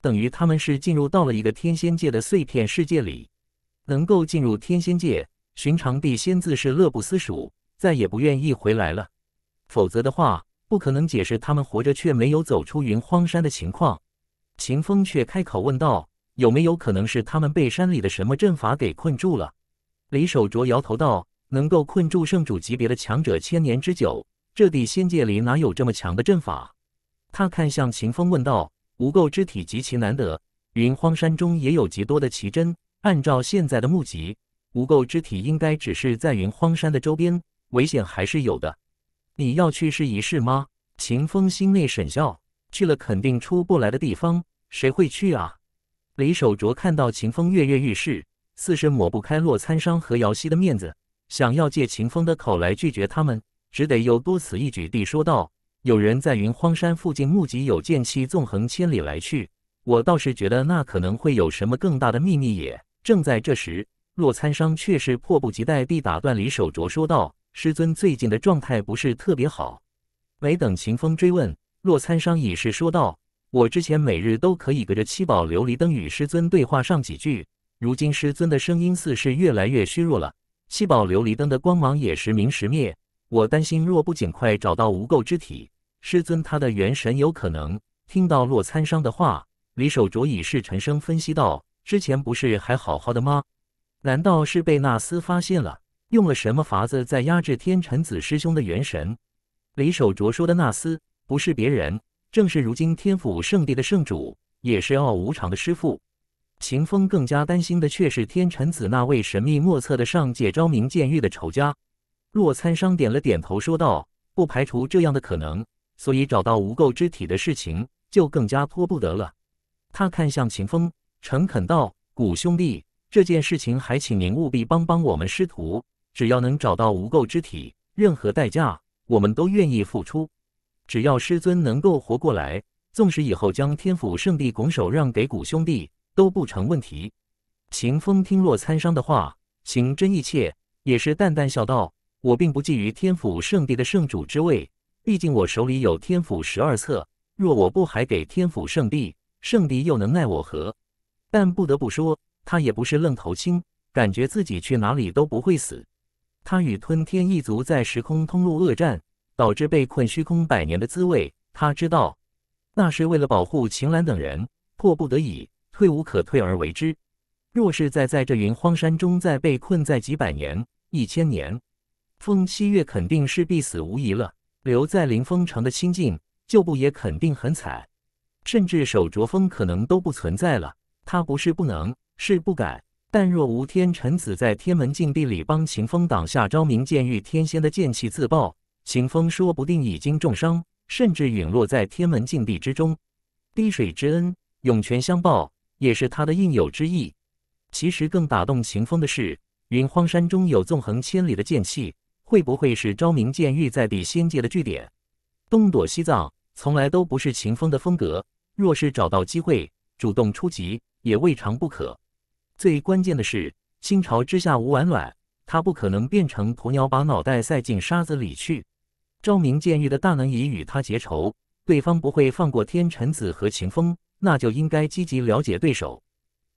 等于他们是进入到了一个天仙界的碎片世界里。能够进入天仙界，寻常地仙自是乐不思蜀，再也不愿意回来了。否则的话，不可能解释他们活着却没有走出云荒山的情况。”秦风却开口问道。有没有可能是他们被山里的什么阵法给困住了？李守卓摇头道：“能够困住圣主级别的强者千年之久，这地仙界里哪有这么强的阵法？”他看向秦风问道：“无垢之体极其难得，云荒山中也有极多的奇珍。按照现在的目击，无垢之体应该只是在云荒山的周边，危险还是有的。你要去试一试吗？”秦风心内沈笑：“去了肯定出不来的地方，谁会去啊？”李守卓看到秦风跃跃欲试，似是抹不开洛参商和姚熙的面子，想要借秦风的口来拒绝他们，只得又多此一举地说道：“有人在云荒山附近目击有剑气纵横千里来去，我倒是觉得那可能会有什么更大的秘密。”也正在这时，洛参商却是迫不及待地打断李守卓说道：“师尊最近的状态不是特别好。”没等秦风追问，洛参商已是说道。我之前每日都可以隔着七宝琉璃灯与师尊对话上几句，如今师尊的声音似是越来越虚弱了，七宝琉璃灯的光芒也时明时灭。我担心若不尽快找到无垢之体，师尊他的元神有可能听到洛参商的话。李守卓已是沉声分析道：“之前不是还好好的吗？难道是被纳斯发现了？用了什么法子在压制天辰子师兄的元神？”李守卓说的纳斯不是别人。正是如今天府圣地的圣主，也是傲无常的师父。秦风更加担心的却是天臣子那位神秘莫测的上界昭明剑域的仇家。洛参商点了点头，说道：“不排除这样的可能，所以找到无垢之体的事情就更加拖不得了。”他看向秦风，诚恳道：“古兄弟，这件事情还请您务必帮帮我们师徒。只要能找到无垢之体，任何代价我们都愿意付出。”只要师尊能够活过来，纵使以后将天府圣地拱手让给古兄弟都不成问题。秦风听若参商的话，情真意切，也是淡淡笑道：“我并不觊觎天府圣地的圣主之位，毕竟我手里有天府十二册。若我不还给天府圣地，圣地又能奈我何？”但不得不说，他也不是愣头青，感觉自己去哪里都不会死。他与吞天一族在时空通路恶战。导致被困虚空百年的滋味，他知道那是为了保护秦岚等人，迫不得已，退无可退而为之。若是再在这云荒山中再被困在几百年、一千年，风七月肯定是必死无疑了。留在凌风城的清静，就不也肯定很惨，甚至手镯峰可能都不存在了。他不是不能，是不敢。但若吴天臣子在天门禁地里帮秦风挡下昭明剑域天仙的剑气自爆。秦风说不定已经重伤，甚至陨落在天门禁地之中。滴水之恩，涌泉相报，也是他的应有之意。其实更打动秦风的是，云荒山中有纵横千里的剑气，会不会是昭明剑域在地仙界的据点？东躲西藏从来都不是秦风的风格。若是找到机会，主动出击也未尝不可。最关键的是，金巢之下无完卵，他不可能变成鸵鸟，把脑袋塞进沙子里去。昭明剑域的大能已与他结仇，对方不会放过天臣子和秦风，那就应该积极了解对手，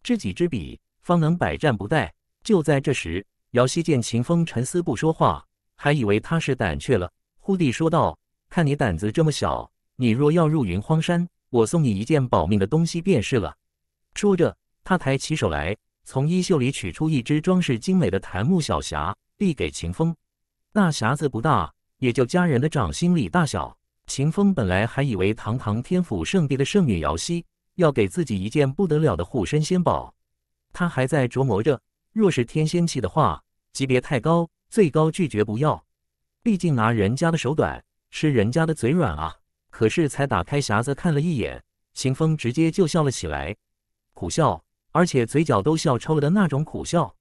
知己知彼，方能百战不殆。就在这时，姚西见秦风沉思不说话，还以为他是胆怯了，忽地说道：“看你胆子这么小，你若要入云荒山，我送你一件保命的东西便是了。”说着，他抬起手来，从衣袖里取出一只装饰精美的檀木小匣，递给秦风。那匣子不大。也就家人的掌心里大小。秦风本来还以为堂堂天府圣地的圣女瑶溪要给自己一件不得了的护身仙宝，他还在琢磨着，若是天仙器的话，级别太高，最高拒绝不要。毕竟拿人家的手短，吃人家的嘴软啊。可是才打开匣子看了一眼，秦风直接就笑了起来，苦笑，而且嘴角都笑抽了的那种苦笑。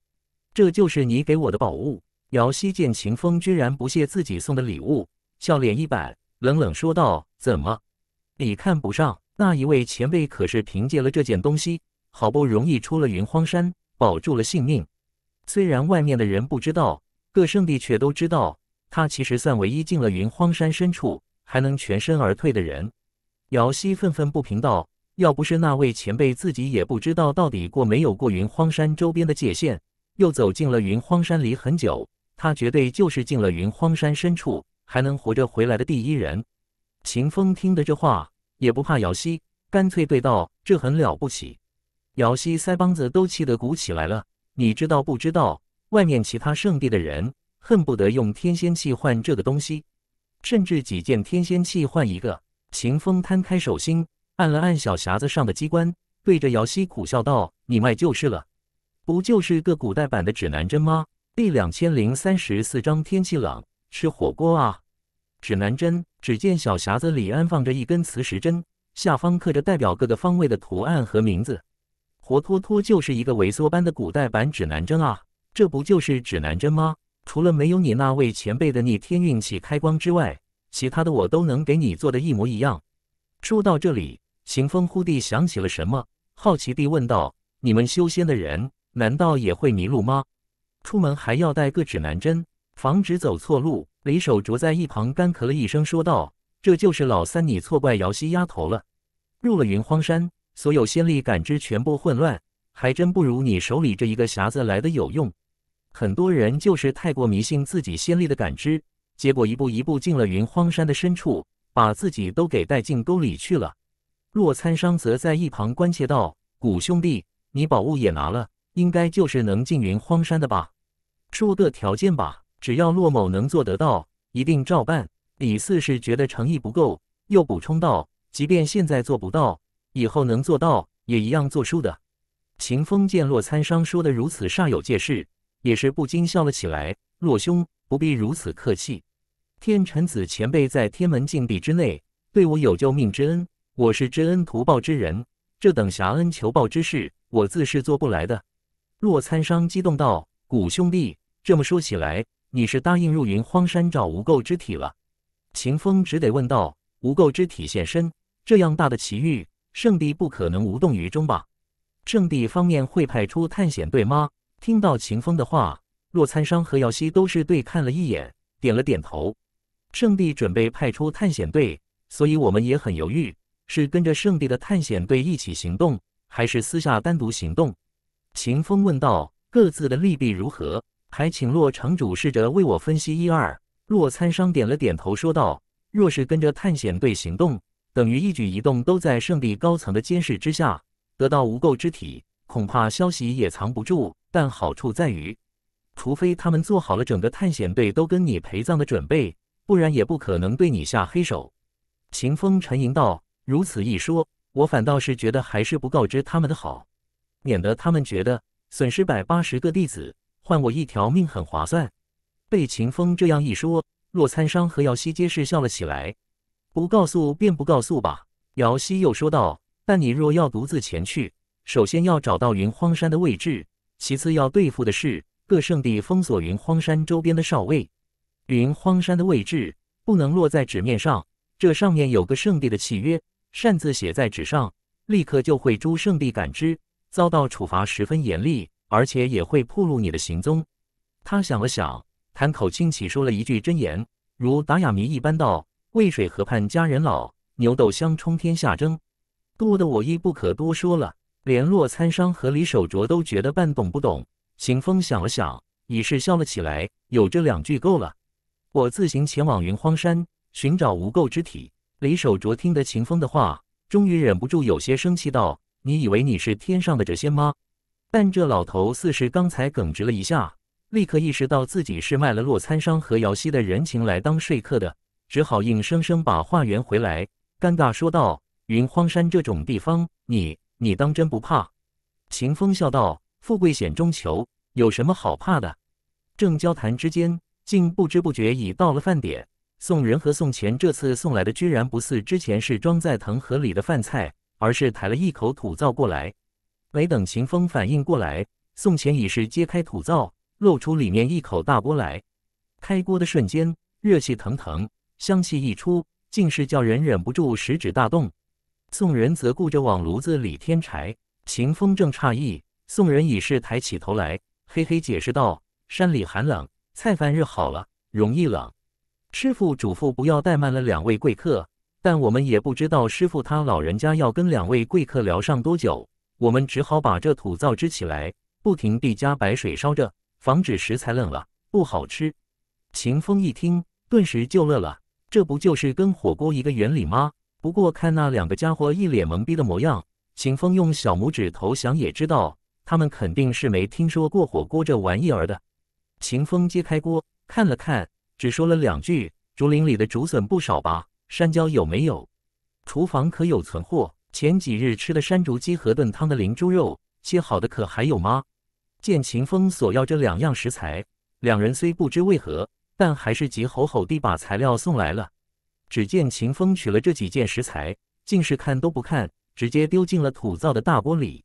这就是你给我的宝物？姚希见秦风居然不屑自己送的礼物，笑脸一板，冷冷说道：“怎么，你看不上？那一位前辈可是凭借了这件东西，好不容易出了云荒山，保住了性命。虽然外面的人不知道，各圣地却都知道，他其实算唯一进了云荒山深处还能全身而退的人。”姚希愤愤不平道：“要不是那位前辈自己也不知道到底过没有过云荒山周边的界限，又走进了云荒山里很久。”他绝对就是进了云荒山深处还能活着回来的第一人。秦风听得这话也不怕姚西，干脆对道：“这很了不起。”姚西腮帮子都气得鼓起来了。你知道不知道，外面其他圣地的人恨不得用天仙器换这个东西，甚至几件天仙器换一个。秦风摊开手心，按了按小匣子上的机关，对着姚西苦笑道：“你卖就是了，不就是个古代版的指南针吗？”第两千零三十四章天气冷，吃火锅啊！指南针，只见小匣子里安放着一根磁石针，下方刻着代表各个方位的图案和名字，活脱脱就是一个萎缩般的古代版指南针啊！这不就是指南针吗？除了没有你那位前辈的逆天运气开光之外，其他的我都能给你做的一模一样。说到这里，秦风忽地想起了什么，好奇地问道：“你们修仙的人，难道也会迷路吗？”出门还要带个指南针，防止走错路。李守拙在一旁干咳了一声，说道：“这就是老三，你错怪姚西丫头了。入了云荒山，所有仙力感知全部混乱，还真不如你手里这一个匣子来的有用。很多人就是太过迷信自己仙力的感知，结果一步一步进了云荒山的深处，把自己都给带进沟里去了。”洛参商则在一旁关切道：“古兄弟，你宝物也拿了，应该就是能进云荒山的吧？”说个条件吧，只要骆某能做得到，一定照办。李四是觉得诚意不够，又补充道：“即便现在做不到，以后能做到，也一样做书的。”秦风见洛参商说的如此煞有介事，也是不禁笑了起来。“洛兄不必如此客气，天臣子前辈在天门禁地之内对我有救命之恩，我是知恩图报之人，这等侠恩求报之事，我自是做不来的。”洛参商激动道：“古兄弟。”这么说起来，你是答应入云荒山找无垢之体了？秦风只得问道：“无垢之体现身，这样大的奇遇，圣地不可能无动于衷吧？圣地方面会派出探险队吗？”听到秦风的话，洛参商和瑶西都是对看了一眼，点了点头。圣地准备派出探险队，所以我们也很犹豫：是跟着圣地的探险队一起行动，还是私下单独行动？秦风问道：“各自的利弊如何？”还请洛城主试着为我分析一二。洛参商点了点头，说道：“若是跟着探险队行动，等于一举一动都在圣地高层的监视之下。得到无垢之体，恐怕消息也藏不住。但好处在于，除非他们做好了整个探险队都跟你陪葬的准备，不然也不可能对你下黑手。”秦风沉吟道：“如此一说，我反倒是觉得还是不告知他们的好，免得他们觉得损失百八十个弟子。”换我一条命很划算。被秦风这样一说，洛参商和姚希皆是笑了起来。不告诉便不告诉吧。姚希又说道：“但你若要独自前去，首先要找到云荒山的位置，其次要对付的是各圣地封锁云荒山周边的少尉。云荒山的位置不能落在纸面上，这上面有个圣地的契约，擅自写在纸上，立刻就会诸圣地感知，遭到处罚十分严厉。”而且也会暴露你的行踪。他想了想，谈口轻启，说了一句真言，如打哑谜一般道：“渭水河畔佳人老，牛斗香冲天下争。”度的我亦不可多说了。连洛参商和李守卓都觉得半懂不懂。秦风想了想，已是笑了起来。有这两句够了。我自行前往云荒山寻找无垢之体。李守卓听得秦风的话，终于忍不住有些生气道：“你以为你是天上的谪仙吗？”但这老头似是刚才耿直了一下，立刻意识到自己是卖了洛参商和瑶西的人情来当说客的，只好硬生生把话圆回来，尴尬说道：“云荒山这种地方，你你当真不怕？”秦风笑道：“富贵险中求，有什么好怕的？”正交谈之间，竟不知不觉已到了饭点。送人和送钱这次送来的，居然不似之前是装在藤盒里的饭菜，而是抬了一口土灶过来。没等秦风反应过来，宋钱已是揭开土灶，露出里面一口大锅来。开锅的瞬间，热气腾腾，香气溢出，竟是叫人忍不住食指大动。宋仁则顾着往炉子里添柴。秦风正诧异，宋仁已是抬起头来，嘿嘿解释道：“山里寒冷，菜饭热好了容易冷。师傅嘱咐不要怠慢了两位贵客，但我们也不知道师傅他老人家要跟两位贵客聊上多久。”我们只好把这土灶支起来，不停地加白水烧着，防止食材冷了不好吃。秦风一听，顿时就乐了，这不就是跟火锅一个原理吗？不过看那两个家伙一脸懵逼的模样，秦风用小拇指头想也知道，他们肯定是没听说过火锅这玩意儿的。秦风揭开锅看了看，只说了两句：“竹林里的竹笋不少吧？山椒有没有？厨房可有存货？”前几日吃的山竹鸡和炖汤的灵猪肉，切好的可还有吗？见秦风索要这两样食材，两人虽不知为何，但还是急吼吼地把材料送来了。只见秦风取了这几件食材，竟是看都不看，直接丢进了土灶的大锅里。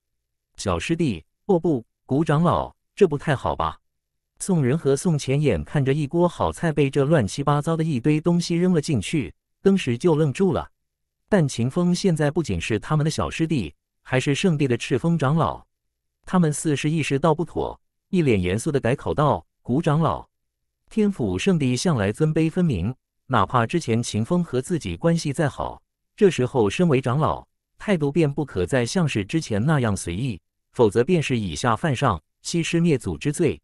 小师弟，哦不，谷长老，这不太好吧？宋仁和宋钱眼看着一锅好菜被这乱七八糟的一堆东西扔了进去，当时就愣住了。但秦风现在不仅是他们的小师弟，还是圣地的赤峰长老。他们似是意识到不妥，一脸严肃的改口道：“古长老，天府圣地向来尊卑分明，哪怕之前秦风和自己关系再好，这时候身为长老，态度便不可再像是之前那样随意，否则便是以下犯上、欺师灭祖之罪。”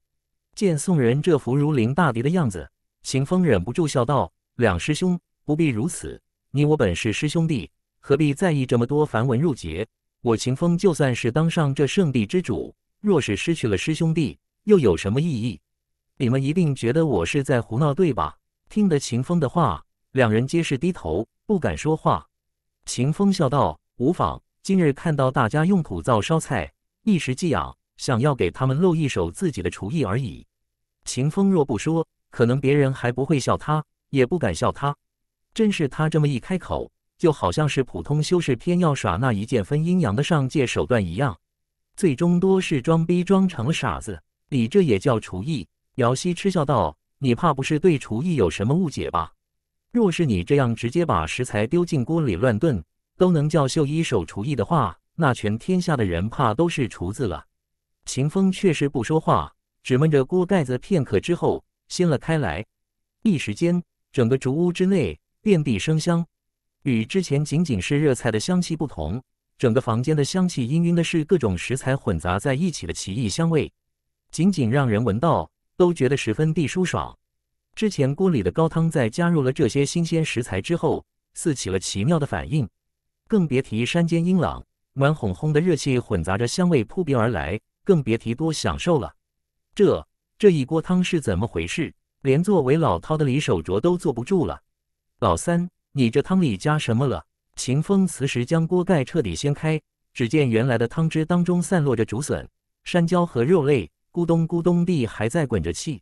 见宋人这如临大敌的样子，秦风忍不住笑道：“两师兄不必如此。”你我本是师兄弟，何必在意这么多繁文缛节？我秦风就算是当上这圣地之主，若是失去了师兄弟，又有什么意义？你们一定觉得我是在胡闹，对吧？听得秦风的话，两人皆是低头，不敢说话。秦风笑道：“无妨，今日看到大家用土灶烧菜，一时寄养，想要给他们露一手自己的厨艺而已。秦风若不说，可能别人还不会笑他，也不敢笑他。”真是他这么一开口，就好像是普通修士偏要耍那一件分阴阳的上界手段一样，最终多是装逼装成了傻子。你这也叫厨艺？姚希嗤笑道：“你怕不是对厨艺有什么误解吧？若是你这样直接把食材丢进锅里乱炖，都能叫秀一手厨艺的话，那全天下的人怕都是厨子了。”秦风却是不说话，只闷着锅盖子片刻之后掀了开来，一时间整个竹屋之内。遍地生香，与之前仅仅是热菜的香气不同，整个房间的香气氤氲的是各种食材混杂在一起的奇异香味，仅仅让人闻到都觉得十分地舒爽。之前锅里的高汤在加入了这些新鲜食材之后，似起了奇妙的反应，更别提山间阴朗、暖烘烘的热气混杂着香味扑鼻而来，更别提多享受了。这这一锅汤是怎么回事？连作为老饕的李守卓都坐不住了。老三，你这汤里加什么了？秦风此时将锅盖彻底掀开，只见原来的汤汁当中散落着竹笋、山椒和肉类，咕咚咕咚地还在滚着气。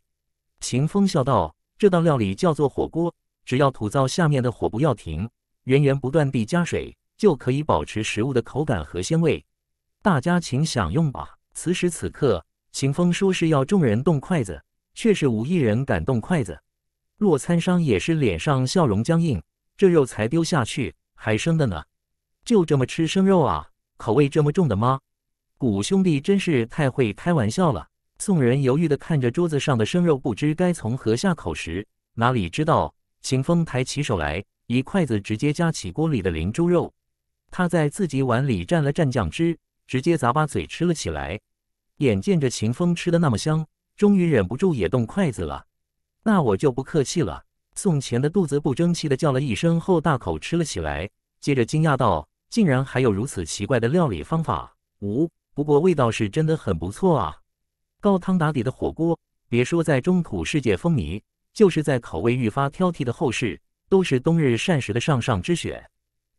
秦风笑道：“这道料理叫做火锅，只要土灶下面的火不要停，源源不断地加水，就可以保持食物的口感和鲜味。大家请享用吧。”此时此刻，秦风说是要众人动筷子，却是无一人敢动筷子。若参商也是脸上笑容僵硬，这肉才丢下去，还生的呢，就这么吃生肉啊？口味这么重的吗？古兄弟真是太会开玩笑了。宋人犹豫地看着桌子上的生肉，不知该从何下口时，哪里知道秦风抬起手来，一筷子直接夹起锅里的灵猪肉，他在自己碗里蘸了蘸酱汁，直接砸把嘴吃了起来。眼见着秦风吃的那么香，终于忍不住也动筷子了。那我就不客气了。宋钱的肚子不争气的叫了一声后，大口吃了起来。接着惊讶道：“竟然还有如此奇怪的料理方法！五，不过味道是真的很不错啊。”高汤打底的火锅，别说在中土世界风靡，就是在口味愈发挑剔的后世，都是冬日膳食的上上之选。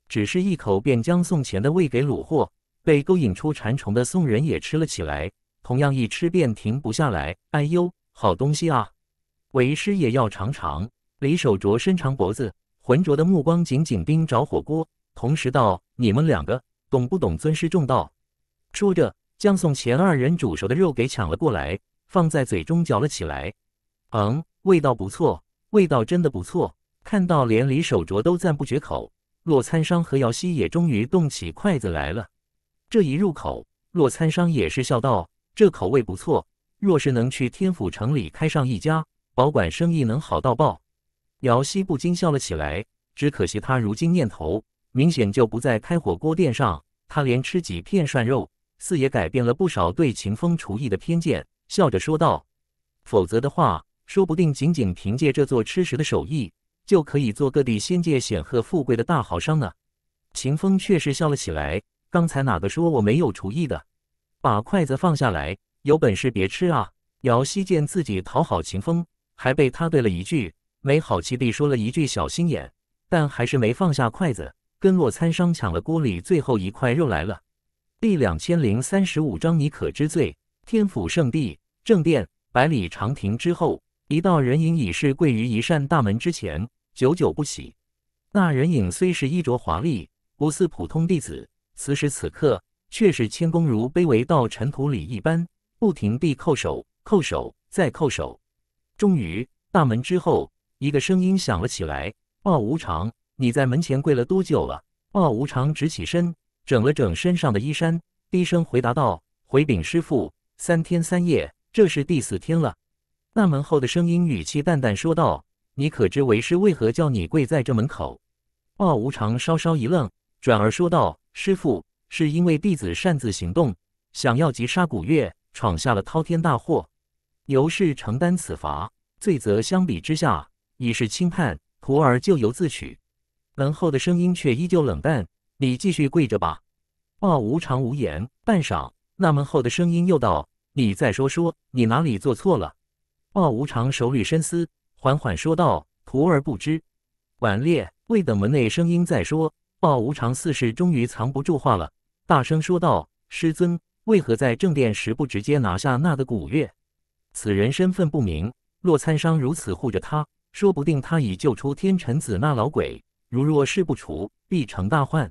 只是一口便将宋钱的胃给虏获，被勾引出馋虫的宋人也吃了起来，同样一吃便停不下来。哎呦，好东西啊！为师也要尝尝。李守卓伸长脖子，浑浊的目光紧紧盯着火锅，同时道：“你们两个懂不懂尊师重道？”说着，将宋前二人煮熟的肉给抢了过来，放在嘴中嚼了起来。嗯，味道不错，味道真的不错。看到连李守卓都赞不绝口，洛参商和姚熙也终于动起筷子来了。这一入口，洛参商也是笑道：“这口味不错，若是能去天府城里开上一家。”保管生意能好到爆，姚希不禁笑了起来。只可惜他如今念头明显就不在开火锅店上。他连吃几片涮肉，四也改变了不少对秦风厨艺的偏见，笑着说道：“否则的话，说不定仅仅凭借这做吃食的手艺，就可以做各地仙界显赫富贵的大豪商呢。”秦风却是笑了起来。刚才哪个说我没有厨艺的？把筷子放下来，有本事别吃啊！姚希见自己讨好秦风。还被他对了一句，没好气地说了一句“小心眼”，但还是没放下筷子，跟落参商抢了锅里最后一块肉来了。第两千零三十五章，你可知罪？天府圣地正殿百里长亭之后，一道人影已是跪于一扇大门之前，久久不起。那人影虽是衣着华丽，不似普通弟子，此时此刻却是谦恭如卑微到尘土里一般，不停地叩首、叩首、再叩首。终于，大门之后，一个声音响了起来：“鲍无常，你在门前跪了多久了？”鲍无常直起身，整了整身上的衣衫，低声回答道：“回禀师傅，三天三夜，这是第四天了。”大门后的声音语气淡淡说道：“你可知为师为何叫你跪在这门口？”鲍无常稍稍一愣，转而说道：“师傅，是因为弟子擅自行动，想要击杀古月，闯下了滔天大祸。”由是承担此罚罪责，相比之下已是轻判。徒儿咎由自取。门后的声音却依旧冷淡：“你继续跪着吧。”鲍无常无言，半晌，那门后的声音又道：“你再说说，你哪里做错了？”鲍无常手里深思，缓缓说道：“徒儿不知。”晚烈未等门内声音再说，鲍无常似是终于藏不住话了，大声说道：“师尊为何在正殿时不直接拿下那个古月？”此人身份不明，若参商如此护着他，说不定他已救出天臣子那老鬼。如若是不除，必成大患。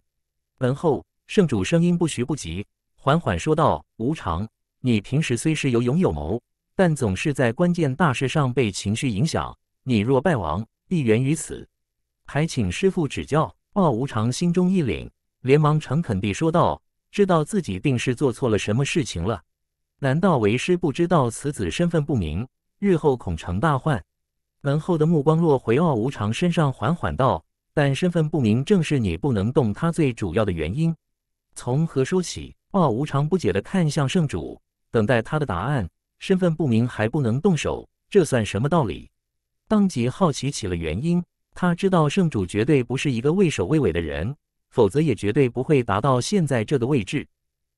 门后圣主声音不徐不急，缓缓说道：“无常，你平时虽是有勇有谋，但总是在关键大事上被情绪影响。你若败亡，必源于此。还请师父指教。”鲍无常心中一凛，连忙诚恳地说道：“知道自己定是做错了什么事情了。”难道为师不知道此子身份不明，日后恐成大患？门后的目光落回傲无常身上，缓缓道：“但身份不明，正是你不能动他最主要的原因。从何说起？”傲无常不解地看向圣主，等待他的答案。身份不明还不能动手，这算什么道理？当即好奇起了原因。他知道圣主绝对不是一个畏首畏尾的人，否则也绝对不会达到现在这个位置。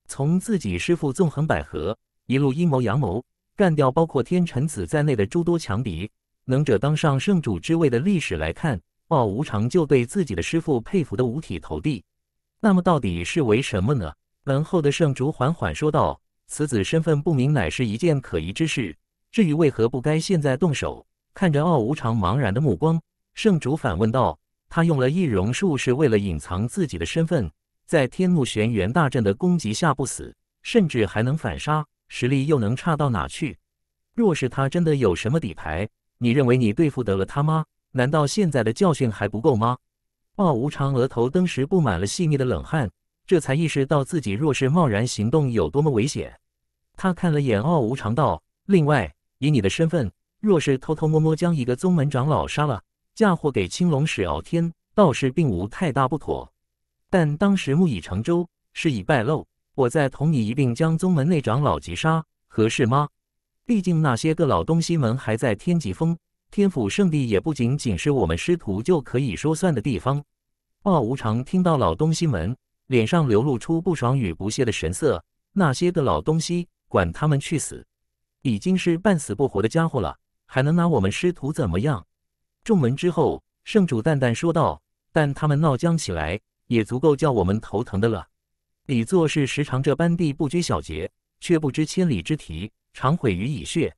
从自己师父纵横捭阖。一路阴谋阳谋，干掉包括天臣子在内的诸多强敌，能者当上圣主之位的历史来看，傲无常就对自己的师父佩服的五体投地。那么到底是为什么呢？门后的圣主缓缓说道：“此子身份不明，乃是一件可疑之事。至于为何不该现在动手？”看着傲无常茫然的目光，圣主反问道：“他用了易容术是为了隐藏自己的身份，在天怒玄元大阵的攻击下不死，甚至还能反杀。”实力又能差到哪去？若是他真的有什么底牌，你认为你对付得了他吗？难道现在的教训还不够吗？傲无常额头登时布满了细腻的冷汗，这才意识到自己若是贸然行动有多么危险。他看了眼傲无常，道：“另外，以你的身份，若是偷偷摸摸将一个宗门长老杀了，嫁祸给青龙使敖天，倒是并无太大不妥。但当时木已成舟，事已败露。”我再同你一并将宗门内长老击杀，合适吗？毕竟那些个老东西们还在天极峰，天府圣地也不仅仅是我们师徒就可以说算的地方。鲍无常听到老东西们，脸上流露出不爽与不屑的神色。那些个老东西，管他们去死，已经是半死不活的家伙了，还能拿我们师徒怎么样？众门之后，圣主淡淡说道：“但他们闹僵起来，也足够叫我们头疼的了。”你做是时常这般地不拘小节，却不知千里之堤，常毁于蚁穴。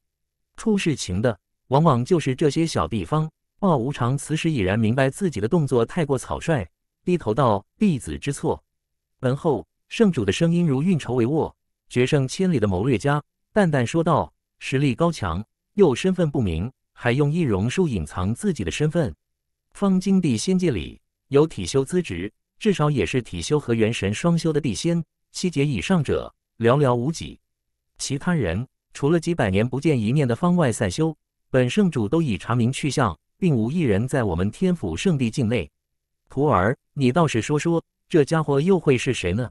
出事情的，往往就是这些小地方。鲍无常此时已然明白自己的动作太过草率，低头道：“弟子知错。”门后圣主的声音如运筹帷幄、决胜千里的谋略家，淡淡说道：“实力高强，又身份不明，还用易容术隐藏自己的身份。方经帝仙界里有体修资质。”至少也是体修和元神双修的地仙，七劫以上者寥寥无几。其他人除了几百年不见一面的方外散修，本圣主都已查明去向，并无一人在我们天府圣地境内。徒儿，你倒是说说，这家伙又会是谁呢？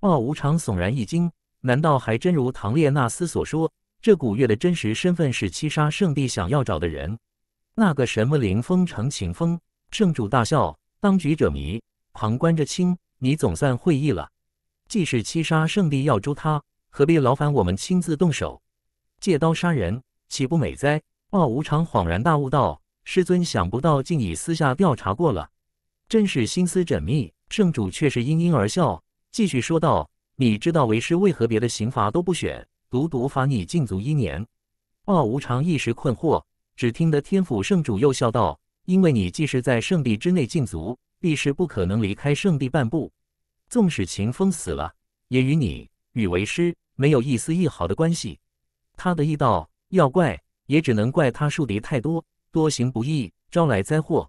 鲍无常悚然一惊，难道还真如唐列纳斯所说，这古月的真实身份是七杀圣地想要找的人？那个什么凌风成秦风？圣主大笑，当局者迷。旁观着清，你总算会意了。既是七杀圣地要诛他，何必劳烦我们亲自动手？借刀杀人，岂不美哉？鲍无常恍然大悟道：“师尊想不到，竟已私下调查过了，真是心思缜密。”圣主却是阴阴而笑，继续说道：“你知道为师为何别的刑罚都不选，独独罚你禁足一年？”鲍无常一时困惑，只听得天府圣主又笑道：“因为你既是在圣地之内禁足。”必是不可能离开圣地半步。纵使秦风死了，也与你与为师没有一丝一毫的关系。他的意道要怪，也只能怪他树敌太多，多行不义，招来灾祸。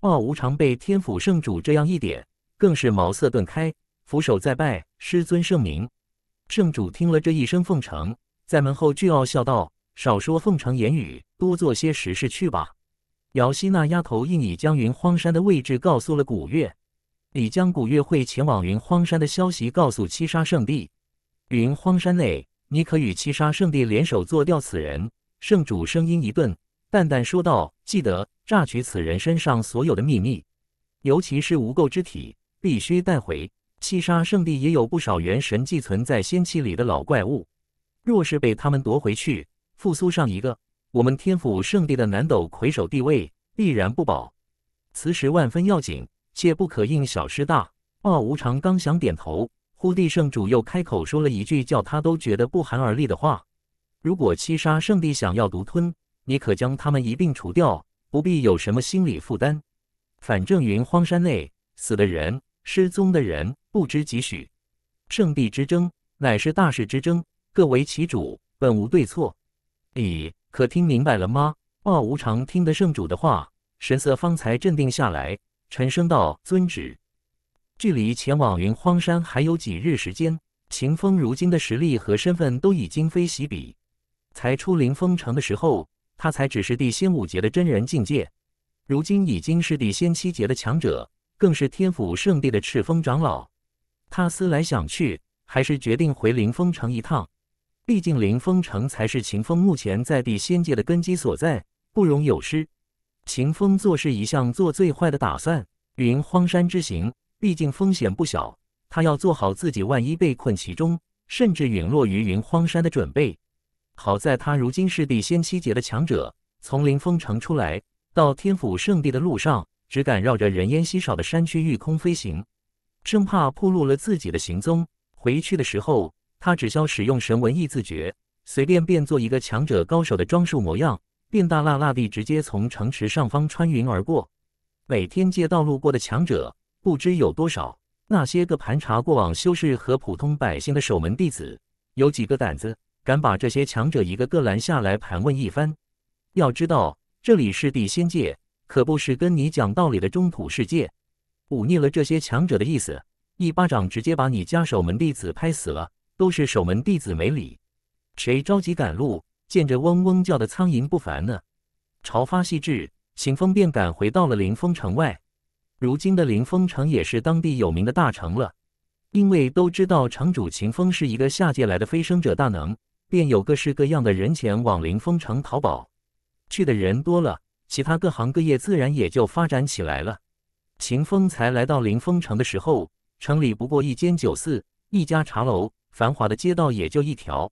傲无常被天府圣主这样一点，更是茅塞顿开，俯首再拜。师尊圣明。圣主听了这一声奉承，在门后巨傲笑道：“少说奉承言语，多做些实事去吧。”姚希那丫头应已将云荒山的位置告诉了古月，你将古月会前往云荒山的消息告诉七杀圣地。云荒山内，你可与七杀圣地联手做掉此人。圣主声音一顿，淡淡说道：“记得榨取此人身上所有的秘密，尤其是无垢之体，必须带回。七杀圣地也有不少元神寄存在仙气里的老怪物，若是被他们夺回去，复苏上一个。”我们天府圣地的南斗魁首地位必然不保，此时万分要紧，切不可因小失大。霸无常刚想点头，忽地圣主又开口说了一句叫他都觉得不寒而栗的话：“如果七杀圣地想要独吞，你可将他们一并除掉，不必有什么心理负担。反正云荒山内死的人、失踪的人不知几许，圣地之争乃是大事之争，各为其主，本无对错。”咦。可听明白了吗？鲍无常听得圣主的话，神色方才镇定下来，沉声道：“遵旨。”距离前往云荒山还有几日时间。秦风如今的实力和身份都已今非昔比。才出凌风城的时候，他才只是地仙五劫的真人境界，如今已经是地仙七劫的强者，更是天府圣地的赤峰长老。他思来想去，还是决定回凌风城一趟。毕竟，凌风城才是秦风目前在地仙界的根基所在，不容有失。秦风做事一向做最坏的打算。云荒山之行，毕竟风险不小，他要做好自己万一被困其中，甚至陨落于云荒山的准备。好在他如今是地仙七阶的强者，从凌风城出来到天府圣地的路上，只敢绕着人烟稀少的山区御空飞行，生怕暴露了自己的行踪。回去的时候。他只需要使用神文意自觉，随便变做一个强者高手的装束模样，便大辣辣地直接从城池上方穿云而过。每天街道路过的强者不知有多少，那些个盘查过往修士和普通百姓的守门弟子，有几个胆子敢把这些强者一个个拦下来盘问一番？要知道这里是地仙界，可不是跟你讲道理的中土世界。忤逆了这些强者的意思，一巴掌直接把你家守门弟子拍死了。都是守门弟子没理，谁着急赶路见着嗡嗡叫的苍蝇不烦呢？朝发夕至，秦风便赶回到了凌风城外。如今的凌风城也是当地有名的大城了，因为都知道城主秦风是一个下界来的飞升者大能，便有各式各样的人前往凌风城淘宝。去的人多了，其他各行各业自然也就发展起来了。秦风才来到凌风城的时候，城里不过一间酒肆，一家茶楼。繁华的街道也就一条，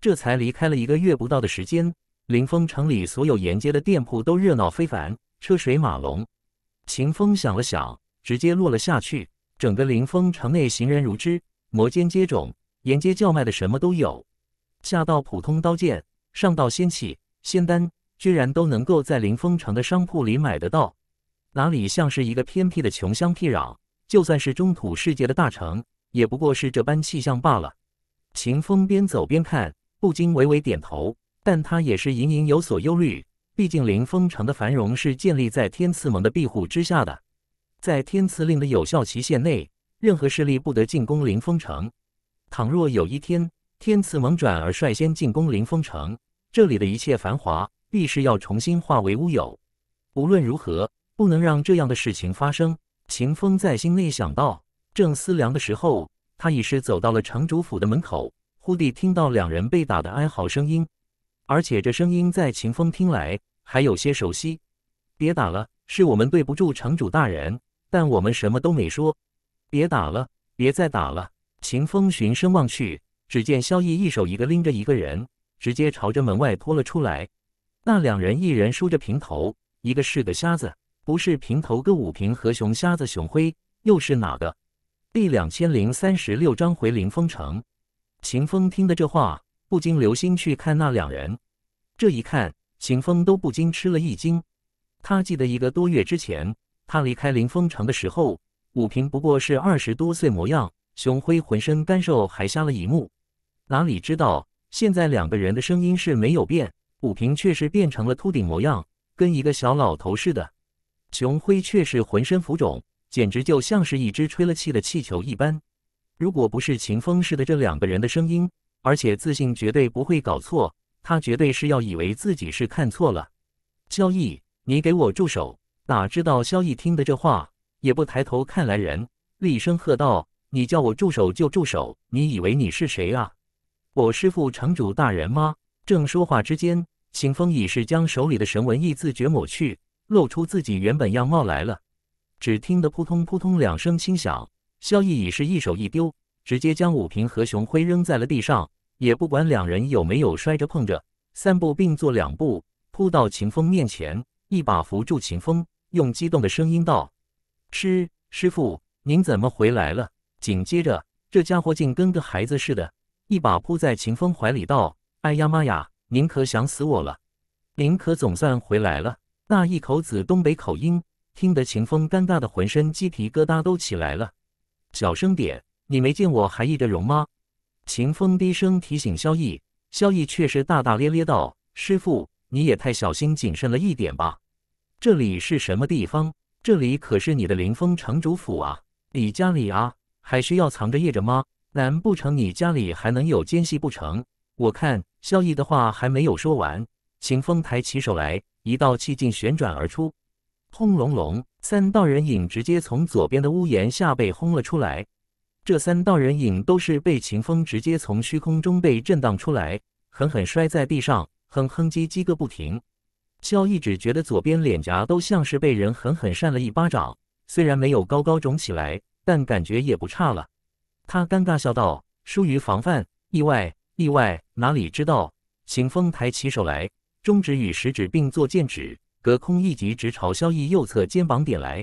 这才离开了一个月不到的时间，临风城里所有沿街的店铺都热闹非凡，车水马龙。秦风想了想，直接落了下去。整个临风城内行人如织，摩肩接踵，沿街叫卖的什么都有，下到普通刀剑，上到仙器、仙丹，居然都能够在临风城的商铺里买得到，哪里像是一个偏僻的穷乡僻壤？就算是中土世界的大城。也不过是这般气象罢了。秦风边走边看，不禁微微点头，但他也是隐隐有所忧虑。毕竟灵风城的繁荣是建立在天赐盟的庇护之下的，在天赐令的有效期限内，任何势力不得进攻灵风城。倘若有一天天赐盟转而率先进攻灵风城，这里的一切繁华必是要重新化为乌有。无论如何，不能让这样的事情发生。秦风在心内想到。正思量的时候，他已是走到了城主府的门口，忽地听到两人被打的哀嚎声音，而且这声音在秦风听来还有些熟悉。别打了，是我们对不住城主大人，但我们什么都没说。别打了，别再打了。秦风循声望去，只见萧逸一手一个拎着一个人，直接朝着门外拖了出来。那两人，一人梳着平头，一个是个瞎子，不是平头哥武平和熊瞎子熊辉，又是哪个？第两千零三十六章回凌风城。秦风听的这话，不禁留心去看那两人。这一看，秦风都不禁吃了一惊。他记得一个多月之前，他离开凌风城的时候，武平不过是二十多岁模样，熊辉浑身干瘦还瞎了一目，哪里知道现在两个人的声音是没有变，武平却是变成了秃顶模样，跟一个小老头似的，熊辉却是浑身浮肿。简直就像是一只吹了气的气球一般。如果不是秦风似的这两个人的声音，而且自信绝对不会搞错，他绝对是要以为自己是看错了。萧逸，你给我住手！哪知道萧逸听的这话，也不抬头看来人，厉声喝道：“你叫我住手就住手，你以为你是谁啊？我师父、城主大人吗？”正说话之间，秦风已是将手里的神纹意自觉抹去，露出自己原本样貌来了。只听得扑通扑通两声轻响，萧逸已是一手一丢，直接将武平和熊辉扔在了地上，也不管两人有没有摔着碰着，三步并作两步扑到秦风面前，一把扶住秦风，用激动的声音道：“师师傅，您怎么回来了？”紧接着，这家伙竟跟个孩子似的，一把扑在秦风怀里道：“哎呀妈呀，您可想死我了，您可总算回来了！”那一口子东北口音。听得秦风尴尬的浑身鸡皮疙瘩都起来了，小声点，你没见我还掖着绒吗？秦风低声提醒萧逸，萧逸却是大大咧咧道：“师傅，你也太小心谨慎了一点吧？这里是什么地方？这里可是你的临风城主府啊，你家里啊，还需要藏着掖着吗？难不成你家里还能有奸细不成？”我看萧逸的话还没有说完，秦风抬起手来，一道气劲旋转而出。轰隆隆！三道人影直接从左边的屋檐下被轰了出来。这三道人影都是被秦风直接从虚空中被震荡出来，狠狠摔在地上，哼哼唧唧个不停。萧逸只觉得左边脸颊都像是被人狠狠扇了一巴掌，虽然没有高高肿起来，但感觉也不差了。他尴尬笑道：“疏于防范，意外，意外，哪里知道？”秦风抬起手来，中指与食指并作剑指。隔空一击，直朝萧逸右侧肩膀点来。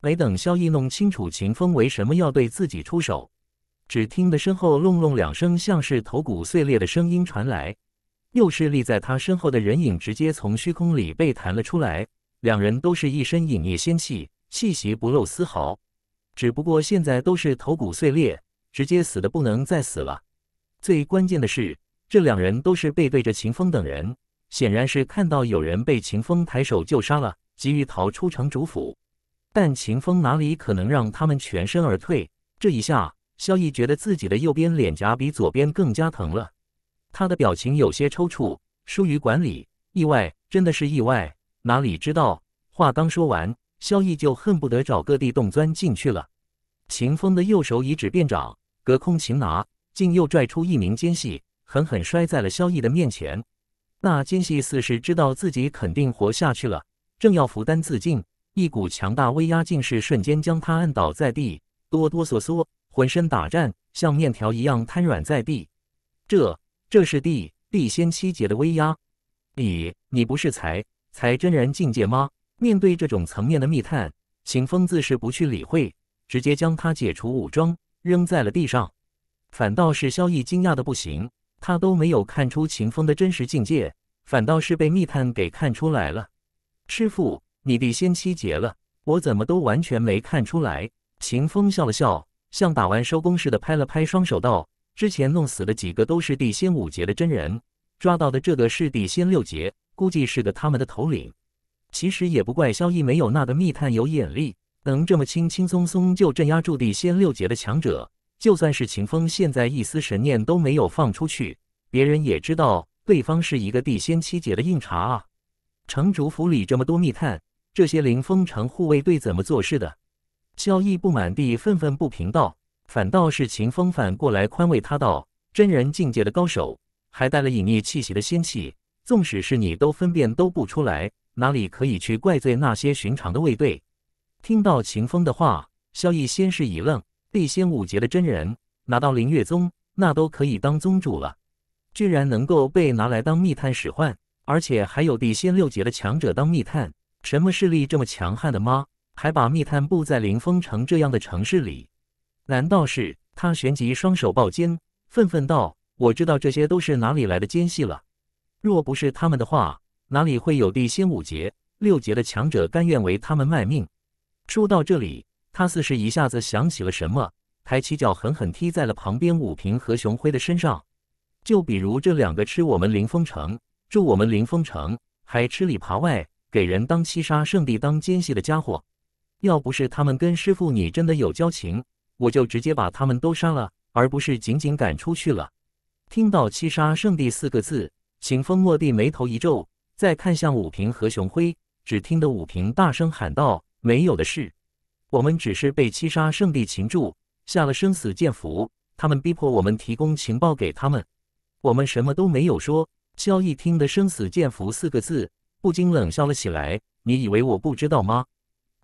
没等萧逸弄清楚秦风为什么要对自己出手，只听得身后“隆隆”两声，像是头骨碎裂的声音传来。又是立在他身后的人影，直接从虚空里被弹了出来。两人都是一身隐匿仙气，气息不露丝毫。只不过现在都是头骨碎裂，直接死的不能再死了。最关键的是，这两人都是背对着秦风等人。显然是看到有人被秦风抬手就杀了，急于逃出城主府。但秦风哪里可能让他们全身而退？这一下，萧逸觉得自己的右边脸颊比左边更加疼了，他的表情有些抽搐，疏于管理，意外，真的是意外。哪里知道，话刚说完，萧逸就恨不得找个地洞钻进去了。秦风的右手以指变掌，隔空擒拿，竟又拽出一名奸细，狠狠摔在了萧逸的面前。那奸细似是知道自己肯定活下去了，正要服丹自尽，一股强大威压竟是瞬间将他按倒在地，哆哆嗦嗦，浑身打颤，像面条一样瘫软在地。这，这是地地仙七劫的威压。你，你不是才才真人境界吗？面对这种层面的密探，秦风自是不去理会，直接将他解除武装，扔在了地上。反倒是萧逸惊讶的不行。他都没有看出秦风的真实境界，反倒是被密探给看出来了。师傅，你的仙七劫了，我怎么都完全没看出来。秦风笑了笑，像打完收工似的拍了拍双手道：“之前弄死的几个都是地仙五劫的真人，抓到的这个是地仙六劫，估计是个他们的头领。其实也不怪萧逸没有那个密探有眼力，能这么轻轻松松就镇压住地仙六劫的强者。”就算是秦风现在一丝神念都没有放出去，别人也知道对方是一个地仙七阶的硬茬啊！城主府里这么多密探，这些灵风城护卫队怎么做事的？萧逸不满地愤愤不平道。反倒是秦风反过来宽慰他道：“真人境界的高手，还带了隐匿气息的仙气，纵使是你都分辨都不出来，哪里可以去怪罪那些寻常的卫队？”听到秦风的话，萧逸先是一愣。地仙五劫的真人拿到灵月宗，那都可以当宗主了。居然能够被拿来当密探使唤，而且还有地仙六劫的强者当密探，什么势力这么强悍的吗？还把密探布在灵风城这样的城市里，难道是？他旋即双手抱肩，愤愤道：“我知道这些都是哪里来的奸细了。若不是他们的话，哪里会有地仙五劫、六劫的强者甘愿为他们卖命？”说到这里。他似是一下子想起了什么，抬起脚狠狠踢在了旁边武平和熊辉的身上。就比如这两个吃我们林风城，住我们林风城，还吃里扒外，给人当七杀圣地当奸细的家伙。要不是他们跟师傅你真的有交情，我就直接把他们都杀了，而不是仅仅赶出去了。听到“七杀圣地”四个字，秦风落地眉头一皱，再看向武平和熊辉，只听得武平大声喊道：“没有的事。”我们只是被七杀圣地擒住，下了生死剑符。他们逼迫我们提供情报给他们，我们什么都没有说。萧逸听得“生死剑符”四个字，不禁冷笑了起来。你以为我不知道吗？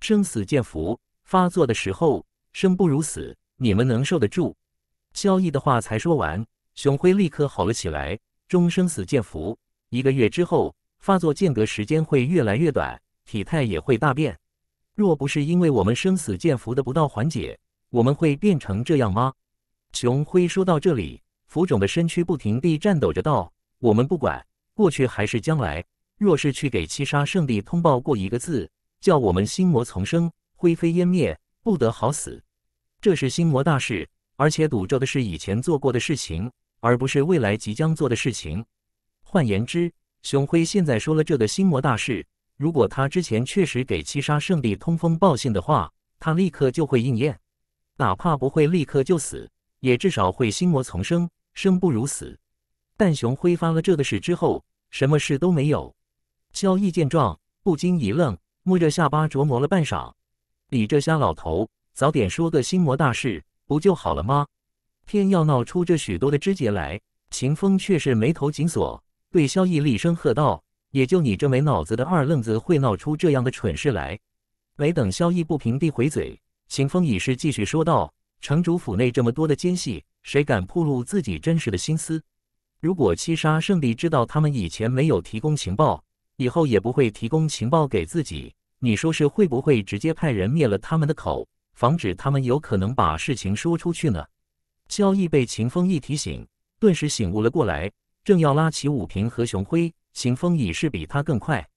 生死剑符发作的时候，生不如死，你们能受得住？萧逸的话才说完，熊辉立刻吼了起来：“中生死剑符，一个月之后发作间隔时间会越来越短，体态也会大变。”若不是因为我们生死见福得不到缓解，我们会变成这样吗？熊辉说到这里，浮肿的身躯不停地颤抖着，道：“我们不管过去还是将来，若是去给七杀圣地通报过一个字，叫我们心魔丛生，灰飞烟灭，不得好死。这是心魔大事，而且赌咒的是以前做过的事情，而不是未来即将做的事情。换言之，熊辉现在说了这个心魔大事。”如果他之前确实给七杀圣地通风报信的话，他立刻就会应验，哪怕不会立刻就死，也至少会心魔丛生，生不如死。但熊挥发了这个事之后，什么事都没有。萧逸见状不禁一愣，摸着下巴琢磨了半晌：，你这瞎老头早点说个心魔大事不就好了吗？偏要闹出这许多的枝节来。秦风却是眉头紧锁，对萧逸厉声喝道。也就你这没脑子的二愣子会闹出这样的蠢事来。没等萧逸不平地回嘴，秦风已是继续说道：“城主府内这么多的奸细，谁敢暴露自己真实的心思？如果七杀圣地知道他们以前没有提供情报，以后也不会提供情报给自己。你说是会不会直接派人灭了他们的口，防止他们有可能把事情说出去呢？”萧逸被秦风一提醒，顿时醒悟了过来，正要拉起武平和熊辉。秦风已是比他更快，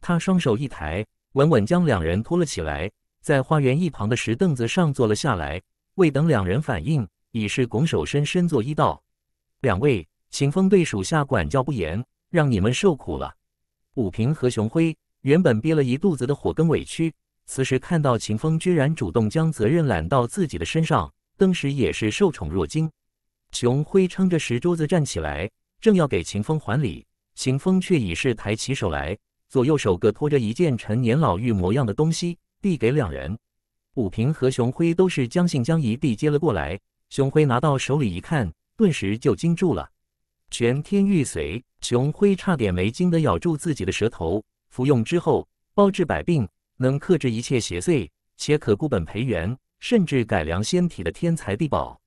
他双手一抬，稳稳将两人托了起来，在花园一旁的石凳子上坐了下来。未等两人反应，已是拱手深深作揖道：“两位，秦风对属下管教不严，让你们受苦了。”武平和熊辉原本憋了一肚子的火跟委屈，此时看到秦风居然主动将责任揽到自己的身上，登时也是受宠若惊。熊辉撑着石桌子站起来，正要给秦风还礼。秦风却已是抬起手来，左右手各托着一件陈年老妪模样的东西，递给两人。武平和熊辉都是将信将疑地接了过来。熊辉拿到手里一看，顿时就惊住了。全天玉髓，熊辉差点没惊得咬住自己的舌头。服用之后，包治百病，能克制一切邪祟，且可固本培元，甚至改良仙体的天才地宝。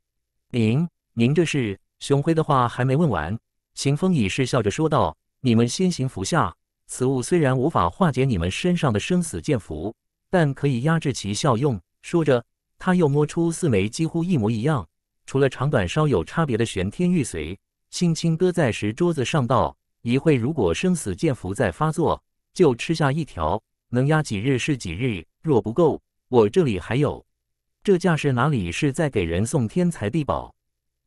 您，您这是？熊辉的话还没问完，秦风已是笑着说道。你们先行服下此物，虽然无法化解你们身上的生死剑符，但可以压制其效用。说着，他又摸出四枚几乎一模一样，除了长短稍有差别的玄天玉髓，轻轻搁在石桌子上，道：“一会如果生死剑符再发作，就吃下一条，能压几日是几日。若不够，我这里还有。”这架势哪里是在给人送天财地宝？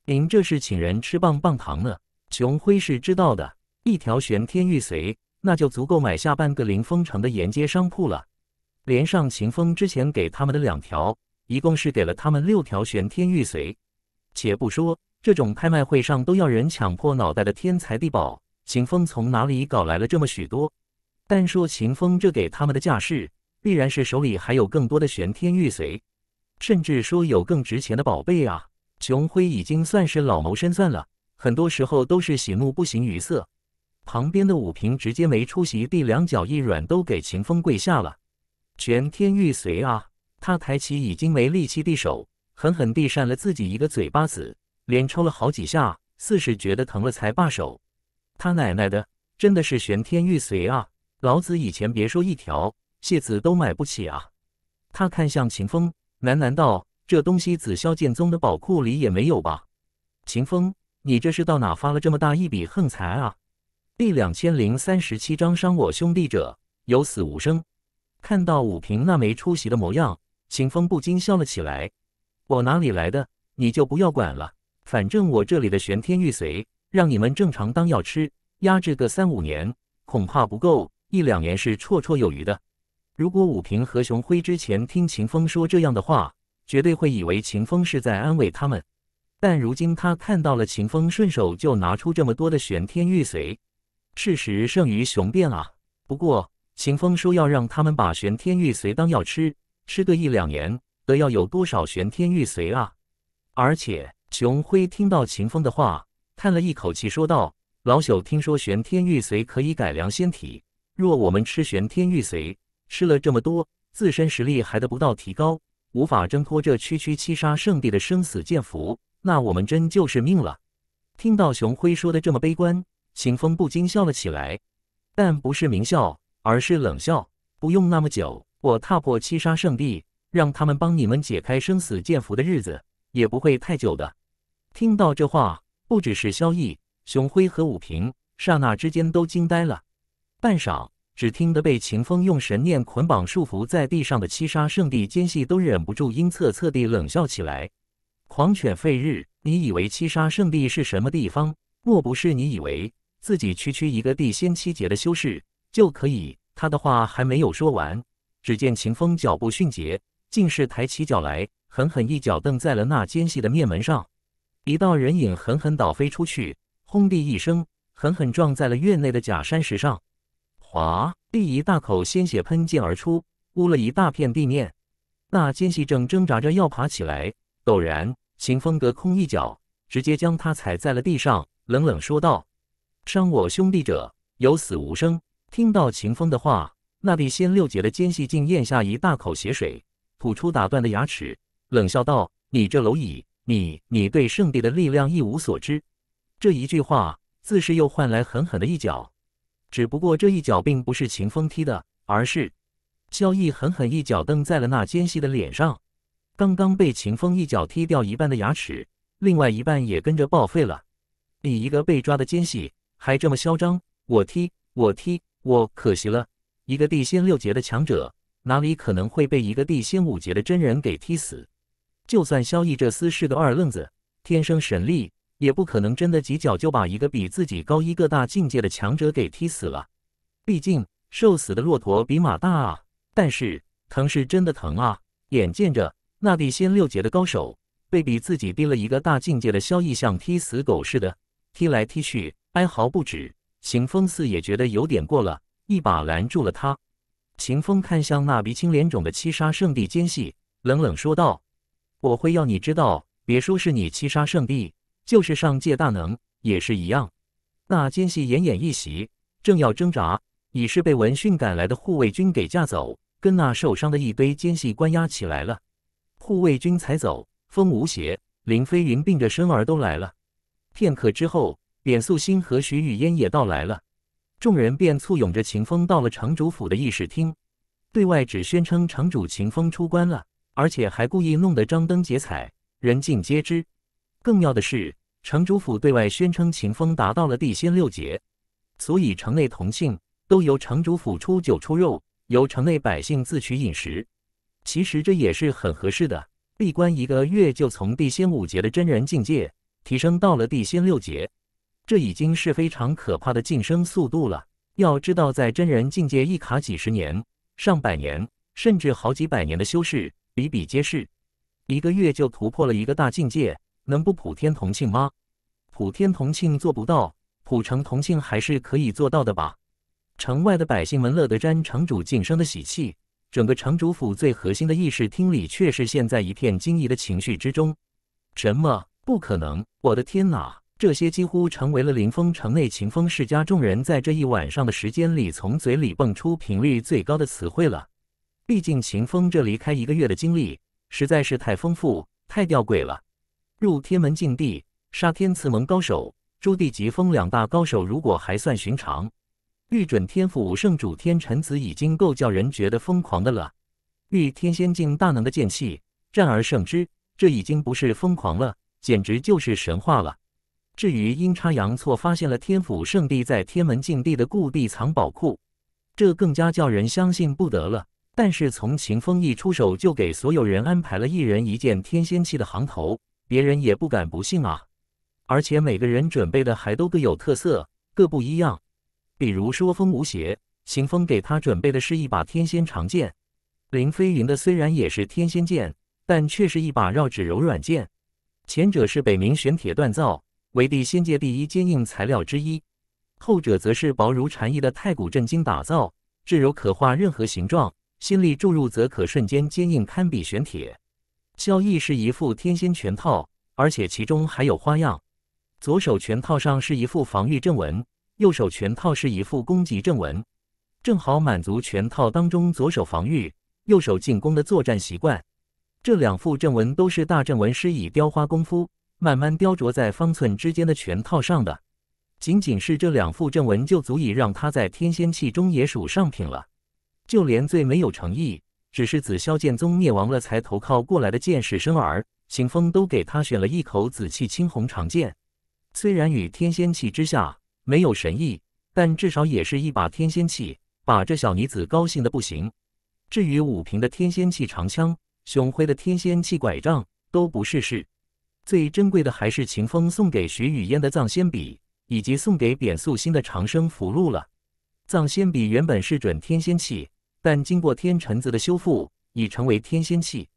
您这是请人吃棒棒糖呢？琼辉是知道的。一条玄天玉髓，那就足够买下半个凌风城的沿街商铺了。连上秦风之前给他们的两条，一共是给了他们六条玄天玉髓。且不说这种拍卖会上都要人抢破脑袋的天材地宝，秦风从哪里搞来了这么许多？单说秦风这给他们的架势，必然是手里还有更多的玄天玉髓，甚至说有更值钱的宝贝啊！琼辉已经算是老谋深算了，很多时候都是喜怒不形于色。旁边的武平直接没出席地两脚一软，都给秦风跪下了。玄天玉髓啊！他抬起已经没力气的手，狠狠地扇了自己一个嘴巴子，连抽了好几下，似是觉得疼了才罢手。他奶奶的，真的是玄天玉髓啊！老子以前别说一条蟹子都买不起啊！他看向秦风，喃喃道：“这东西紫霄剑宗的宝库里也没有吧？”秦风，你这是到哪发了这么大一笔横财啊？第两千零三十七章，伤我兄弟者，有死无生。看到武平那没出息的模样，秦风不禁笑了起来。我哪里来的？你就不要管了。反正我这里的玄天玉髓，让你们正常当药吃，压制个三五年，恐怕不够，一两年是绰绰有余的。如果武平和熊辉之前听秦风说这样的话，绝对会以为秦风是在安慰他们。但如今他看到了秦风顺手就拿出这么多的玄天玉髓。事实胜于雄辩啊！不过秦风说要让他们把玄天玉髓当药吃，吃个一两年，得要有多少玄天玉髓啊？而且熊辉听到秦风的话，叹了一口气，说道：“老朽听说玄天玉髓可以改良仙体，若我们吃玄天玉髓，吃了这么多，自身实力还得不到提高，无法挣脱这区区七杀圣地的生死剑符，那我们真就是命了。”听到熊辉说的这么悲观。秦风不禁笑了起来，但不是明笑，而是冷笑。不用那么久，我踏破七杀圣地，让他们帮你们解开生死剑符的日子，也不会太久的。听到这话，不只是萧逸、熊辉和武平，刹那之间都惊呆了。半晌，只听得被秦风用神念捆绑束缚在地上的七杀圣地奸细都忍不住阴恻恻地冷笑起来：“狂犬吠日，你以为七杀圣地是什么地方？莫不是你以为？”自己区区一个地仙七劫的修士就可以？他的话还没有说完，只见秦风脚步迅捷，竟是抬起脚来，狠狠一脚蹬在了那奸细的面门上，一道人影狠狠倒飞出去，轰地一声，狠狠撞在了院内的假山石上，哗，地一大口鲜血喷溅而出，污了一大片地面。那奸细正挣扎着要爬起来，陡然，秦风隔空一脚，直接将他踩在了地上，冷冷说道。伤我兄弟者，有死无生。听到秦风的话，那地仙六姐的奸细竟咽下一大口血水，吐出打断的牙齿，冷笑道：“你这蝼蚁，你你对圣地的力量一无所知。”这一句话，自是又换来狠狠的一脚。只不过这一脚并不是秦风踢的，而是萧逸狠狠一脚蹬在了那奸细的脸上。刚刚被秦风一脚踢掉一半的牙齿，另外一半也跟着报废了。你一个被抓的奸细。还这么嚣张！我踢，我踢，我可惜了！一个地仙六阶的强者，哪里可能会被一个地仙五阶的真人给踢死？就算萧逸这厮是个二愣子，天生神力，也不可能真的几脚就把一个比自己高一个大境界的强者给踢死了。毕竟瘦死的骆驼比马大啊！但是疼是真的疼啊！眼见着那地仙六阶的高手被比自己低了一个大境界的萧逸像踢死狗似的踢来踢去。哀嚎不止，秦风似也觉得有点过了，一把拦住了他。秦风看向那鼻青脸肿的七杀圣地奸细，冷冷说道：“我会要你知道，别说是你七杀圣地，就是上界大能也是一样。”那奸细奄奄一息，正要挣扎，已是被闻讯赶来的护卫军给架走，跟那受伤的一堆奸细关押起来了。护卫军才走，风无邪、林飞云并着生儿都来了。片刻之后。扁素心和徐雨嫣也到来了，众人便簇拥着秦风到了城主府的议事厅，对外只宣称城主秦风出关了，而且还故意弄得张灯结彩，人尽皆知。更妙的是，城主府对外宣称秦风达到了地仙六劫，所以城内同姓都由城主府出酒出肉，由城内百姓自取饮食。其实这也是很合适的，闭关一个月就从地仙五劫的真人境界提升到了地仙六劫。这已经是非常可怕的晋升速度了。要知道，在真人境界一卡几十年、上百年，甚至好几百年的修士比比皆是，一个月就突破了一个大境界，能不普天同庆吗？普天同庆做不到，普城同庆还是可以做到的吧？城外的百姓们乐得沾城主晋升的喜气，整个城主府最核心的议事厅里却是陷在一片惊疑的情绪之中。什么？不可能！我的天哪！这些几乎成为了林峰城内秦风世家众人在这一晚上的时间里从嘴里蹦出频率最高的词汇了。毕竟秦风这离开一个月的经历实在是太丰富、太吊诡了。入天门禁地，杀天慈盟高手，朱棣疾风两大高手，如果还算寻常，玉准天府圣主天臣子已经够叫人觉得疯狂的了。遇天仙境大能的剑气，战而胜之，这已经不是疯狂了，简直就是神话了。至于阴差阳错发现了天府圣地在天门禁地的故地藏宝库，这更加叫人相信不得了。但是从秦风一出手就给所有人安排了一人一件天仙器的行头，别人也不敢不信啊。而且每个人准备的还都各有特色，各不一样。比如说风无邪，秦风给他准备的是一把天仙长剑；林飞云的虽然也是天仙剑，但却是一把绕指柔软剑，前者是北冥玄铁锻造。为地仙界第一坚硬材料之一，后者则是薄如蝉翼的太古震惊打造，至柔可化任何形状，心力注入则可瞬间坚硬，堪比玄铁。萧逸是一副天仙拳套，而且其中还有花样。左手拳套上是一副防御阵纹，右手拳套是一副攻击阵纹，正好满足拳套当中左手防御、右手进攻的作战习惯。这两副阵纹都是大阵纹师以雕花功夫。慢慢雕琢在方寸之间的拳套上的，仅仅是这两副阵纹就足以让他在天仙器中也属上品了。就连最没有诚意，只是紫霄剑宗灭亡了才投靠过来的剑士生儿行风，都给他选了一口紫气青红长剑。虽然与天仙器之下没有神意，但至少也是一把天仙器，把这小女子高兴的不行。至于武平的天仙器长枪、雄辉的天仙器拐杖，都不是事。最珍贵的还是秦风送给徐雨嫣的藏仙笔，以及送给扁素心的长生符箓了。藏仙笔原本是准天仙器，但经过天辰子的修复，已成为天仙器。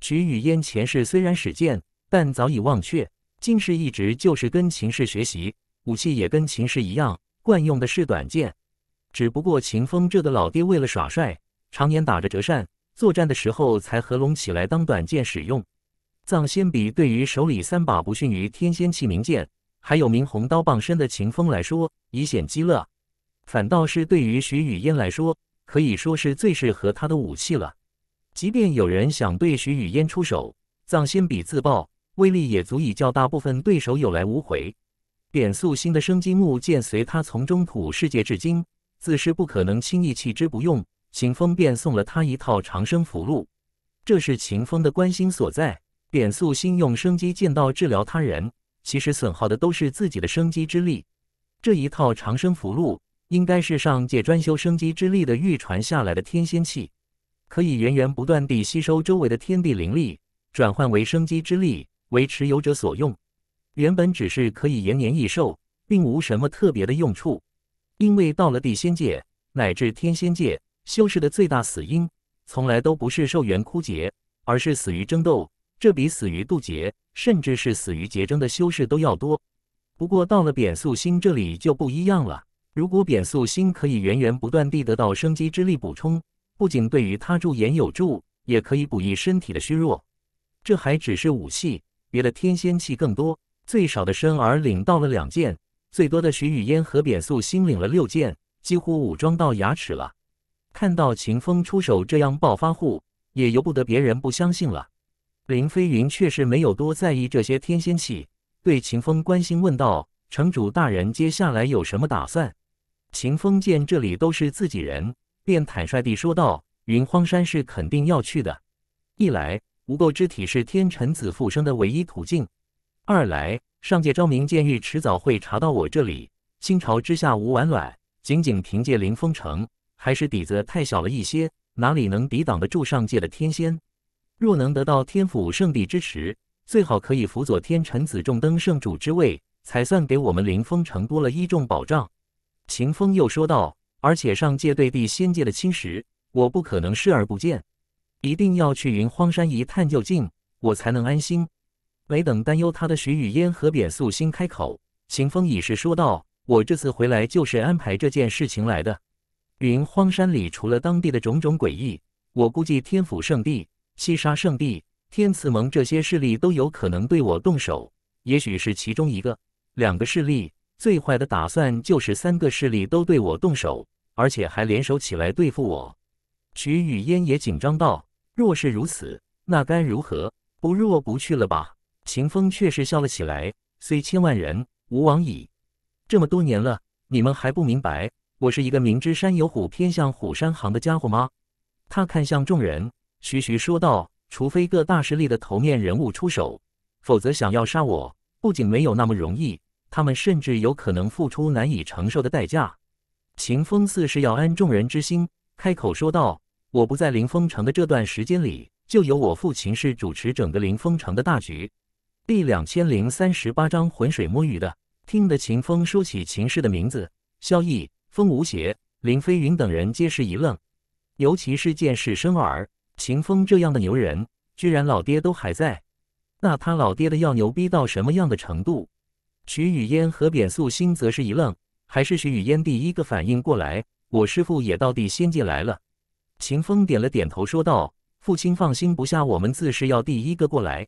徐雨嫣前世虽然使剑，但早已忘却，今世一直就是跟秦氏学习，武器也跟秦氏一样，惯用的是短剑。只不过秦风这个老爹为了耍帅，常年打着折扇，作战的时候才合拢起来当短剑使用。藏仙笔对于手里三把不逊于天仙器名剑，还有明红刀傍身的秦风来说，以险击乐；反倒是对于徐雨嫣来说，可以说是最适合他的武器了。即便有人想对徐雨嫣出手，藏仙笔自爆威力也足以叫大部分对手有来无回。扁素心的生机木剑随他从中土世界至今，自是不可能轻易弃之不用。秦风便送了他一套长生符箓，这是秦风的关心所在。点素心用生机剑道治疗他人，其实损耗的都是自己的生机之力。这一套长生符箓，应该是上界专修生机之力的御传下来的天仙器，可以源源不断地吸收周围的天地灵力，转换为生机之力，为持有者所用。原本只是可以延年益寿，并无什么特别的用处。因为到了地仙界乃至天仙界，修士的最大死因，从来都不是寿元枯竭，而是死于争斗。这比死于渡劫，甚至是死于劫争的修士都要多。不过到了扁素心这里就不一样了。如果扁素心可以源源不断地得到生机之力补充，不仅对于他驻颜有助，也可以补益身体的虚弱。这还只是武器，别的天仙器更多。最少的生儿领到了两件，最多的徐雨嫣和扁素心领了六件，几乎武装到牙齿了。看到秦风出手这样暴发户，也由不得别人不相信了。林飞云却是没有多在意这些天仙气，对秦风关心问道：“城主大人，接下来有什么打算？”秦风见这里都是自己人，便坦率地说道：“云荒山是肯定要去的。一来，无垢之体是天辰子复生的唯一途径；二来，上界昭明监狱迟早会查到我这里。星朝之下无完卵，仅仅凭借凌风城，还是底子太小了一些，哪里能抵挡得住上界的天仙？”若能得到天府圣地支持，最好可以辅佐天臣子重登圣主之位，才算给我们凌风城多了一重保障。秦风又说道：“而且上界对地仙界的侵蚀，我不可能视而不见，一定要去云荒山一探究竟，我才能安心。”没等担忧他的徐雨嫣和扁素心开口，秦风已是说道：“我这次回来就是安排这件事情来的。云荒山里除了当地的种种诡异，我估计天府圣地。”西沙圣地、天赐盟这些势力都有可能对我动手，也许是其中一个、两个势力。最坏的打算就是三个势力都对我动手，而且还联手起来对付我。曲雨烟也紧张道：“若是如此，那该如何？不若不去了吧。”秦风却是笑了起来：“虽千万人，吾往矣。这么多年了，你们还不明白我是一个明知山有虎，偏向虎山行的家伙吗？”他看向众人。徐徐说道：“除非各大势力的头面人物出手，否则想要杀我，不仅没有那么容易，他们甚至有可能付出难以承受的代价。”秦风似是要安众人之心，开口说道：“我不在凌风城的这段时间里，就由我父秦氏主持整个凌风城的大局。”第两千零三十八章浑水摸鱼的，听得秦风说起秦氏的名字，萧逸、风无邪、林飞云等人皆是一愣，尤其是剑士生儿。秦风这样的牛人，居然老爹都还在，那他老爹的要牛逼到什么样的程度？徐雨嫣和扁素心则是一愣，还是徐雨嫣第一个反应过来：“我师父也到地仙界来了。”秦风点了点头，说道：“父亲放心不下我们，自是要第一个过来。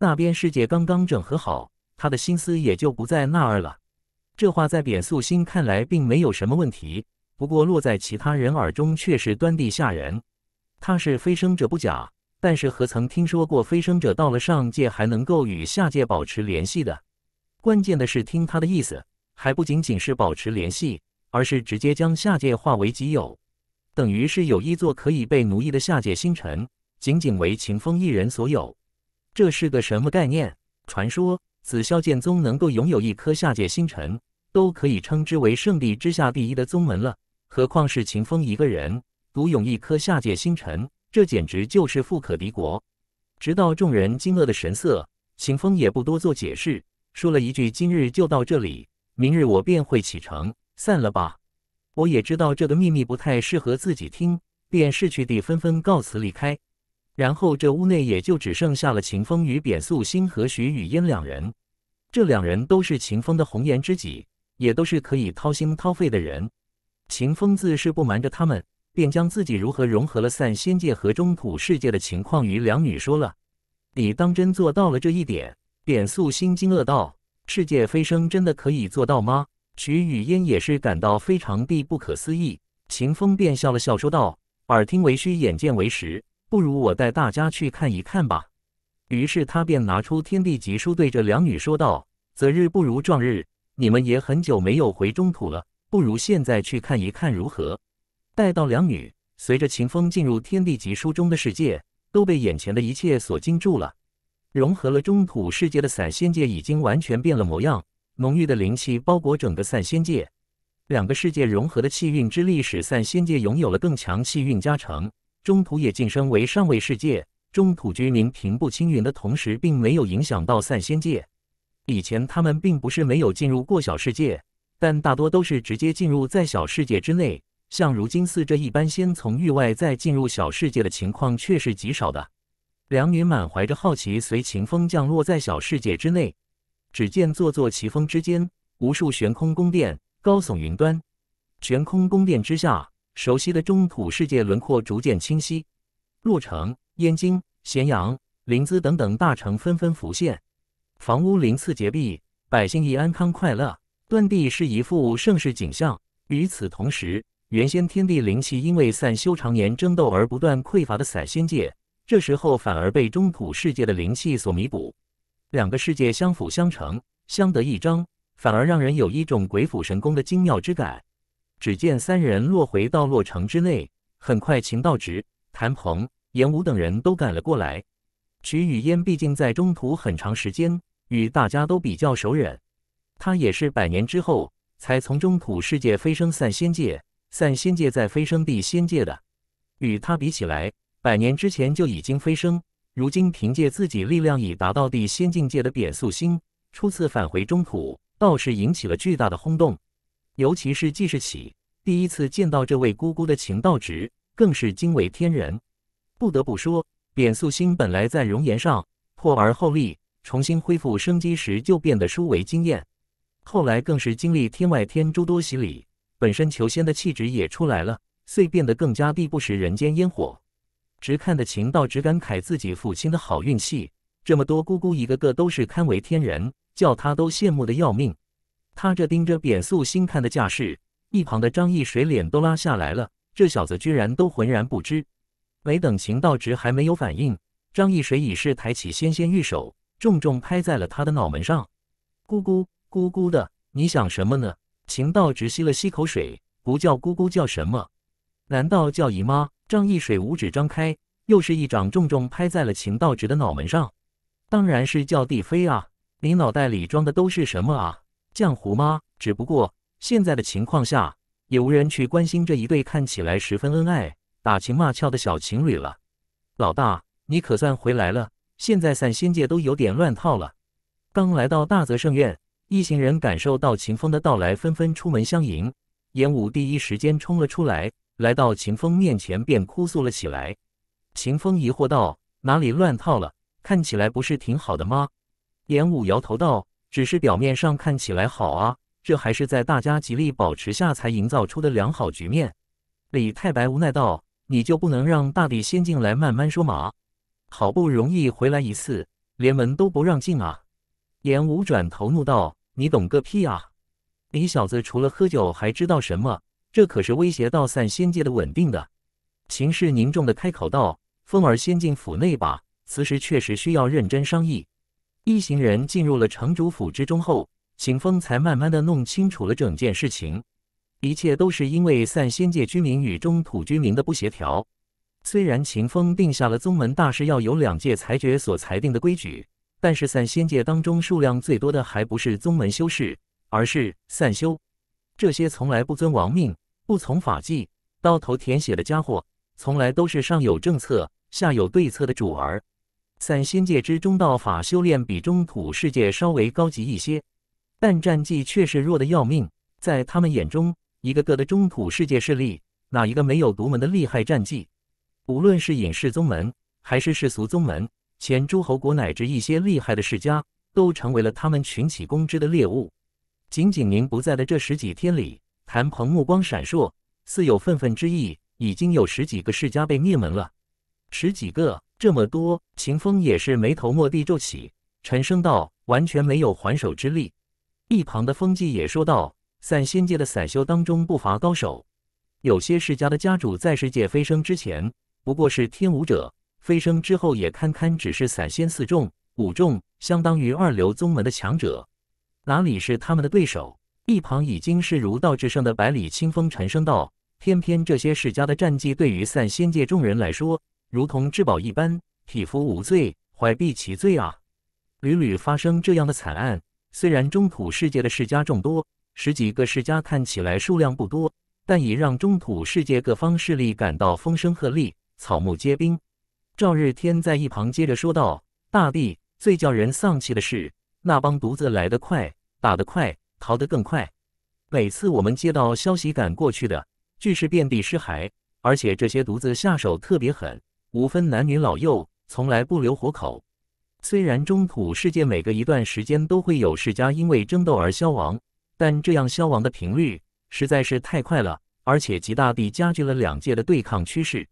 那边师姐刚刚整合好，他的心思也就不在那儿了。”这话在扁素心看来并没有什么问题，不过落在其他人耳中却是端地吓人。他是飞升者不假，但是何曾听说过飞升者到了上界还能够与下界保持联系的？关键的是，听他的意思，还不仅仅是保持联系，而是直接将下界化为己有，等于是有一座可以被奴役的下界星辰，仅仅为秦风一人所有。这是个什么概念？传说紫霄剑宗能够拥有一颗下界星辰，都可以称之为圣地之下第一的宗门了，何况是秦风一个人？独拥一颗下界星辰，这简直就是富可敌国。直到众人惊愕的神色，秦风也不多做解释，说了一句：“今日就到这里，明日我便会启程，散了吧。”我也知道这个秘密不太适合自己听，便识趣地纷纷告辞离开。然后这屋内也就只剩下了秦风与扁素心和徐雨嫣两人。这两人都是秦风的红颜知己，也都是可以掏心掏肺的人。秦风自是不瞒着他们。便将自己如何融合了散仙界和中土世界的情况与两女说了。你当真做到了这一点？扁素心惊愕道：“世界飞升真的可以做到吗？”徐雨嫣也是感到非常的不可思议。秦风便笑了笑说道：“耳听为虚，眼见为实，不如我带大家去看一看吧。”于是他便拿出天地级书，对着两女说道：“择日不如撞日，你们也很久没有回中土了，不如现在去看一看如何？”待到两女随着秦风进入天地级书中的世界，都被眼前的一切所惊住了。融合了中土世界的散仙界已经完全变了模样，浓郁的灵气包裹整个散仙界。两个世界融合的气运之力使散仙界拥有了更强气运加成，中土也晋升为上位世界。中土居民平步青云的同时，并没有影响到散仙界。以前他们并不是没有进入过小世界，但大多都是直接进入在小世界之内。像如今似这一般，先从域外再进入小世界的情况，却是极少的。两女满怀着好奇，随秦风降落在小世界之内。只见座座奇峰之间，无数悬空宫殿高耸云端，悬空宫殿之下，熟悉的中土世界轮廓逐渐清晰。洛城、燕京、咸阳、临淄等等大城纷纷浮现，房屋鳞次栉比，百姓亦安康快乐，断地是一副盛世景象。与此同时，原先天地灵气因为散修常年争斗而不断匮乏的散仙界，这时候反而被中土世界的灵气所弥补，两个世界相辅相成，相得益彰，反而让人有一种鬼斧神工的精妙之感。只见三人落回到洛城之内，很快秦道直、谭鹏、严武等人都赶了过来。曲雨烟毕竟在中土很长时间，与大家都比较熟稔，他也是百年之后才从中土世界飞升散仙界。散仙界在飞升地仙界的，与他比起来，百年之前就已经飞升。如今凭借自己力量已达到地仙境界的扁素星，初次返回中土，倒是引起了巨大的轰动。尤其是纪世起第一次见到这位姑姑的情道值，更是惊为天人。不得不说，扁素星本来在容颜上破而后立，重新恢复生机时就变得殊为惊艳，后来更是经历天外天诸多洗礼。本身求仙的气质也出来了，遂变得更加地不食人间烟火。直看得秦道直感慨自己父亲的好运气，这么多姑姑一个个都是堪为天人，叫他都羡慕的要命。他这盯着扁素心看的架势，一旁的张逸水脸都拉下来了。这小子居然都浑然不知。没等秦道直还没有反应，张逸水已是抬起纤纤玉手，重重拍在了他的脑门上：“姑姑姑姑的，你想什么呢？”秦道直吸了吸口水，不叫姑姑叫什么？难道叫姨妈？张一水五指张开，又是一掌重重拍在了秦道直的脑门上。当然是叫帝妃啊！你脑袋里装的都是什么啊？浆糊吗？只不过现在的情况下，也无人去关心这一对看起来十分恩爱、打情骂俏的小情侣了。老大，你可算回来了！现在散仙界都有点乱套了。刚来到大泽圣院。一行人感受到秦风的到来，纷纷出门相迎。严武第一时间冲了出来，来到秦风面前便哭诉了起来。秦风疑惑道：“哪里乱套了？看起来不是挺好的吗？”严武摇头道：“只是表面上看起来好啊，这还是在大家极力保持下才营造出的良好局面。”李太白无奈道：“你就不能让大帝先进来慢慢说吗？好不容易回来一次，连门都不让进啊！”严武转头怒道：“你懂个屁啊！你小子除了喝酒还知道什么？这可是威胁到散仙界的稳定的。”秦氏凝重的开口道：“风儿先进府内吧，此时确实需要认真商议。”一行人进入了城主府之中后，秦风才慢慢的弄清楚了整件事情。一切都是因为散仙界居民与中土居民的不协调。虽然秦风定下了宗门大事要有两界裁决所裁定的规矩。但是散仙界当中数量最多的还不是宗门修士，而是散修。这些从来不遵王命、不从法纪、刀头舔血的家伙，从来都是上有政策、下有对策的主儿。散仙界之中，道法修炼比中土世界稍微高级一些，但战绩却是弱的要命。在他们眼中，一个个的中土世界势力，哪一个没有独门的厉害战绩？无论是隐世宗门，还是世俗宗门。前诸侯国乃至一些厉害的世家，都成为了他们群起攻之的猎物。仅仅您不在的这十几天里，谭鹏目光闪烁，似有愤愤之意。已经有十几个世家被灭门了，十几个，这么多。秦风也是眉头蓦地皱起，沉声道：“完全没有还手之力。”一旁的风纪也说道：“散仙界的散修当中不乏高手，有些世家的家主在世界飞升之前，不过是天武者。”飞升之后也堪堪只是散仙四重、五重，相当于二流宗门的强者，哪里是他们的对手？一旁已经是儒道之圣的百里清风沉声道：“偏偏这些世家的战绩，对于散仙界众人来说，如同至宝一般，匹夫无罪，怀璧其罪啊！屡屡发生这样的惨案，虽然中土世界的世家众多，十几个世家看起来数量不多，但已让中土世界各方势力感到风声鹤唳，草木皆兵。”赵日天在一旁接着说道：“大帝最叫人丧气的是，那帮犊子来得快，打得快，逃得更快。每次我们接到消息赶过去的，俱是遍地尸骸。而且这些犊子下手特别狠，无分男女老幼，从来不留活口。虽然中土世界每隔一段时间都会有世家因为争斗而消亡，但这样消亡的频率实在是太快了，而且极大地加剧了两界的对抗趋势。”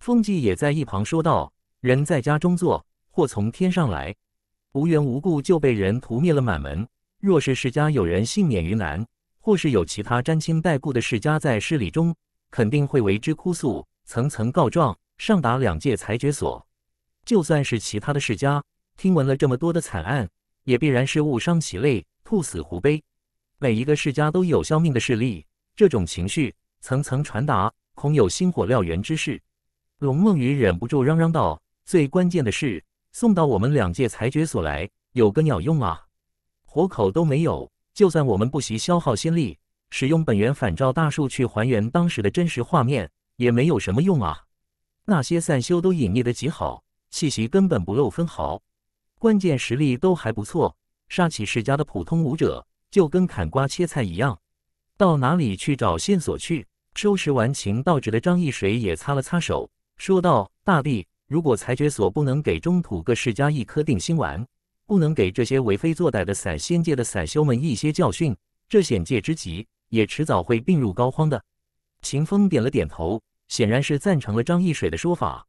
风纪也在一旁说道：“人在家中坐，祸从天上来，无缘无故就被人屠灭了满门。若是世家有人幸免于难，或是有其他沾亲带故的世家在势力中，肯定会为之哭诉，层层告状，上达两界裁决所。就算是其他的世家，听闻了这么多的惨案，也必然是误伤其类，兔死狐悲。每一个世家都有效命的势力，这种情绪层层传达，恐有星火燎原之势。”龙梦雨忍不住嚷嚷道：“最关键的是送到我们两界裁决所来，有个鸟用啊！活口都没有，就算我们不惜消耗仙力，使用本源反照大术去还原当时的真实画面，也没有什么用啊！那些散修都隐匿的极好，气息根本不露分毫，关键实力都还不错，杀起世家的普通武者就跟砍瓜切菜一样，到哪里去找线索去？收拾完情道纸的张一水也擦了擦手。”说道：“大帝，如果裁决所不能给中土各世家一颗定心丸，不能给这些为非作歹的散仙界的散修们一些教训，这险界之极也迟早会病入膏肓的。”秦风点了点头，显然是赞成了张逸水的说法。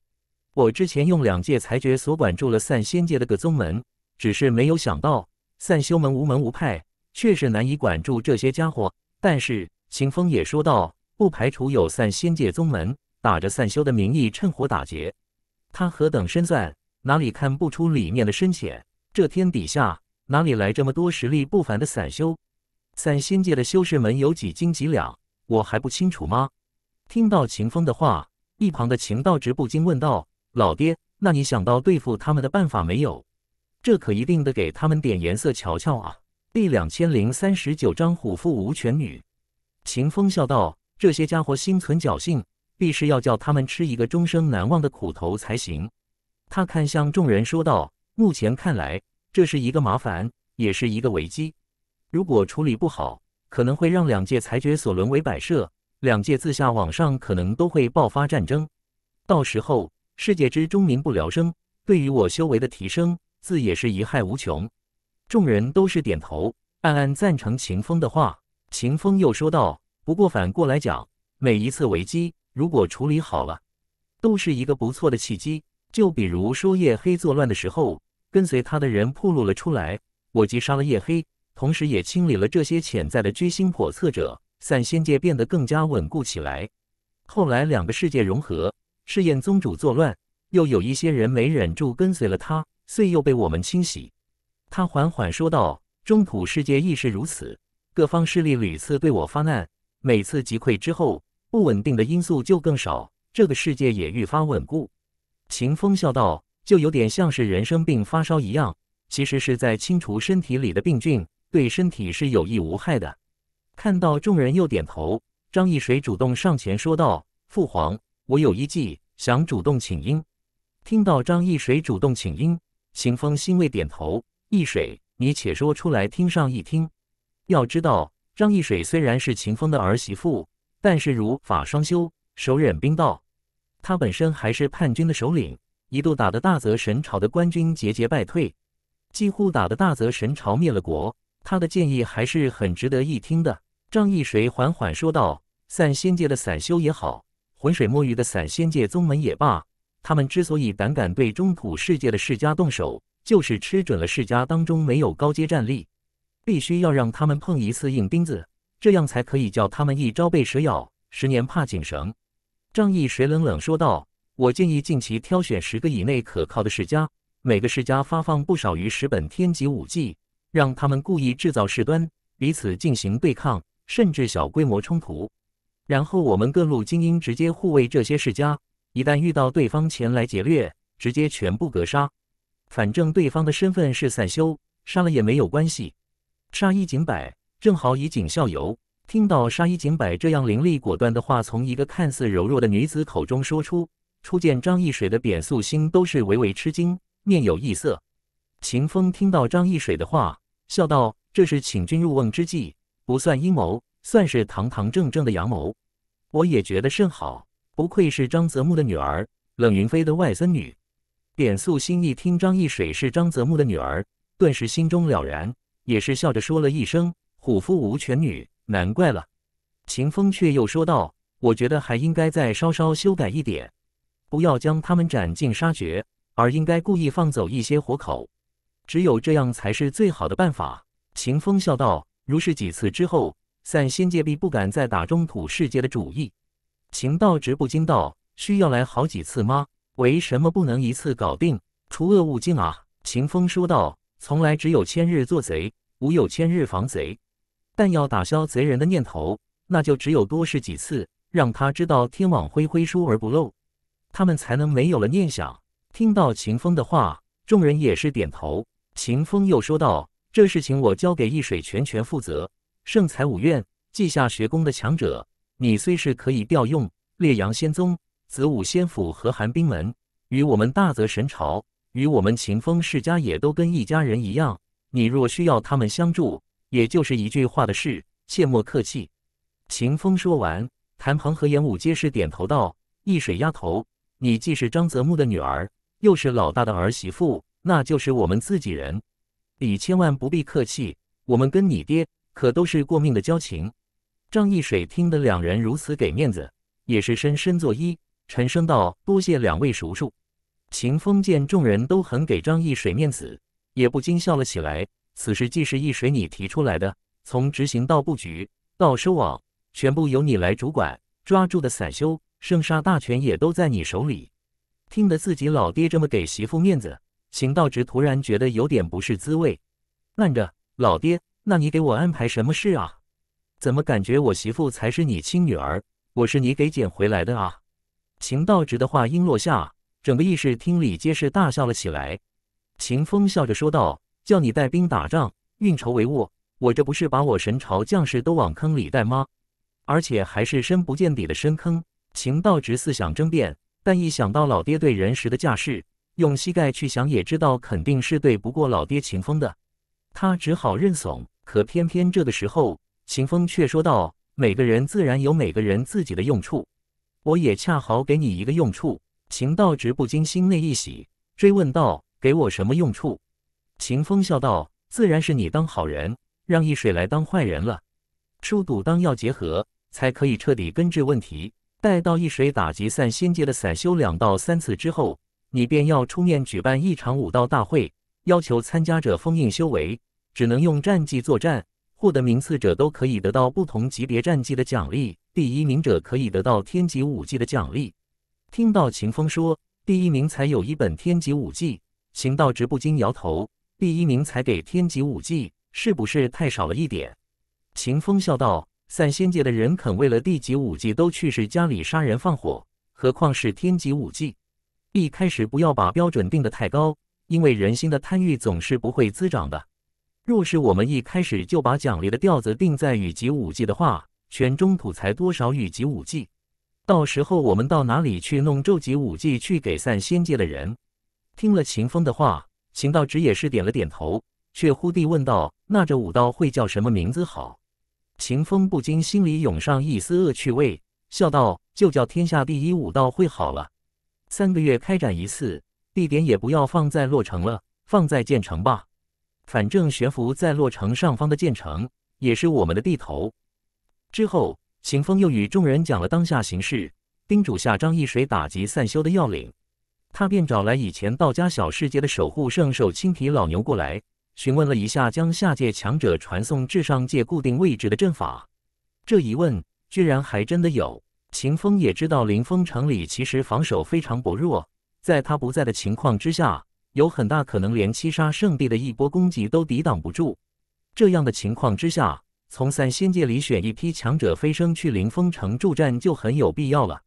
我之前用两界裁决所管住了散仙界的个宗门，只是没有想到散修门无门无派，确实难以管住这些家伙。但是秦风也说道，不排除有散仙界宗门。打着散修的名义趁火打劫，他何等身段，哪里看不出里面的深浅？这天底下哪里来这么多实力不凡的散修？散仙界的修士们有几斤几两，我还不清楚吗？听到秦风的话，一旁的秦道直不禁问道：“老爹，那你想到对付他们的办法没有？这可一定得给他们点颜色瞧瞧啊！”第两千零三十九章虎父无犬女。秦风笑道：“这些家伙心存侥幸。”必是要叫他们吃一个终生难忘的苦头才行。他看向众人说道：“目前看来，这是一个麻烦，也是一个危机。如果处理不好，可能会让两界裁决所沦为摆设，两界自下往上可能都会爆发战争。到时候，世界之中民不聊生，对于我修为的提升，自也是贻害无穷。”众人都是点头，暗暗赞成秦风的话。秦风又说道：“不过反过来讲，每一次危机。”如果处理好了，都是一个不错的契机。就比如说夜黑作乱的时候，跟随他的人暴露了出来，我即杀了夜黑，同时也清理了这些潜在的居心叵测者，散仙界变得更加稳固起来。后来两个世界融合，赤焰宗主作乱，又有一些人没忍住跟随了他，遂又被我们清洗。他缓缓说道：“中土世界亦是如此，各方势力屡次对我发难，每次击溃之后。”不稳定的因素就更少，这个世界也愈发稳固。秦风笑道：“就有点像是人生病发烧一样，其实是在清除身体里的病菌，对身体是有益无害的。”看到众人又点头，张逸水主动上前说道：“父皇，我有一计，想主动请缨。”听到张逸水主动请缨，秦风欣慰点头：“逸水，你且说出来听上一听。要知道，张逸水虽然是秦风的儿媳妇。”但是如法双修，手忍冰道，他本身还是叛军的首领，一度打得大泽神朝的官军节节败退，几乎打得大泽神朝灭了国。他的建议还是很值得一听的。张逸水缓缓说道：“散仙界的散修也好，浑水摸鱼的散仙界宗门也罢，他们之所以胆敢对中土世界的世家动手，就是吃准了世家当中没有高阶战力，必须要让他们碰一次硬钉子。”这样才可以叫他们一朝被蛇咬，十年怕井绳。”张毅水冷冷说道：“我建议近期挑选十个以内可靠的世家，每个世家发放不少于十本天级武技，让他们故意制造事端，彼此进行对抗，甚至小规模冲突。然后我们各路精英直接护卫这些世家，一旦遇到对方前来劫掠，直接全部格杀。反正对方的身份是散修，杀了也没有关系，杀一儆百。”正好以儆效尤。听到“杀一儆百”这样凌厉果断的话从一个看似柔弱的女子口中说出，初见张一水的扁素心都是微微吃惊，面有异色。秦风听到张一水的话，笑道：“这是请君入瓮之计，不算阴谋，算是堂堂正正的阳谋。”我也觉得甚好，不愧是张泽木的女儿，冷云飞的外孙女。扁素心一听张一水是张泽木的女儿，顿时心中了然，也是笑着说了一声。虎父无犬女，难怪了。秦风却又说道：“我觉得还应该再稍稍修改一点，不要将他们斩尽杀绝，而应该故意放走一些活口。只有这样才是最好的办法。”秦风笑道：“如是几次之后，散仙界必不敢再打中土世界的主意。”秦道直不禁道：“需要来好几次吗？为什么不能一次搞定？除恶务尽啊！”秦风说道：“从来只有千日做贼，无有千日防贼。”但要打消贼人的念头，那就只有多试几次，让他知道天网恢恢，疏而不漏，他们才能没有了念想。听到秦风的话，众人也是点头。秦风又说道：“这事情我交给易水全权负责。圣才五院、稷下学宫的强者，你虽是可以调用烈阳仙宗、子午仙府和寒冰门，与我们大泽神朝，与我们秦风世家也都跟一家人一样。你若需要他们相助。”也就是一句话的事，切莫客气。”秦风说完，谭鹏和严武皆是点头道：“易水丫头，你既是张泽木的女儿，又是老大的儿媳妇，那就是我们自己人，你千万不必客气。我们跟你爹可都是过命的交情。”张易水听得两人如此给面子，也是深深作揖，沉声道：“多谢两位叔叔。”秦风见众人都很给张易水面子，也不禁笑了起来。此事既是易水你提出来的，从执行到布局到收网，全部由你来主管，抓住的散修生杀大权也都在你手里。听得自己老爹这么给媳妇面子，秦道直突然觉得有点不是滋味。慢着，老爹，那你给我安排什么事啊？怎么感觉我媳妇才是你亲女儿，我是你给捡回来的啊？秦道直的话音落下，整个议事厅里皆是大笑了起来。秦风笑着说道。叫你带兵打仗、运筹帷幄，我这不是把我神朝将士都往坑里带吗？而且还是深不见底的深坑。秦道直思想争辩，但一想到老爹对人时的架势，用膝盖去想也知道肯定是对不过老爹秦风的，他只好认怂。可偏偏这个时候，秦风却说道：“每个人自然有每个人自己的用处，我也恰好给你一个用处。”秦道直不禁心内一喜，追问道：“给我什么用处？”秦风笑道：“自然是你当好人，让易水来当坏人了。疏堵当要结合，才可以彻底根治问题。待到易水打击散仙界的散修两到三次之后，你便要出面举办一场武道大会，要求参加者封印修为，只能用战绩作战。获得名次者都可以得到不同级别战绩的奖励。第一名者可以得到天级武技的奖励。”听到秦风说第一名才有一本天级武技，秦道直不禁摇头。第一名才给天级武技，是不是太少了一点？秦风笑道：“散仙界的人肯为了地级武技都去世家里杀人放火，何况是天级武技？一开始不要把标准定得太高，因为人心的贪欲总是不会滋长的。若是我们一开始就把奖励的调子定在羽级武技的话，全中土才多少羽级武技？到时候我们到哪里去弄宙级武技去给散仙界的人？”听了秦风的话。秦道直也是点了点头，却忽地问道：“那这武道会叫什么名字好？”秦风不禁心里涌上一丝恶趣味，笑道：“就叫天下第一武道会好了。三个月开展一次，地点也不要放在洛城了，放在建城吧。反正悬浮在洛城上方的建城也是我们的地头。”之后，秦风又与众人讲了当下形势，叮嘱下张一水打击散修的要领。他便找来以前道家小世界的守护圣兽青皮老牛过来询问了一下将下界强者传送至上界固定位置的阵法。这一问居然还真的有。秦风也知道林风城里其实防守非常薄弱，在他不在的情况之下，有很大可能连七杀圣地的一波攻击都抵挡不住。这样的情况之下，从三仙界里选一批强者飞升去灵风城助战就很有必要了。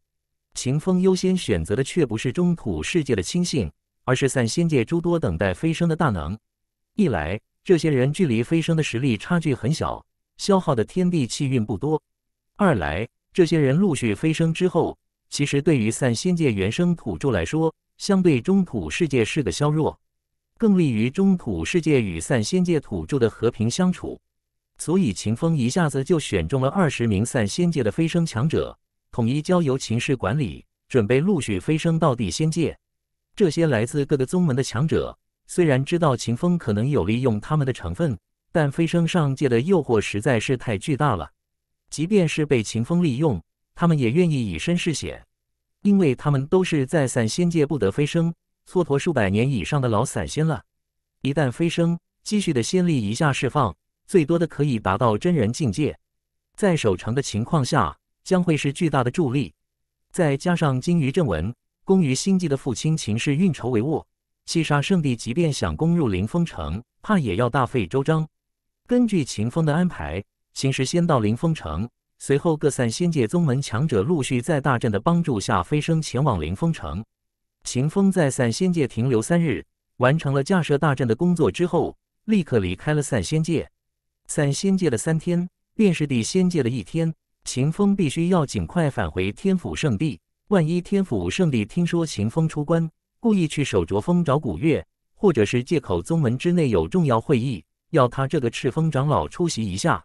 秦风优先选择的却不是中土世界的亲信，而是散仙界诸多等待飞升的大能。一来，这些人距离飞升的实力差距很小，消耗的天地气运不多；二来，这些人陆续飞升之后，其实对于散仙界原生土著来说，相对中土世界是个削弱，更利于中土世界与散仙界土著的和平相处。所以，秦风一下子就选中了二十名散仙界的飞升强者。统一交由秦氏管理，准备陆续飞升到地仙界。这些来自各个宗门的强者，虽然知道秦风可能有利用他们的成分，但飞升上界的诱惑实在是太巨大了。即便是被秦风利用，他们也愿意以身试险，因为他们都是在散仙界不得飞升、蹉跎数百年以上的老散仙了。一旦飞升，积蓄的仙力一下释放，最多的可以达到真人境界。在守城的情况下。将会是巨大的助力，再加上金鱼阵文、工于心计的父亲秦氏运筹帷幄，七杀圣地即便想攻入凌风城，怕也要大费周章。根据秦风的安排，秦氏先到凌风城，随后各散仙界宗门强者陆续在大阵的帮助下飞升前往凌风城。秦风在散仙界停留三日，完成了架设大阵的工作之后，立刻离开了散仙界。散仙界的三天，便是地仙界的一天。秦风必须要尽快返回天府圣地，万一天府圣地听说秦风出关，故意去手镯峰找古月，或者是借口宗门之内有重要会议，要他这个赤峰长老出席一下，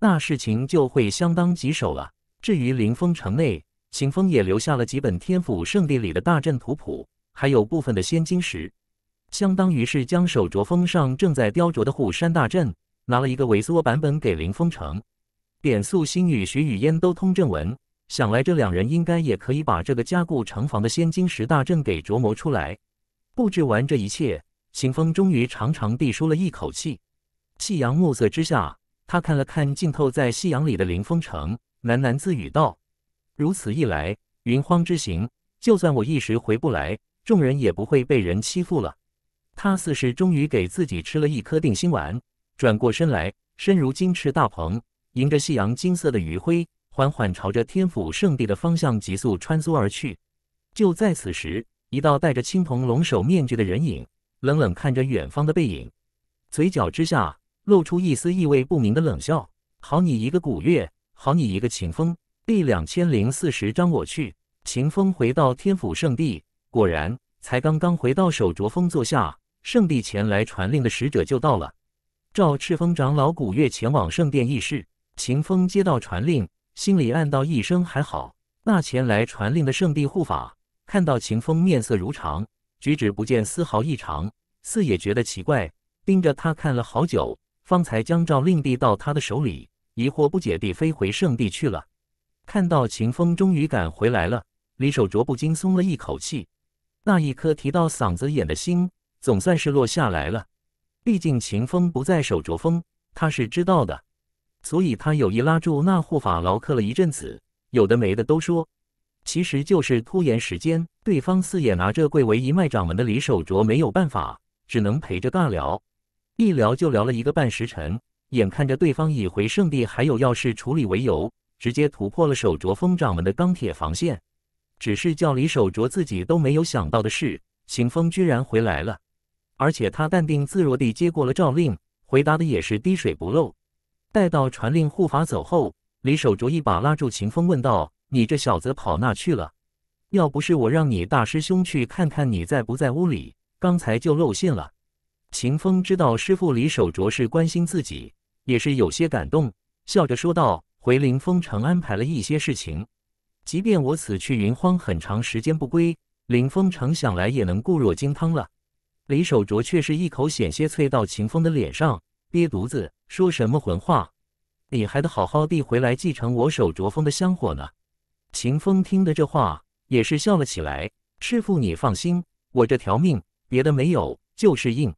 那事情就会相当棘手了。至于凌峰城内，秦风也留下了几本天府圣地里的大阵图谱，还有部分的仙晶石，相当于是将手镯峰上正在雕琢的虎山大阵拿了一个萎缩版本给凌峰城。点素心与徐雨嫣都通正文，想来这两人应该也可以把这个加固城防的仙金十大阵给琢磨出来。布置完这一切，秦风终于长长地舒了一口气。夕阳暮色之下，他看了看浸透在夕阳里的凌风城，喃喃自语道：“如此一来，云荒之行就算我一时回不来，众人也不会被人欺负了。”他似是终于给自己吃了一颗定心丸，转过身来，身如金翅大鹏。迎着夕阳金色的余晖，缓缓朝着天府圣地的方向急速穿梭而去。就在此时，一道戴着青铜龙首面具的人影冷冷看着远方的背影，嘴角之下露出一丝意味不明的冷笑：“好你一个古月，好你一个秦风。”第两千零四十章，我去。秦风回到天府圣地，果然才刚刚回到手镯峰坐下，圣地前来传令的使者就到了，召赤峰长老古月前往圣殿议事。秦风接到传令，心里暗道一声“还好”。那前来传令的圣地护法看到秦风面色如常，举止不见丝毫异常，似也觉得奇怪，盯着他看了好久，方才将诏令递到他的手里，疑惑不解地飞回圣地去了。看到秦风终于赶回来了，李守卓不禁松了一口气，那一颗提到嗓子眼的心总算是落下来了。毕竟秦风不在守卓峰，他是知道的。所以他有意拉住那护法唠嗑了一阵子，有的没的都说，其实就是拖延时间。对方四眼拿着贵为一脉掌门的李手镯没有办法，只能陪着尬聊，一聊就聊了一个半时辰。眼看着对方以回圣地还有要事处理为由，直接突破了手镯封掌门的钢铁防线。只是叫李手镯自己都没有想到的是，行风居然回来了，而且他淡定自若地接过了诏令，回答的也是滴水不漏。待到传令护法走后，李守卓一把拉住秦风，问道：“你这小子跑哪去了？要不是我让你大师兄去看看你在不在屋里，刚才就露馅了。”秦风知道师傅李守卓是关心自己，也是有些感动，笑着说道：“回灵风城安排了一些事情，即便我此去云荒很长时间不归，灵风城想来也能固若金汤了。”李守卓却是一口险些啐到秦风的脸上。瘪犊子，说什么混话！你还得好好地回来继承我手镯峰的香火呢。秦风听得这话，也是笑了起来。师父，你放心，我这条命别的没有，就是硬。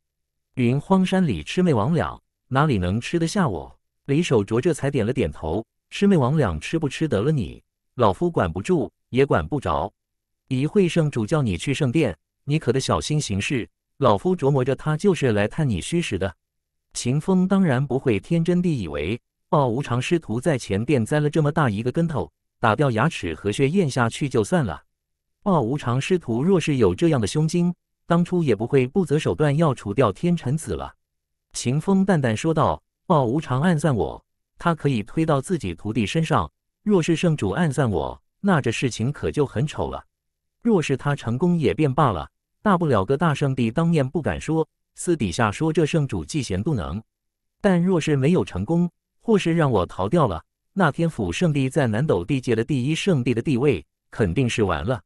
云荒山里魑魅魍魉哪里能吃得下我？李守拙这才点了点头。魑魅魍魉吃不吃得了你，老夫管不住也管不着。一会圣主叫你去圣殿，你可得小心行事。老夫琢磨着他就是来探你虚实的。秦风当然不会天真地以为鲍无常师徒在前殿栽了这么大一个跟头，打掉牙齿和血咽下去就算了。鲍无常师徒若是有这样的胸襟，当初也不会不择手段要除掉天辰子了。秦风淡淡说道：“鲍无常暗算我，他可以推到自己徒弟身上；若是圣主暗算我，那这事情可就很丑了。若是他成功也便罢了，大不了个大圣帝当面不敢说。”私底下说，这圣主嫉贤不能，但若是没有成功，或是让我逃掉了，那天府圣地在南斗地界的第一圣地的地位肯定是完了。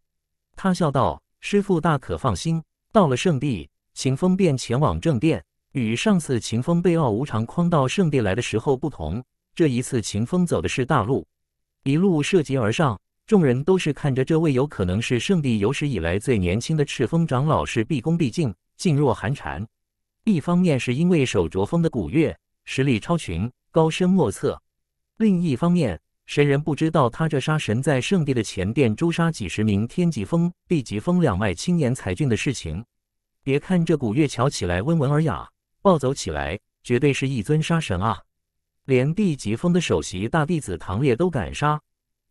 他笑道：“师傅大可放心，到了圣地，秦风便前往正殿。与上次秦风被傲无常诓到圣地来的时候不同，这一次秦风走的是大路，一路涉疾而上。众人都是看着这位有可能是圣地有史以来最年轻的赤峰长老，是毕恭毕敬，噤若寒蝉。”一方面是因为手镯峰的古月实力超群、高深莫测；另一方面，谁人不知道他这杀神在圣地的前殿诛杀几十名天极峰、地极峰两脉青年才俊的事情？别看这古月瞧起来温文尔雅，暴走起来绝对是一尊杀神啊！连地极峰的首席大弟子唐烈都敢杀，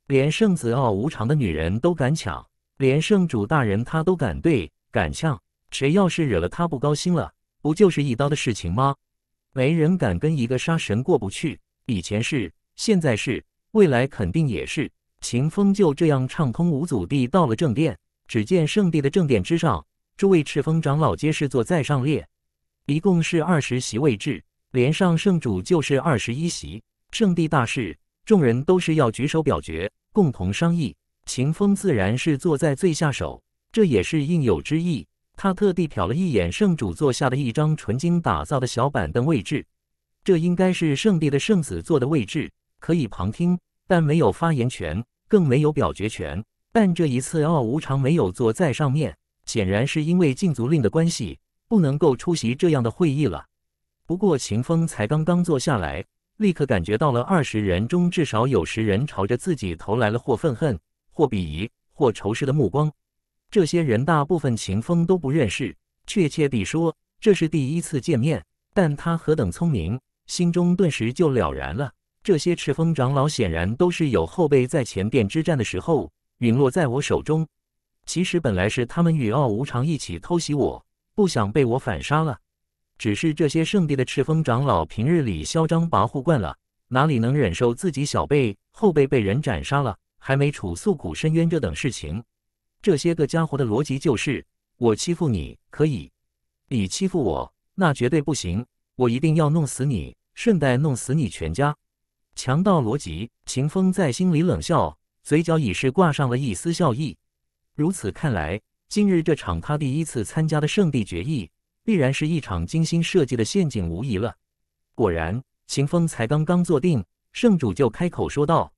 连圣子傲无常的女人都敢抢，连圣主大人他都敢对敢呛。谁要是惹了他不高兴了？不就是一刀的事情吗？没人敢跟一个杀神过不去。以前是，现在是，未来肯定也是。秦风就这样畅通无阻地到了正殿。只见圣地的正殿之上，诸位赤峰长老皆是坐在上列，一共是二十席位置，连上圣主就是二十一席。圣地大事，众人都是要举手表决，共同商议。秦风自然是坐在最下手，这也是应有之意。他特地瞟了一眼圣主坐下的一张纯金打造的小板凳位置，这应该是圣地的圣子坐的位置，可以旁听，但没有发言权，更没有表决权。但这一次，傲无常没有坐在上面，显然是因为禁足令的关系，不能够出席这样的会议了。不过，秦风才刚刚坐下来，立刻感觉到了二十人中至少有十人朝着自己投来了或愤恨、或鄙夷、或仇视的目光。这些人大部分秦风都不认识，确切地说，这是第一次见面。但他何等聪明，心中顿时就了然了。这些赤峰长老显然都是有后辈在前殿之战的时候陨落在我手中。其实本来是他们与傲无常一起偷袭我，不想被我反杀了。只是这些圣地的赤峰长老平日里嚣张跋扈惯了，哪里能忍受自己小辈后辈被人斩杀了，还没处诉苦申冤这等事情？这些个家伙的逻辑就是：我欺负你可以，你欺负我那绝对不行，我一定要弄死你，顺带弄死你全家。强盗逻辑，秦风在心里冷笑，嘴角已是挂上了一丝笑意。如此看来，今日这场他第一次参加的圣地决议，必然是一场精心设计的陷阱无疑了。果然，秦风才刚刚坐定，圣主就开口说道：“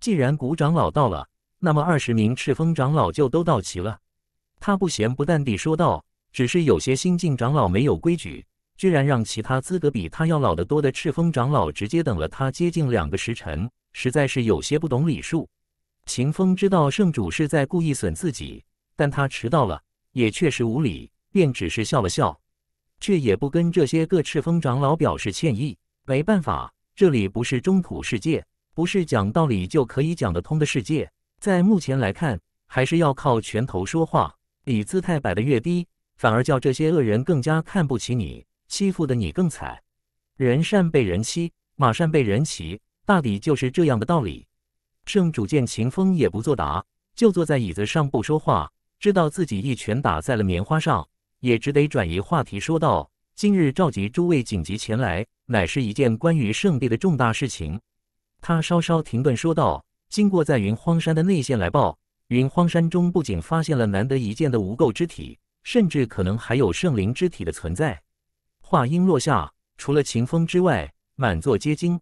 既然谷长老到了。”那么二十名赤峰长老就都到齐了，他不咸不淡地说道：“只是有些新晋长老没有规矩，居然让其他资格比他要老得多的赤峰长老直接等了他接近两个时辰，实在是有些不懂礼数。”秦风知道圣主是在故意损自己，但他迟到了，也确实无礼，便只是笑了笑，却也不跟这些个赤峰长老表示歉意。没办法，这里不是中土世界，不是讲道理就可以讲得通的世界。在目前来看，还是要靠拳头说话。你姿态摆得越低，反而叫这些恶人更加看不起你，欺负的你更惨。人善被人欺，马善被人骑，大抵就是这样的道理。圣主见秦风也不作答，就坐在椅子上不说话，知道自己一拳打在了棉花上，也只得转移话题说道：“今日召集诸位紧急前来，乃是一件关于圣地的重大事情。”他稍稍停顿，说道。经过在云荒山的内线来报，云荒山中不仅发现了难得一见的无垢之体，甚至可能还有圣灵之体的存在。话音落下，除了秦风之外，满座皆惊。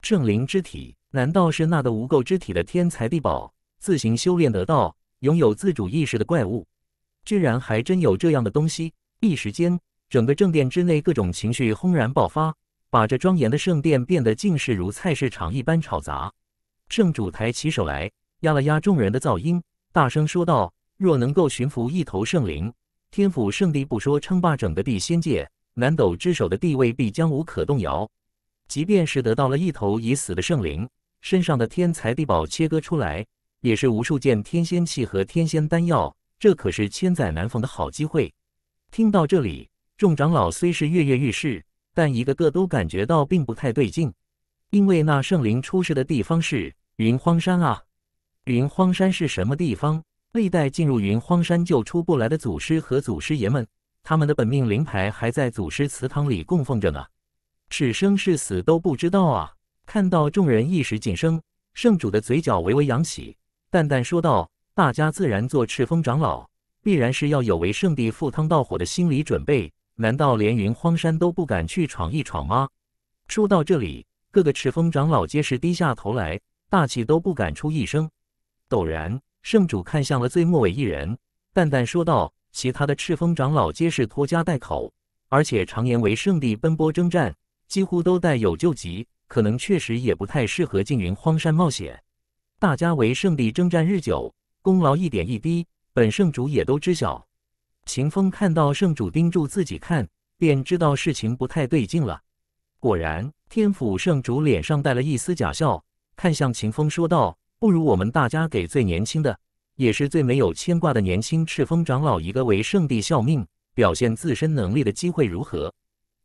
圣灵之体，难道是那的无垢之体的天材地宝，自行修炼得到、拥有自主意识的怪物？居然还真有这样的东西！一时间，整个正殿之内各种情绪轰然爆发，把这庄严的圣殿变得竟是如菜市场一般吵杂。圣主抬起手来，压了压众人的噪音，大声说道：“若能够驯服一头圣灵，天府圣地不说称霸整个地仙界，南斗之首的地位必将无可动摇。即便是得到了一头已死的圣灵，身上的天才地宝切割出来，也是无数件天仙器和天仙丹药。这可是千载难逢的好机会。”听到这里，众长老虽是跃跃欲试，但一个个都感觉到并不太对劲，因为那圣灵出世的地方是。云荒山啊，云荒山是什么地方？历代进入云荒山就出不来的祖师和祖师爷们，他们的本命灵牌还在祖师祠堂里供奉着呢，是生是死都不知道啊！看到众人一时噤声，圣主的嘴角微微扬起，淡淡说道：“大家自然做赤峰长老，必然是要有为圣地赴汤蹈火的心理准备。难道连云荒山都不敢去闯一闯吗？”说到这里，各个赤峰长老皆是低下头来。大气都不敢出一声，陡然，圣主看向了最末尾一人，淡淡说道：“其他的赤峰长老皆是拖家带口，而且常年为圣地奔波征战，几乎都带有救急，可能确实也不太适合进云荒山冒险。大家为圣地征战日久，功劳一点一滴，本圣主也都知晓。”秦风看到圣主盯住自己看，便知道事情不太对劲了。果然，天府圣主脸上带了一丝假笑。看向秦风说道：“不如我们大家给最年轻的，也是最没有牵挂的年轻赤峰长老一个为圣地效命、表现自身能力的机会，如何？”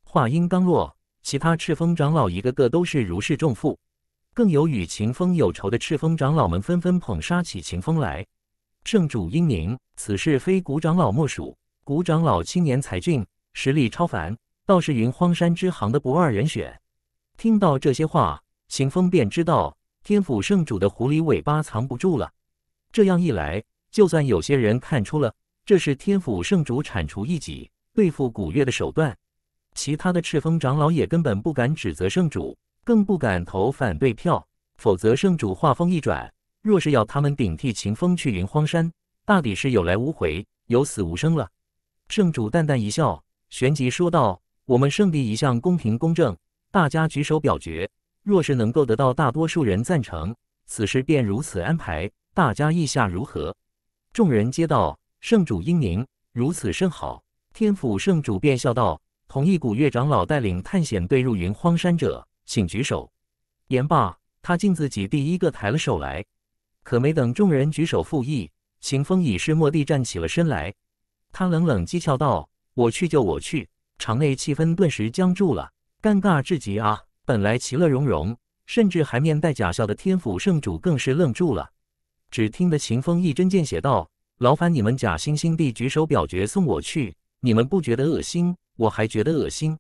话音刚落，其他赤峰长老一个个都是如释重负，更有与秦风有仇的赤峰长老们纷纷捧杀起秦风来。圣主英明，此事非古长老莫属。古长老青年才俊，实力超凡，倒是云荒山之行的不二人选。听到这些话。秦风便知道天府圣主的狐狸尾巴藏不住了。这样一来，就算有些人看出了这是天府圣主铲除异己、对付古月的手段，其他的赤峰长老也根本不敢指责圣主，更不敢投反对票。否则，圣主话锋一转，若是要他们顶替秦风去云荒山，大抵是有来无回、有死无生了。圣主淡淡一笑，旋即说道：“我们圣地一向公平公正，大家举手表决。”若是能够得到大多数人赞成，此事便如此安排。大家意下如何？众人皆道：“圣主英明，如此甚好。”天府圣主便笑道：“同意古月长老带领探险队入云荒山者，请举手。”言罢，他竟自己第一个抬了手来。可没等众人举手附议，行风已是蓦地站起了身来。他冷冷讥诮道：“我去就我去。”场内气氛顿时僵住了，尴尬至极啊！本来其乐融融，甚至还面带假笑的天府圣主更是愣住了，只听得秦风一针见血道：“劳烦你们假惺惺地举手表决送我去，你们不觉得恶心，我还觉得恶心。”